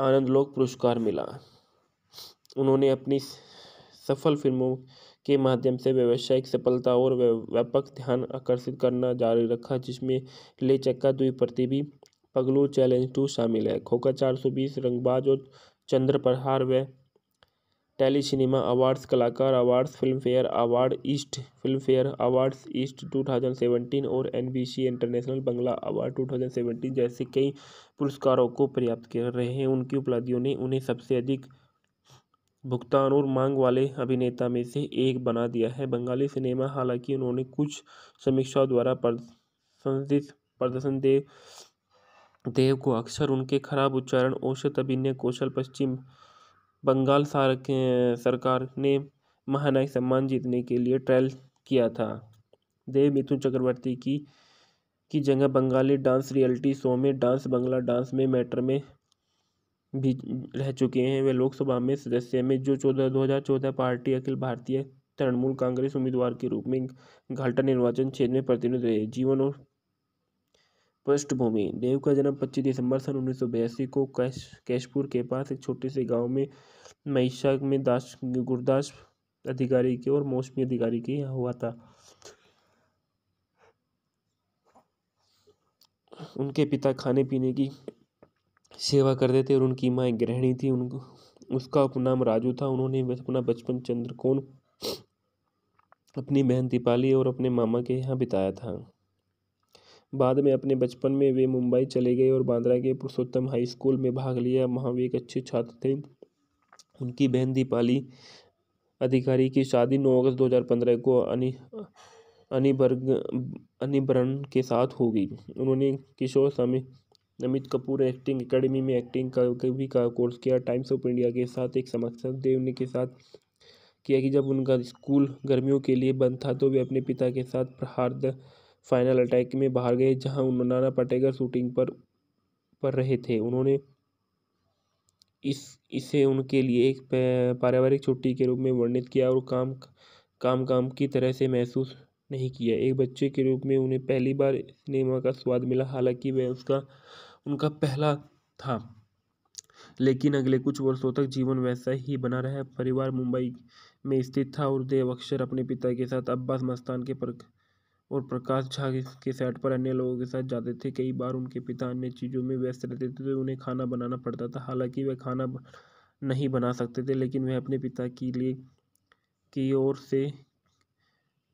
आनंद लोक पुरस्कार मिला उन्होंने अपनी सफल फिल्मों के माध्यम से व्यावसायिक सफलता और व्यापक ध्यान आकर्षित करना जारी रखा जिसमें ले चक्का द्विप्रति भी पगलू चैलेंज टू शामिल है खोखा चार सौ बीस रंगबाज और चंद्र प्रहार व टेली सिनेमा अवार्ड्स कलाकार awards Filmfare award east Filmfare awards east 2017 और एनबीसी इंटरनेशनल बंगला अवार्ड 2017 जैसे कई पुरस्कारों को प्राप्त कर रहे हैं उनकी उपलब्धियों ने उन्हें सबसे अधिक भुगतान और मांग वाले अभिनेता में से एक बना दिया है बंगाली सिनेमा हालांकि उन्होंने कुछ समीक्षाओं द्वारा प्रशंसित प्रदर्शन देव देव को अक्सर उनके खराब उच्चारण औसत अभिनय कौशल पश्चिम बंगाल सरकार ने महानायक सम्मान जीतने के लिए ट्रायल किया था देव मिथुन चक्रवर्ती की की जगह बंगाली डांस रियलिटी शो में डांस बंगला डांस में मैटर में भी रह चुके हैं वे लोकसभा में सदस्य में जो चौदह दो हज़ार चौदह पार्टी अखिल भारतीय तृणमूल कांग्रेस उम्मीदवार के रूप में घाटा निर्वाचन क्षेत्र में प्रतिनिधि रहे जीवन और पृष्ठभूमि देव का जन्म 25 दिसंबर सन उन्नीस को कैश कैशपुर के पास एक छोटे से गांव में महिषा में दास गुरदास अधिकारी के और मौसमी अधिकारी के यहाँ हुआ था उनके पिता खाने पीने की सेवा करते थे और उनकी माँ एक गृहिणी थी उनको उसका उपनाम राजू था उन्होंने अपना बचपन चंद्रकोण अपनी बहन दीपाली और अपने मामा के यहाँ बिताया था बाद में अपने बचपन में वे मुंबई चले गए और बांद्रा के पुरुषोत्तम हाई स्कूल में भाग लिया वहाँ वे एक अच्छे छात्र थे उनकी बहन दीपाली अधिकारी की शादी नौ अगस्त पंद्रह को अनी अनिबर्ग अनिबरन के साथ हो गई उन्होंने किशोर स्वामी अमित कपूर एक्टिंग एकेडमी में एक्टिंग का भी का कोर्स किया टाइम्स ऑफ इंडिया के साथ एक समाक्षक देव ने के साथ किया कि जब उनका स्कूल गर्मियों के लिए बंद था तो वे अपने पिता के साथ प्रहार्द फाइनल अटैक में बाहर गए जहां नाना पाटेकर शूटिंग पर पर रहे थे उन्होंने इस इसे उनके लिए एक पारिवारिक छुट्टी के रूप में वर्णित किया और काम काम काम की तरह से महसूस नहीं किया एक बच्चे के रूप में उन्हें पहली बार सिनेमा का स्वाद मिला हालांकि वह उसका उनका पहला था लेकिन अगले कुछ वर्षों तक जीवन वैसा ही बना रहा परिवार मुंबई में स्थित था और देव अक्षर अपने पिता के साथ अब्बास मस्तान के पर और प्रकाश झा के सेट पर अन्य लोगों के साथ जाते थे कई बार उनके पिता अन्य चीज़ों में व्यस्त रहते थे तो उन्हें खाना बनाना पड़ता था हालांकि वह खाना नहीं बना सकते थे लेकिन वह अपने पिता के लिए की ओर से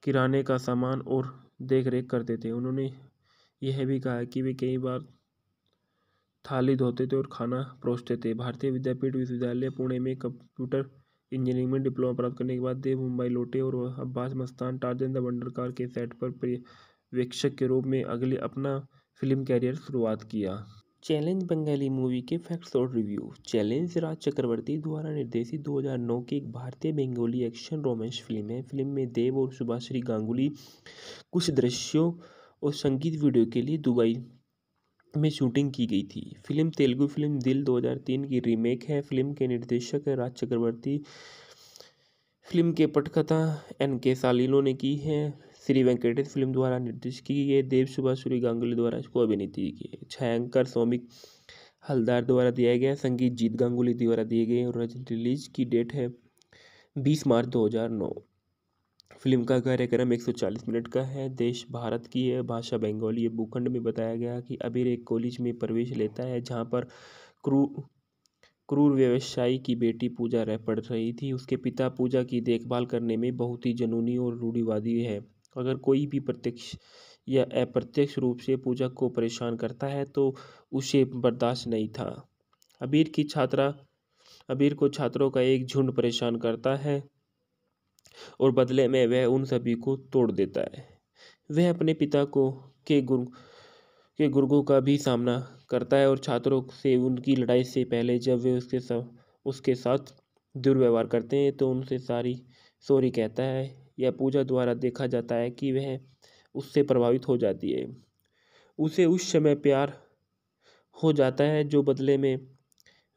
किराने का सामान और देख रेख करते थे उन्होंने यह भी कहा कि वे कई बार थाली धोते थे और खाना परोसते थे भारतीय विद्यापीठ विश्वविद्यालय पुणे में कंप्यूटर इंजीनियरिंग में डिप्लोमा प्राप्त करने के बाद देव मुंबई लौटे और Abbas Mastan Tarzan the wonder car के सेट पर पर्यवेक्षक के रूप में अगले अपना फिल्म कैरियर शुरुआत किया चैलेंज बंगाली मूवी के फैक्ट्स और रिव्यू चैलेंज राज चक्रवर्ती द्वारा निर्देशित 2009 की एक भारतीय बंगाली एक्शन रोमांस फिल्म है फिल्म में देव और सुभाष गांगुली कुछ दृश्यों और संगीत वीडियो के लिए दुबई में शूटिंग की गई थी फिल्म तेलुगु फिल्म दिल 2003 की रीमेक है फिल्म के निर्देशक राज चक्रवर्ती फिल्म के पटकथा एन के सालिलो ने की है श्री वेंकटेश फिल्म द्वारा निर्देश की गई है देव सुभाष सूर्य गांगुली द्वारा इसको अभिनीत की है छायांकर सौमिक हलदार द्वारा दिया गया संगीत जीत गांगुली द्वारा दिए गए और रिलीज की डेट है बीस मार्च नौ फिल्म का कार्यक्रम एक सौ चालीस मिनट का है देश भारत की है भाषा बंगाली है भूखंड में बताया गया कि अबीर एक कॉलेज में प्रवेश लेता है जहाँ पर क्रू क्रूर व्यवसायी की बेटी पूजा रह पढ़ रही थी उसके पिता पूजा की देखभाल करने में बहुत ही जनूनी और रूढ़िवादी है अगर कोई भी प्रत्यक्ष या अप्रत्यक्ष रूप से पूजा को परेशान करता है तो उसे बर्दाश्त नहीं था अबीर की छात्रा अबीर को छात्रों का एक झुंड परेशान करता है और बदले में वह उन सभी को तोड़ देता है वह अपने पिता को के गुरु के गुर्गों का भी सामना करता है और छात्रों से उनकी लड़ाई से पहले जब वे उसके साथ उसके साथ दुर्व्यवहार करते हैं तो उनसे सारी सॉरी कहता है या पूजा द्वारा देखा जाता है कि वह उससे प्रभावित हो जाती है उसे उस समय प्यार हो जाता है जो बदले में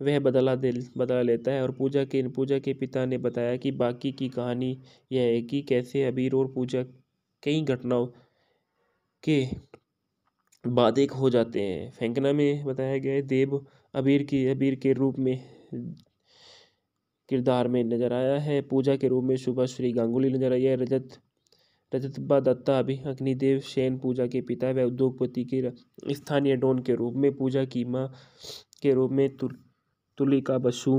वह बदला दिल बदला लेता है और पूजा के पूजा के पिता ने बताया कि बाकी की कहानी यह है कि कैसे अबीर और पूजा कई घटनाओं के बाद एक हो जाते हैं फेंकना में बताया गया है देव अबीर की अबीर के रूप में किरदार में नजर आया है पूजा के रूप में सुबह श्री गांगुली नजर आई है रजत रजत दत्ता अभी अग्निदेव सेन पूजा के पिता व उद्योगपति के स्थानीय डोन के रूप में पूजा की माँ के रूप में तुर्क तुलिका बसु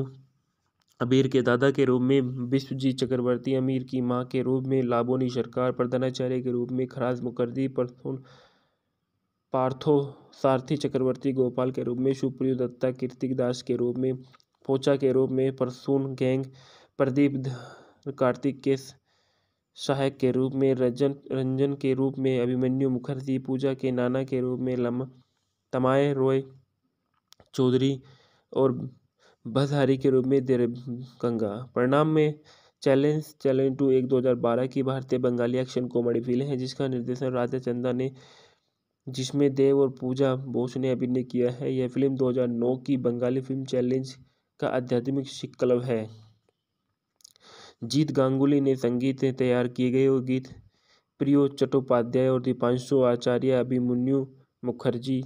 अमीर के दादा के रूप में विश्वजीत चक्रवर्ती अमीर की माँ के रूप में लाबोनी सरकार प्रधानाचार्य के रूप में खराज मुखर्जी पार्थो सारथी चक्रवर्ती गोपाल के रूप में सुप्रियो दत्ता कीर्तिक दास के रूप में पोचा के रूप में परसून गैंग प्रदीप कार्तिक के सहायक के रूप में रजन रंजन के रूप में अभिमन्यु मुखर्जी पूजा के नाना के रूप में लम तमाय रॉय चौधरी और बसहारी के रूप में देरबंगा परिणाम में चैलेंज चैलेंज टू एक 2012 की भारतीय बंगाली एक्शन कॉमेडी फिल्म है जिसका निर्देशन राजा चंदा ने जिसमें देव और पूजा बोस ने अभिनय किया है यह फिल्म 2009 की बंगाली फिल्म चैलेंज का आध्यात्मिक क्लब है जीत गांगुली ने संगीत तैयार किए गए और गीत प्रियो चट्टोपाध्याय और दीपांशु आचार्य अभिमन्यु मुखर्जी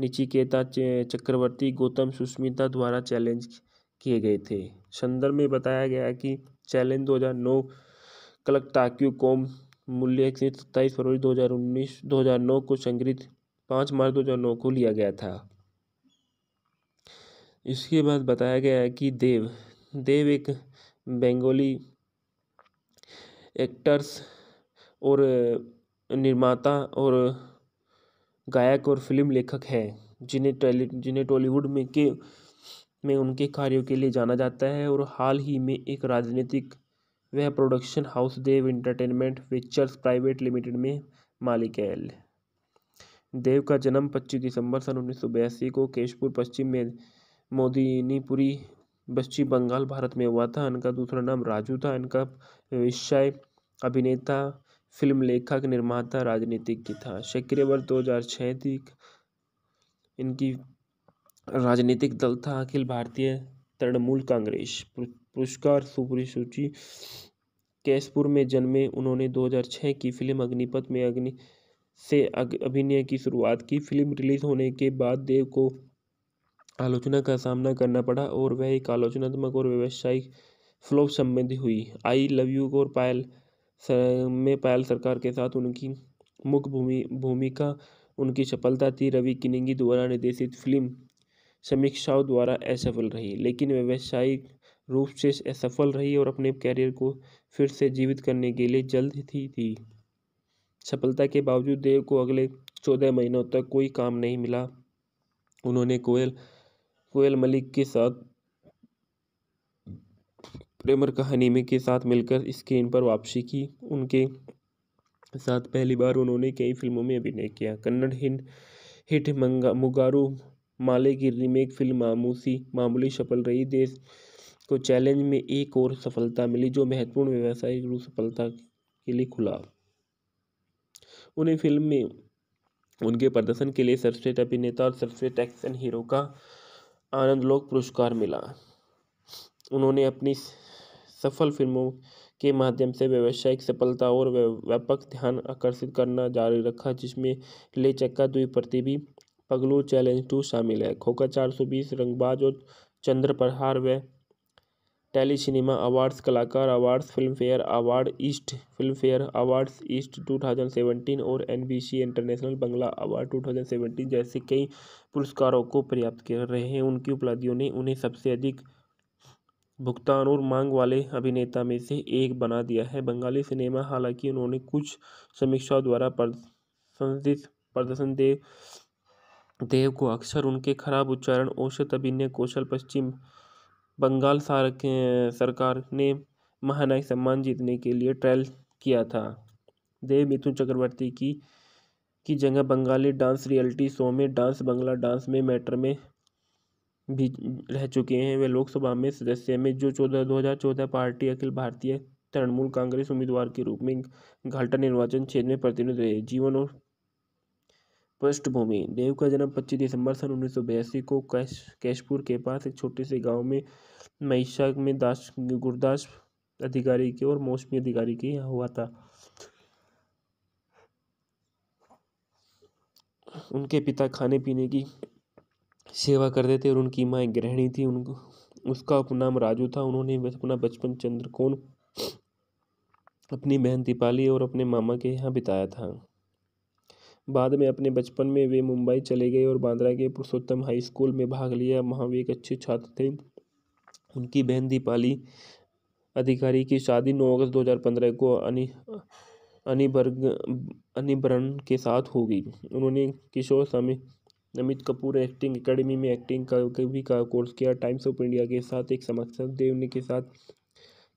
निचिकेता चक्रवर्ती गौतम सुष्मिता द्वारा चैलेंज किए गए थे संदर्भ में बताया गया है कि चैलेंज 2009 कलक टाक्यू कॉम मूल्य सत्ताईस फरवरी 2019 2009 को संग्रहित पाँच मार्च 2009 को लिया गया था इसके बाद बताया गया है कि देव देव एक बंगाली एक्टर्स और निर्माता और गायक और फ़िल्म लेखक हैं जिन्हें टॉली जिन्हें टॉलीवुड में के में उनके कार्यों के लिए जाना जाता है और हाल ही में एक राजनीतिक वह production house Dev entertainment pictures private limited में मालिक है देव का जन्म 25 दिसंबर सन उन्नीस को केशपुर पश्चिम में मोदिनीपुरी पश्चिम बंगाल भारत में हुआ था इनका दूसरा नाम राजू था इनका व्यवसाय अभिनेता फिल्म लेखक निर्माता राजनीतिज्ञ था सक्रिय वर्ष दो हज़ार छः तक इनकी राजनीतिक दल था अखिल भारतीय तृणमूल कांग्रेस पुरस्कार सुपरी सूची कैशपुर में जन्मे उन्होंने 2006 की फिल्म अग्निपथ में अग्नि से अभिनय की शुरुआत की फिल्म रिलीज होने के बाद देव को आलोचना का सामना करना पड़ा और वह एक आलोचनात्मक और व्यावसायिक फ्लॉप संबंधी हुई आई लव यू और पायल में पायल सरकार के साथ उनकी मुख्य भूमि भूमिका उनकी सफलता थी रवि किनिंगी द्वारा निर्देशित फिल्म समीक्षाओं द्वारा असफल रही लेकिन व्यावसायिक रूप से असफल रही और अपने कैरियर को फिर से जीवित करने के लिए जल्द ही थी सफलता के बावजूद देव को अगले चौदह महीनों तक कोई काम नहीं मिला उन्होंने कोयल कोयल मलिक के साथ प्रेमर कहानी में के साथ मिलकर स्क्रीन पर वापसी की उनके साथ पहली बार उन्होंने कई फिल्मों में अभिनय किया कन्नड़ हिंद हिट मंगा मुगारू माले की रीमेक फिल्म मामूसी मामूली सफल रही देश को चैलेंज में एक और सफलता मिली जो महत्वपूर्ण व्यावसायिक रूप सफलता के लिए खुला उन्हें फिल्म में उनके प्रदर्शन के लिए सर्वश्रेष्ठ अभिनेता और सर्वश्रेष्ठ एक्शन हीरो का आनंद लोक पुरस्कार मिला उन्होंने अपनी सफल फिल्मों के माध्यम से व्यावसायिक सफलता और व्यापक ध्यान आकर्षित करना जारी रखा जिसमें ले चक्का भी पगलू चैलेंज टू शामिल है खोखा चार सौ बीस रंगबाज और चंद्र प्रहार व टेली सिनेमा अवार्ड्स कलाकार awards film fair award east film fair awards east 2017 और एनबीसी इंटरनेशनल बंगला अवार्ड 2017 जैसे कई पुरस्कारों को प्राप्त कर रहे हैं उनकी उपलब्धियों ने उन्हें सबसे अधिक भुगतान और मांग वाले अभिनेता में से एक बना दिया है बंगाली सिनेमा हालांकि उन्होंने कुछ समीक्षाओं द्वारा प्रशंसित प्रदर्शन देव देव को अक्सर उनके खराब उच्चारण औसत अभिनय कौशल पश्चिम बंगाल सरकार ने महानायक सम्मान जीतने के लिए ट्रायल किया था देव मिथुन चक्रवर्ती की की जगह बंगाली डांस रियलिटी शो में डांस बंगला डांस में मैटर में भी रह चुके हैं वे लोकसभा में सदस्य में जो चौदह दो हज़ार चौदह पार्टी अखिल भारतीय तृणमूल कांग्रेस उम्मीदवार के रूप में घाटा निर्वाचन क्षेत्र में प्रतिनिधि रहे जीवन और पृष्ठभूमि देव का जन्म पच्चीस दिसंबर सन उन्नीस सौ बयासी को कैश कैशपुर के पास एक छोटे से गांव में महिषा में दास गुरदास अधिकारी के और मौसमी अधिकारी के यहाँ हुआ था उनके पिता खाने पीने की सेवा करते थे और उनकी माँ एक गृहिणी थी उनको उसका नाम राजू था उन्होंने अपना बचपन चंद्रकोण अपनी बहन दीपाली और अपने मामा के यहाँ बिताया था बाद में अपने बचपन में वे मुंबई चले गए और बांद्रा के पुरुषोत्तम हाई स्कूल में भाग लिया वहाँ वे एक अच्छे छात्र थे उनकी बहन दीपाली अधिकारी की शादी नौ अगस्त दो को अनि अनिबर्ग अनिबरण के साथ होगी उन्होंने किशोर स्वामी अमित कपूर एक्टिंग एकेडमी में एक्टिंग का भी का कोर्स किया टाइम्स ऑफ इंडिया के साथ एक समक्षक देव ने के साथ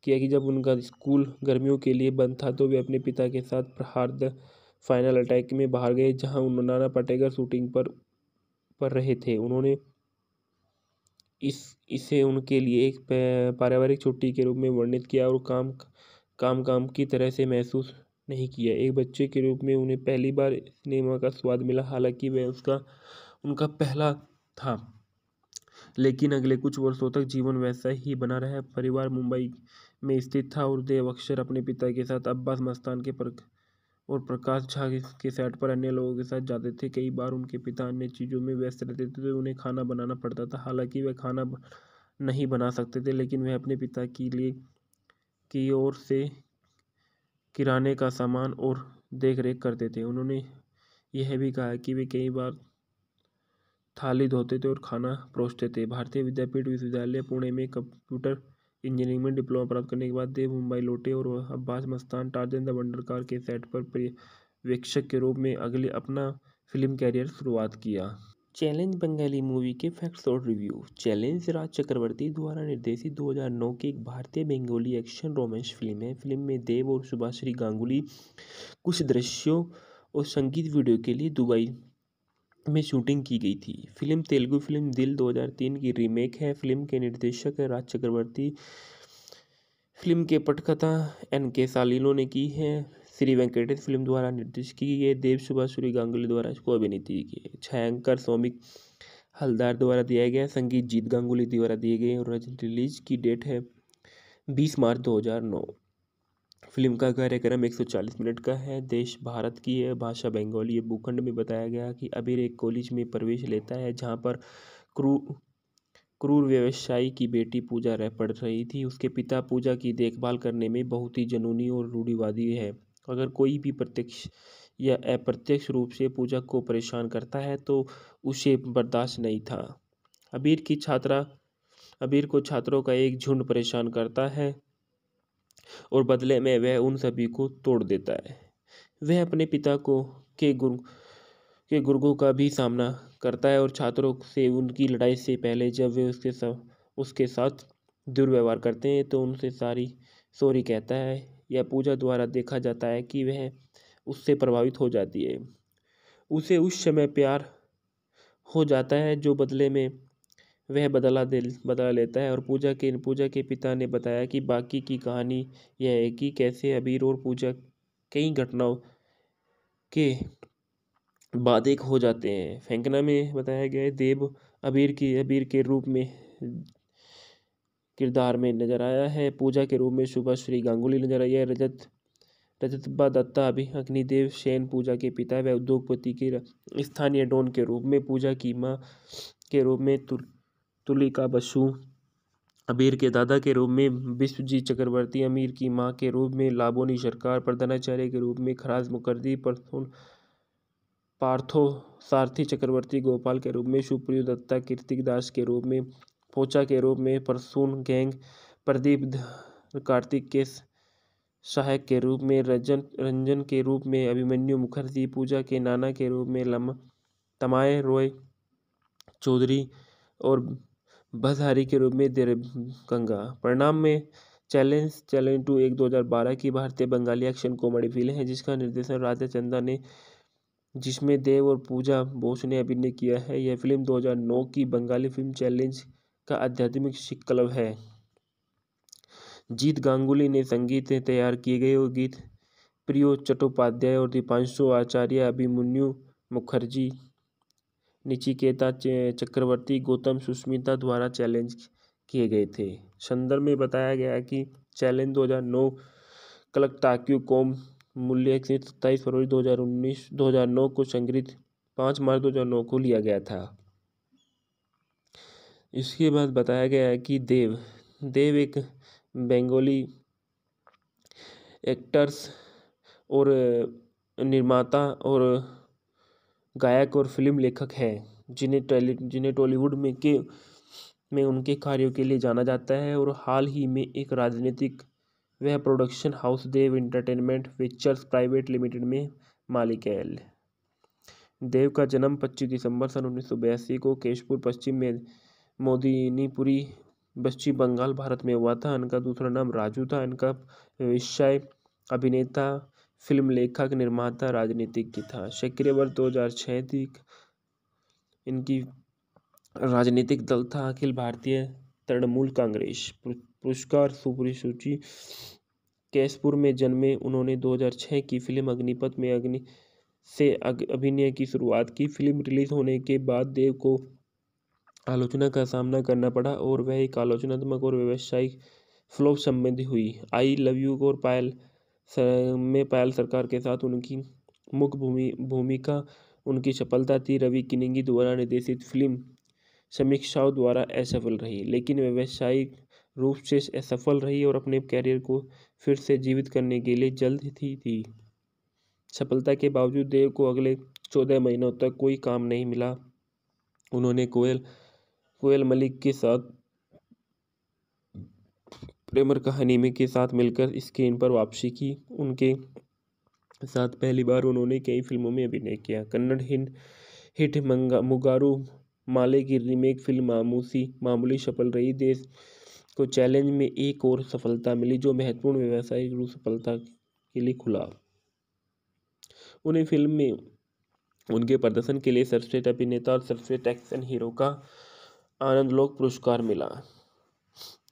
किया कि जब उनका स्कूल गर्मियों के लिए बंद था तो वे अपने पिता के साथ प्रहार द फाइनल अटैक में बाहर गए जहां उन्होंने नाना पाटेकर शूटिंग पर पर रहे थे उन्होंने इस इसे उनके लिए एक पारिवारिक छुट्टी के रूप में वर्णित किया और काम काम काम की तरह से महसूस नहीं किया एक बच्चे के रूप में उन्हें पहली बार सिनेमा का स्वाद मिला हालांकि वह उसका उनका पहला था लेकिन अगले कुछ वर्षों तक जीवन वैसा ही बना रहा परिवार मुंबई में स्थित था और देव अक्षर अपने पिता के साथ अब्बास मस्तान के पर और प्रकाश झा के सेट पर अन्य लोगों के साथ जाते थे कई बार उनके पिता अन्य चीज़ों में व्यस्त रहते थे तो उन्हें खाना बनाना पड़ता था हालांकि वह खाना नहीं बना सकते थे लेकिन वह अपने पिता के लिए की ओर से किराने का सामान और देख रेख करते थे उन्होंने यह भी कहा कि वे कई बार थाली धोते थे और खाना परोसते थे भारतीय विद्यापीठ विश्वविद्यालय पुणे में कंप्यूटर इंजीनियरिंग में डिप्लोमा प्राप्त करने के बाद देव मुंबई लौटे और Abbas Mastan Tarzan the wonder car के सेट पर पर्यवेक्षक के रूप में अगले अपना फिल्म कैरियर शुरुआत किया चैलेंज बंगाली मूवी के फैक्ट्स और रिव्यू चैलेंज राज चक्रवर्ती द्वारा निर्देशित 2009 की एक भारतीय बंगाली एक्शन रोमांस फिल्म है फिल्म में देव और सुभाश्री गांगुली कुछ दृश्यों और संगीत वीडियो के लिए दुबई में शूटिंग की गई थी फिल्म तेलुगु फिल्म दिल 2003 की रीमेक है फिल्म के निर्देशक राज चक्रवर्ती फिल्म के पटकथा एन के सालिनो ने की है श्री वेंकटेश फिल्म द्वारा निर्देशित की गई है देव सुभाष गांगुली द्वारा इसको अभिनीत की गई है छायांकर सौमिक हलदार द्वारा दिया गया संगीत जीत गांगुली द्वारा दिए गए और रिलीज की डेट है बीस मार्च दो हज़ार नौ फिल्म का कार्यक्रम 140 मिनट का है देश भारत की है भाषा बंगाली है भूखंड में बताया गया कि अबीर एक कॉलेज में प्रवेश लेता है जहाँ पर क्रू क्रूर व्यवसायी की बेटी पूजा रह पढ़ रही थी उसके पिता पूजा की देखभाल करने में बहुत ही जनूनी और रूढ़िवादी है अगर कोई भी प्रत्यक्ष या अप्रत्यक्ष रूप से पूजा को परेशान करता है तो उसे बर्दाश्त नहीं था अबीर की छात्रा अबीर को छात्रों का एक झुंड परेशान करता है और बदले में वह उन सभी को तोड़ देता है वह अपने पिता को के गुरु के गुर्गों का भी सामना करता है और छात्रों से उनकी लड़ाई से पहले जब वे उसके सा, उसके साथ दुर्व्यवहार करते हैं तो उनसे सारी सॉरी कहता है या पूजा द्वारा देखा जाता है कि वह उससे प्रभावित हो जाती है उसे उस समय प्यार हो जाता है जो बदले में वह बदला दे बदला लेता है और पूजा के पूजा के पिता ने बताया कि बाकी की कहानी यह है कि कैसे अबीर और पूजा कई घटनाओं के बाद एक हो जाते हैं फेंकना में बताया गया है देव अबीर की अबीर के रूप में किरदार में नज़र आया है पूजा के रूप में सुबह श्री गांगुली नजर आई है रजत रजतबा दत्ता अभी अग्निदेव सेन पूजा के पिता व उद्योगपति के स्थानीय डोन के रूप में पूजा की माँ के रूप में तुल तुलिका बसु अबीर के दादा के रूप में विश्वजीत चक्रवर्ती अमीर की मां के रूप में लाबोनी सरकार प्रधानाचार्य के रूप में खराज मुखर्जी परथुन पार्थो सारथी चक्रवर्ती गोपाल के रूप में सुप्रियो दत्ता कीर्तिक दास के रूप में पोचा के रूप में परसून गैंग प्रदीप कार्तिक के सहायक के रूप में रंजन रंजन के रूप में अभिमन्यु मुखर्जी पूजा के नाना के रूप में लम तमाए रॉय चौधरी और बसहारी के रूप में देर गंगा परिणाम में चैलेंज चैलेंज टू एक 2012 की भारतीय बंगाली एक्शन कॉमेडी फिल्म है जिसका निर्देशन राजा चंदा ने जिसमें देव और पूजा बोस ने अभिनय किया है यह फिल्म 2009 की बंगाली फिल्म चैलेंज का आध्यात्मिक सिख क्लब है जीत गांगुली ने संगीत तैयार किए गए और गीत प्रियो चट्टोपाध्याय और दीपांशु आचार्य अभिमन्यु मुखर्जी निचिकेता चक्रवर्ती गौतम सुष्मिता द्वारा चैलेंज किए गए थे संदर्भ में बताया गया कि चैलेंज 2009 नौ टाक्यू कॉम मूल्य सत्ताईस फरवरी 2019 2009 को संग्रहित पाँच मार्च 2009 को लिया गया था इसके बाद बताया गया है कि देव देव एक बेंगोली एक्टर्स और निर्माता और गायक और फिल्म लेखक है जिन्हें टॉली जिन्हें टॉलीवुड में के में उनके कार्यों के लिए जाना जाता है और हाल ही में एक राजनीतिक वह production house Dev entertainment pictures private limited में मालिक है देव का जन्म पच्चीस दिसंबर सन उन्नीस को केशपुर पश्चिम में मोदिनीपुरी पश्चिम बंगाल भारत में हुआ था इनका दूसरा नाम राजू था इनका विषय अभिनेता फिल्म लेखक निर्माता राजनीतिज्ञ था सक्रिय वर्ष दो हज़ार छः थी इनकी राजनीतिक दल था अखिल भारतीय तृणमूल कांग्रेस पुरस्कार सुपुरी सूची कैशपुर में जन्मे उन्होंने 2006 की फिल्म अग्निपथ में अग्नि से अभिनय की शुरुआत की फिल्म रिलीज होने के बाद देव को आलोचना का सामना करना पड़ा और वह एक आलोचनात्मक और व्यावसायिक फ्लोप संबंधी हुई आई लव यू और पायल में पायल सरकार के साथ उनकी मुख्य भूमि भूमिका उनकी सफलता थी रवि किनिंगी द्वारा निर्देशित फिल्म समीक्षाओं द्वारा असफल रही लेकिन व्यावसायिक रूप से असफल रही और अपने कैरियर को फिर से जीवित करने के लिए जल्द ही थी सफलता के बावजूद देव को अगले चौदह महीनों तक कोई काम नहीं मिला उन्होंने कोयल कोयल मलिक के साथ प्रेमर कहानी में के साथ मिलकर स्क्रीन पर वापसी की उनके साथ पहली बार उन्होंने कई फिल्मों में अभिनय किया कन्नड़ हिंद हिट मंगा मुगारू माले की रीमेक फिल्म मामूसी मामूली सफल रही देश को चैलेंज में एक और सफलता मिली जो महत्वपूर्ण व्यवसायिक रूप सफलता के लिए खुला उन्हें फिल्म में उनके प्रदर्शन के लिए सर्वश्रेष्ठ अभिनेता और सर्वश्रेष्ठ एक्शन हीरो का आनंद लोक पुरस्कार मिला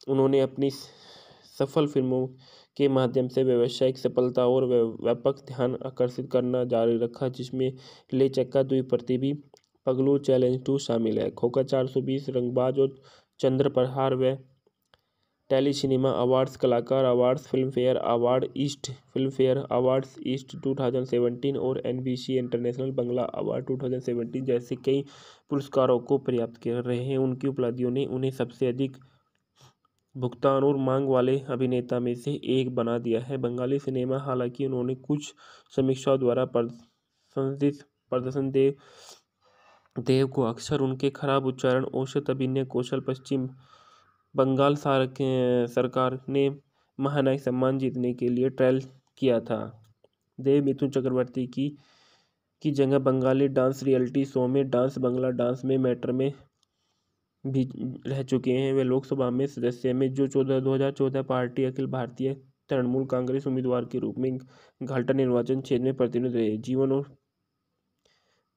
उन्होंने अपनी सफल फिल्मों के माध्यम से व्यावसायिक सफलता और व्यापक ध्यान आकर्षित करना जारी रखा जिसमें ले चक्का प्रति भी पगलू चैलेंज टू शामिल है खोखा चार सौ बीस रंगबाज और चंद्र प्रहार व टेली सिनेमा अवार्ड्स कलाकार awards film fair award east film fair awards east 2017 और एनबीसी इंटरनेशनल बंगला अवार्ड 2017 जैसे कई पुरस्कारों को प्राप्त कर रहे हैं उनकी उपलब्धियों ने उन्हें सबसे अधिक भुगतान और मांग वाले अभिनेता में से एक बना दिया है बंगाली सिनेमा हालांकि उन्होंने कुछ समीक्षाओं द्वारा प्रदर्शित प्रदर्शन देव देव को अक्सर उनके खराब उच्चारण औसत अभिनय कौशल पश्चिम बंगाल सरकार ने महानायक सम्मान जीतने के लिए ट्रायल किया था देव मिथुन चक्रवर्ती की की जगह बंगाली डांस रियलिटी शो में डांस बंगला डांस में मैटर में भी रह चुके हैं वे लोकसभा में सदस्य में जो चौदह दो हज़ार चौदह पार्टी अखिल भारतीय तृणमूल कांग्रेस उम्मीदवार के रूप में घाटा निर्वाचन क्षेत्र में प्रतिनिधि रहे जीवन और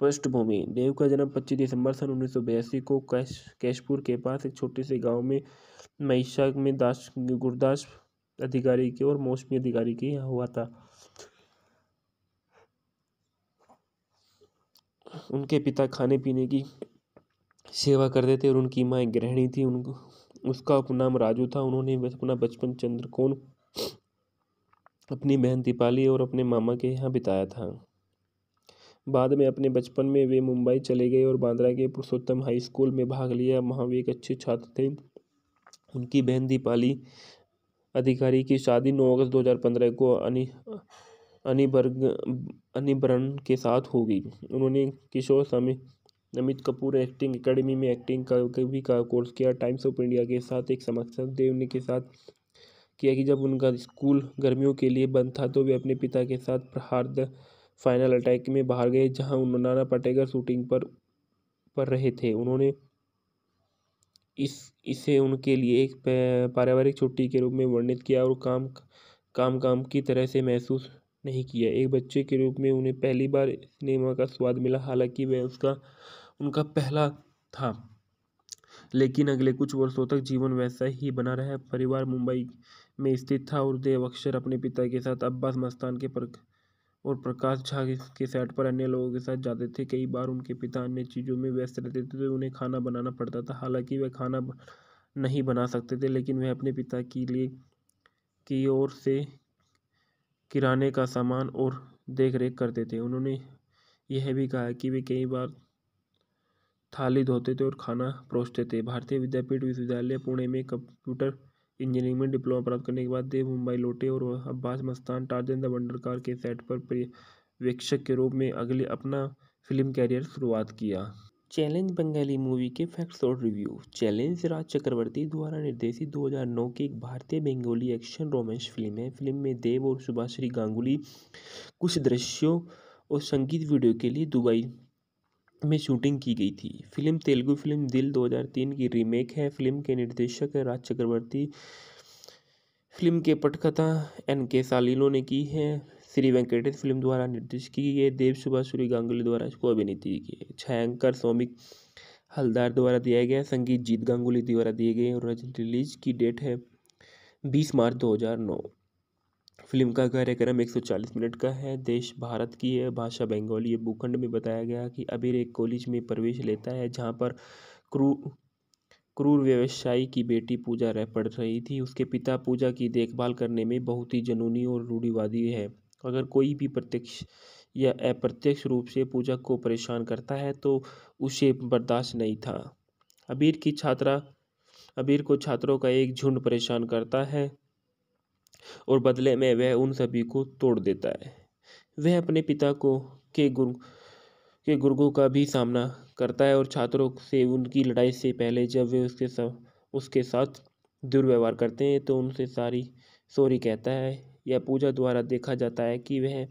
पृष्ठभूमि देव का जन्म पच्चीस दिसंबर सन उन्नीस सौ बयासी को कैश कैशपुर के पास एक छोटे से गांव में महिषा में दास गुरदास अधिकारी के और मौसमी अधिकारी के यहाँ हुआ था उनके पिता खाने पीने की सेवा करते थे और उनकी माँ एक गृहिणी थी उनको उसका नाम राजू था उन्होंने अपना बचपन चंद्रकोण अपनी बहन दीपाली और अपने मामा के यहाँ बिताया था बाद में अपने बचपन में वे मुंबई चले गए और बांद्रा के पुरुषोत्तम हाई स्कूल में भाग लिया वहाँ वे एक अच्छे छात्र थे उनकी बहन दीपाली अधिकारी की शादी नौ अगस्त दो को अनि अनिबर्ग अनिबर्न के साथ होगी उन्होंने किशोर समी अमित कपूर एक्टिंग एकेडमी में एक्टिंग का भी का कोर्स किया टाइम्स ऑफ इंडिया के साथ एक साक्षात्कार देव ने के साथ किया कि जब उनका स्कूल गर्मियों के लिए बंद था तो वे अपने पिता के साथ द फाइनल अटैक में बाहर गए जहां उन नाना पाटेकर शूटिंग पर पर रहे थे उन्होंने इस इसे उनके लिए एक पारिवारिक छुट्टी के रूप में वर्णित किया और काम काम काम की तरह से महसूस नहीं किया एक बच्चे के रूप में उन्हें पहली बार सिनेमा का स्वाद मिला हालांकि वह उसका उनका पहला था लेकिन अगले कुछ वर्षों तक जीवन वैसा ही बना रहा परिवार मुंबई में स्थित था और देव अक्षर अपने पिता के साथ अब्बास मस्तान के पर और प्रकाश झा के सेट पर अन्य लोगों के साथ जाते थे कई बार उनके पिता अन्य चीज़ों में व्यस्त रहते थे तो उन्हें खाना बनाना पड़ता था हालांकि वह खाना नहीं बना सकते थे लेकिन वह अपने पिता के लिए की ओर से किराने का सामान और देख रेख करते थे उन्होंने यह भी कहा कि वे कई बार थाली धोते थे और खाना परोसते थे भारतीय विद्यापीठ विश्वविद्यालय पुणे में कंप्यूटर इंजीनियरिंग में डिप्लोमा प्राप्त करने के बाद देव मुंबई लौटे और Abbas Mastan Tarzan the wonder car के सेट पर पर्यवेक्षक के रूप में अगले अपना फिल्म कैरियर शुरुआत किया चैलेंज बंगाली मूवी के फैक्ट्स और रिव्यू चैलेंज राज चक्रवर्ती द्वारा निर्देशित 2009 की एक भारतीय बंगाली एक्शन रोमांस फिल्म है फिल्म में देव और सुभाषी गांगुली कुछ दृश्यों और संगीत वीडियो के लिए दुबई में शूटिंग की गई थी फिल्म तेलुगु फिल्म दिल 2003 की रीमेक है फिल्म के निर्देशक राज चक्रवर्ती फिल्म के पटकथा एन के सालिलो ने की है श्री वेंकटेश फिल्म द्वारा निर्देश की गई है देव सुभाष सूरी गांगुली द्वारा इसको अभिनीत की गई है छायांकर सौमिक हलदार द्वारा दिया गया संगीत जीत गांगुली द्वारा दिए गए और रिलीज की डेट है बीस मार्च दो फिल्म का कार्यक्रम 140 मिनट का है देश भारत की है भाषा बंगाली है भूखंड में बताया गया कि अबीर एक कॉलेज में प्रवेश लेता है जहाँ पर क्रू क्रूर व्यवसायी की बेटी पूजा रह पढ़ रही थी उसके पिता पूजा की देखभाल करने में बहुत ही जनूनी और रूढ़िवादी है तो अगर कोई भी प्रत्यक्ष या अप्रत्यक्ष रूप से पूजा को परेशान करता है तो उसे बर्दाश्त नहीं था अबीर की छात्रा अबीर को छात्रों का एक झुंड परेशान करता है और बदले में वह उन सभी को तोड़ देता है वह अपने पिता को के गुरु के गुर्गों का भी सामना करता है और छात्रों से उनकी लड़ाई से पहले जब वे उसके साथ उसके साथ दुर्व्यवहार करते हैं तो उनसे सारी सॉरी कहता है या पूजा द्वारा देखा जाता है कि वह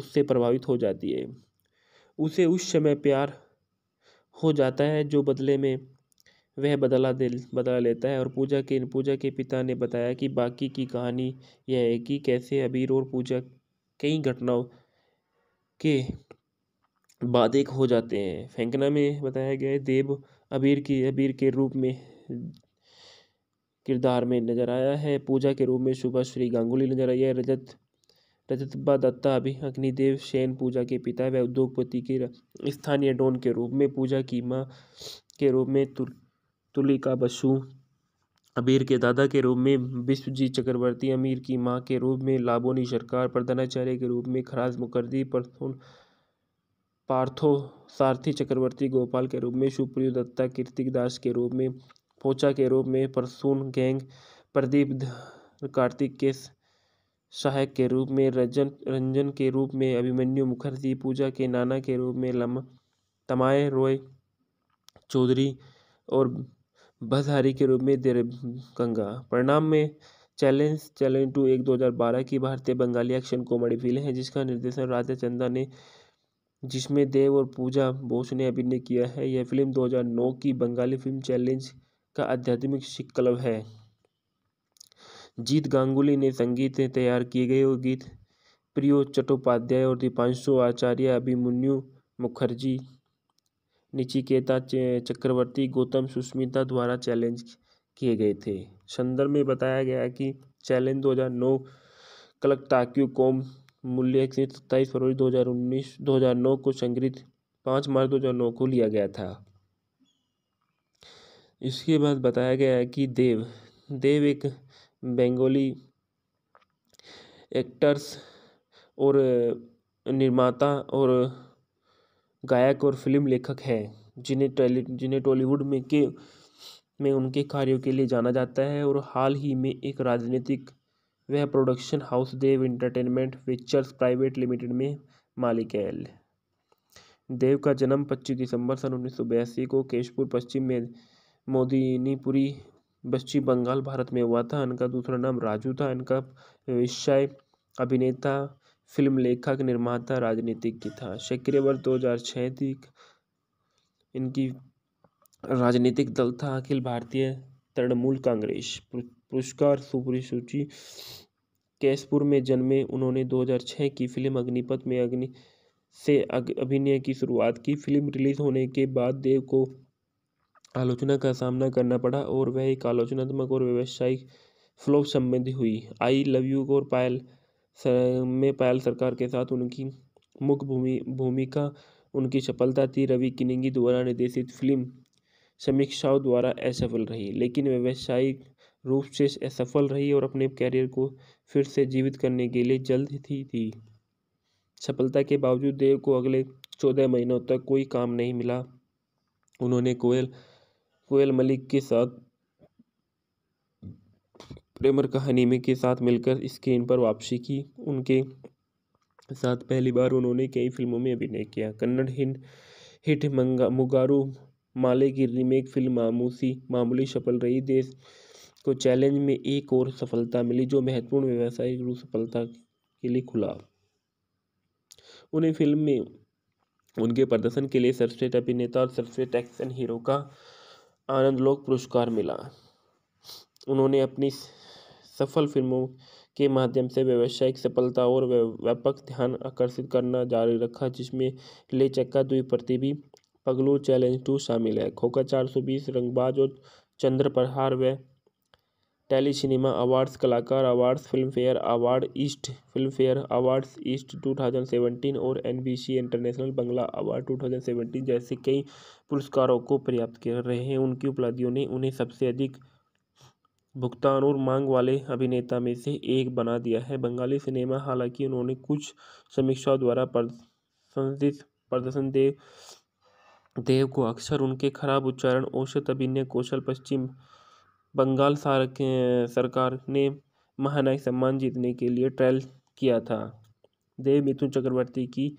उससे प्रभावित हो जाती है उसे उस समय प्यार हो जाता है जो बदले में वह बदला दे बदला लेता है और पूजा के पूजा के पिता ने बताया कि बाकी की कहानी यह है कि कैसे अबीर और पूजा कई घटनाओं के बाद एक हो जाते हैं फेंकना में बताया गया है देव अबीर की अबीर के रूप में किरदार में नज़र आया है पूजा के रूप में शुभा श्री गांगुली नज़र आई है रजत रजतबा दत्ता अभी अग्निदेव सेन पूजा के पिता व उद्योगपति के स्थानीय डोन के रूप में पूजा की माँ के रूप में तुल, तुलिका बसु अबीर के दादा के रूप में विश्वजीत चक्रवर्ती अमीर की माँ के रूप में लाबोनी सरकार प्रधानाचार्य के रूप में खराज मुखर्जी परसोन पार्थो सारथी चक्रवर्ती गोपाल के रूप में सुप्रियो दत्ता कीर्तिक दास के रूप में कोचा के रूप में परसून गैंग प्रदीप कार्तिक के सहायक के रूप में रंजन रंजन के रूप में अभिमन्यु मुखर्जी पूजा के नाना के रूप में लम तमाय रॉय चौधरी और बजहारी के रूप में देर गंगा परिणाम में चैलेंज चैलेंज टू एक 2012 की भारतीय बंगाली एक्शन कॉमेडी फिल्म है जिसका निर्देशन राजा चंदा ने जिसमें देव और पूजा बोस ने अभिनय किया है यह फिल्म 2009 की बंगाली फिल्म चैलेंज का आध्यात्मिक क्लब है जीत गांगुली ने संगीत तैयार किए गए और गीत प्रियो चट्टोपाध्याय और दीपांशु आचार्य अभिमन्यु मुखर्जी निचिकेता चक्रवर्ती गौतम सुष्मिता द्वारा चैलेंज किए गए थे संदर्भ में बताया गया कि चैलेंज 2009 कलक टाक्यू कॉम मूल्य सत्ताईस फरवरी 2019 2009 को संग्रहित पाँच मार्च 2009 को लिया गया था इसके बाद बताया गया है कि देव देव एक बेंगोली एक्टर्स और निर्माता और गायक और फिल्म लेखक हैं जिन्हें टॉली जिन्हें टॉलीवुड में के में उनके कार्यों के लिए जाना जाता है और हाल ही में एक राजनीतिक वह production house Dev entertainment pictures private limited में मालिक है देव का जन्म पच्चीस दिसंबर सन उन्नीस को केशपुर पश्चिम में मोदिनीपुरी पश्चिम बंगाल भारत में हुआ था इनका दूसरा नाम राजू था इनका विषय अभिनेता फिल्म लेखक निर्माता राजनीतिज्ञ था सक्रिय वर्ष दो हज़ार छः थी इनकी राजनीतिक दल था अखिल भारतीय तृणमूल कांग्रेस पुरस्कार सुपुरी सूची कैशपुर में जन्मे उन्होंने 2006 की फिल्म अग्निपथ में अग्नि से अभिनय की शुरुआत की फिल्म रिलीज होने के बाद देव को आलोचना का सामना करना पड़ा और वह एक आलोचनात्मक और व्यावसायिक फ्लॉप संबंधी हुई आई लव यू और पायल में पायल सरकार के साथ उनकी मुख्य भूमि भूमिका उनकी सफलता थी रवि किनिंगी द्वारा निर्देशित फिल्म समीक्षाओं द्वारा असफल रही लेकिन व्यावसायिक रूप से असफल रही और अपने कैरियर को फिर से जीवित करने के लिए जल्द ही थी सफलता के बावजूद देव को अगले चौदह महीनों तक कोई काम नहीं मिला उन्होंने कोयल कोयल मलिक के साथ प्रेमर कहानी में के साथ मिलकर स्क्रीन पर वापसी की उनके साथ पहली बार उन्होंने कई फिल्मों में अभिनय किया कन्नड़ हिंद हिट मंगा मुगारू माले की रीमेक फिल्म मामूसी मामूली सफल रही देश को चैलेंज में एक और सफलता मिली जो महत्वपूर्ण व्यावसायिक रूप सफलता के लिए खुला उन्हें फिल्म में उनके प्रदर्शन के लिए सर्वश्रेष्ठ अभिनेता और सर्वश्रेष्ठ एक्शन हीरो का आनंद लोक पुरस्कार मिला उन्होंने अपनी सफल फिल्मों के माध्यम से व्यावसायिक सफलता और व्यापक ध्यान आकर्षित करना जारी रखा जिसमें ले चक्का भी पगलू चैलेंज टू शामिल है खोखा 420 रंगबाज और चंद्र प्रहार व टेली सिनेमा अवार्ड्स कलाकार awards film fair award east film fair awards east 2017 और एनबीसी इंटरनेशनल बंगला अवार्ड 2017 जैसे कई पुरस्कारों को प्राप्त कर रहे हैं उनकी उपलब्धियों ने उन्हें सबसे अधिक भुगतान और मांग वाले अभिनेता में से एक बना दिया है बंगाली सिनेमा हालांकि उन्होंने कुछ समीक्षाओं द्वारा प्रशंसित प्रदर्शन देव देव को अक्सर उनके खराब उच्चारण औसत अभिनय कौशल पश्चिम बंगाल सरकार ने महानायक सम्मान जीतने के लिए ट्रायल किया था देव मिथुन चक्रवर्ती की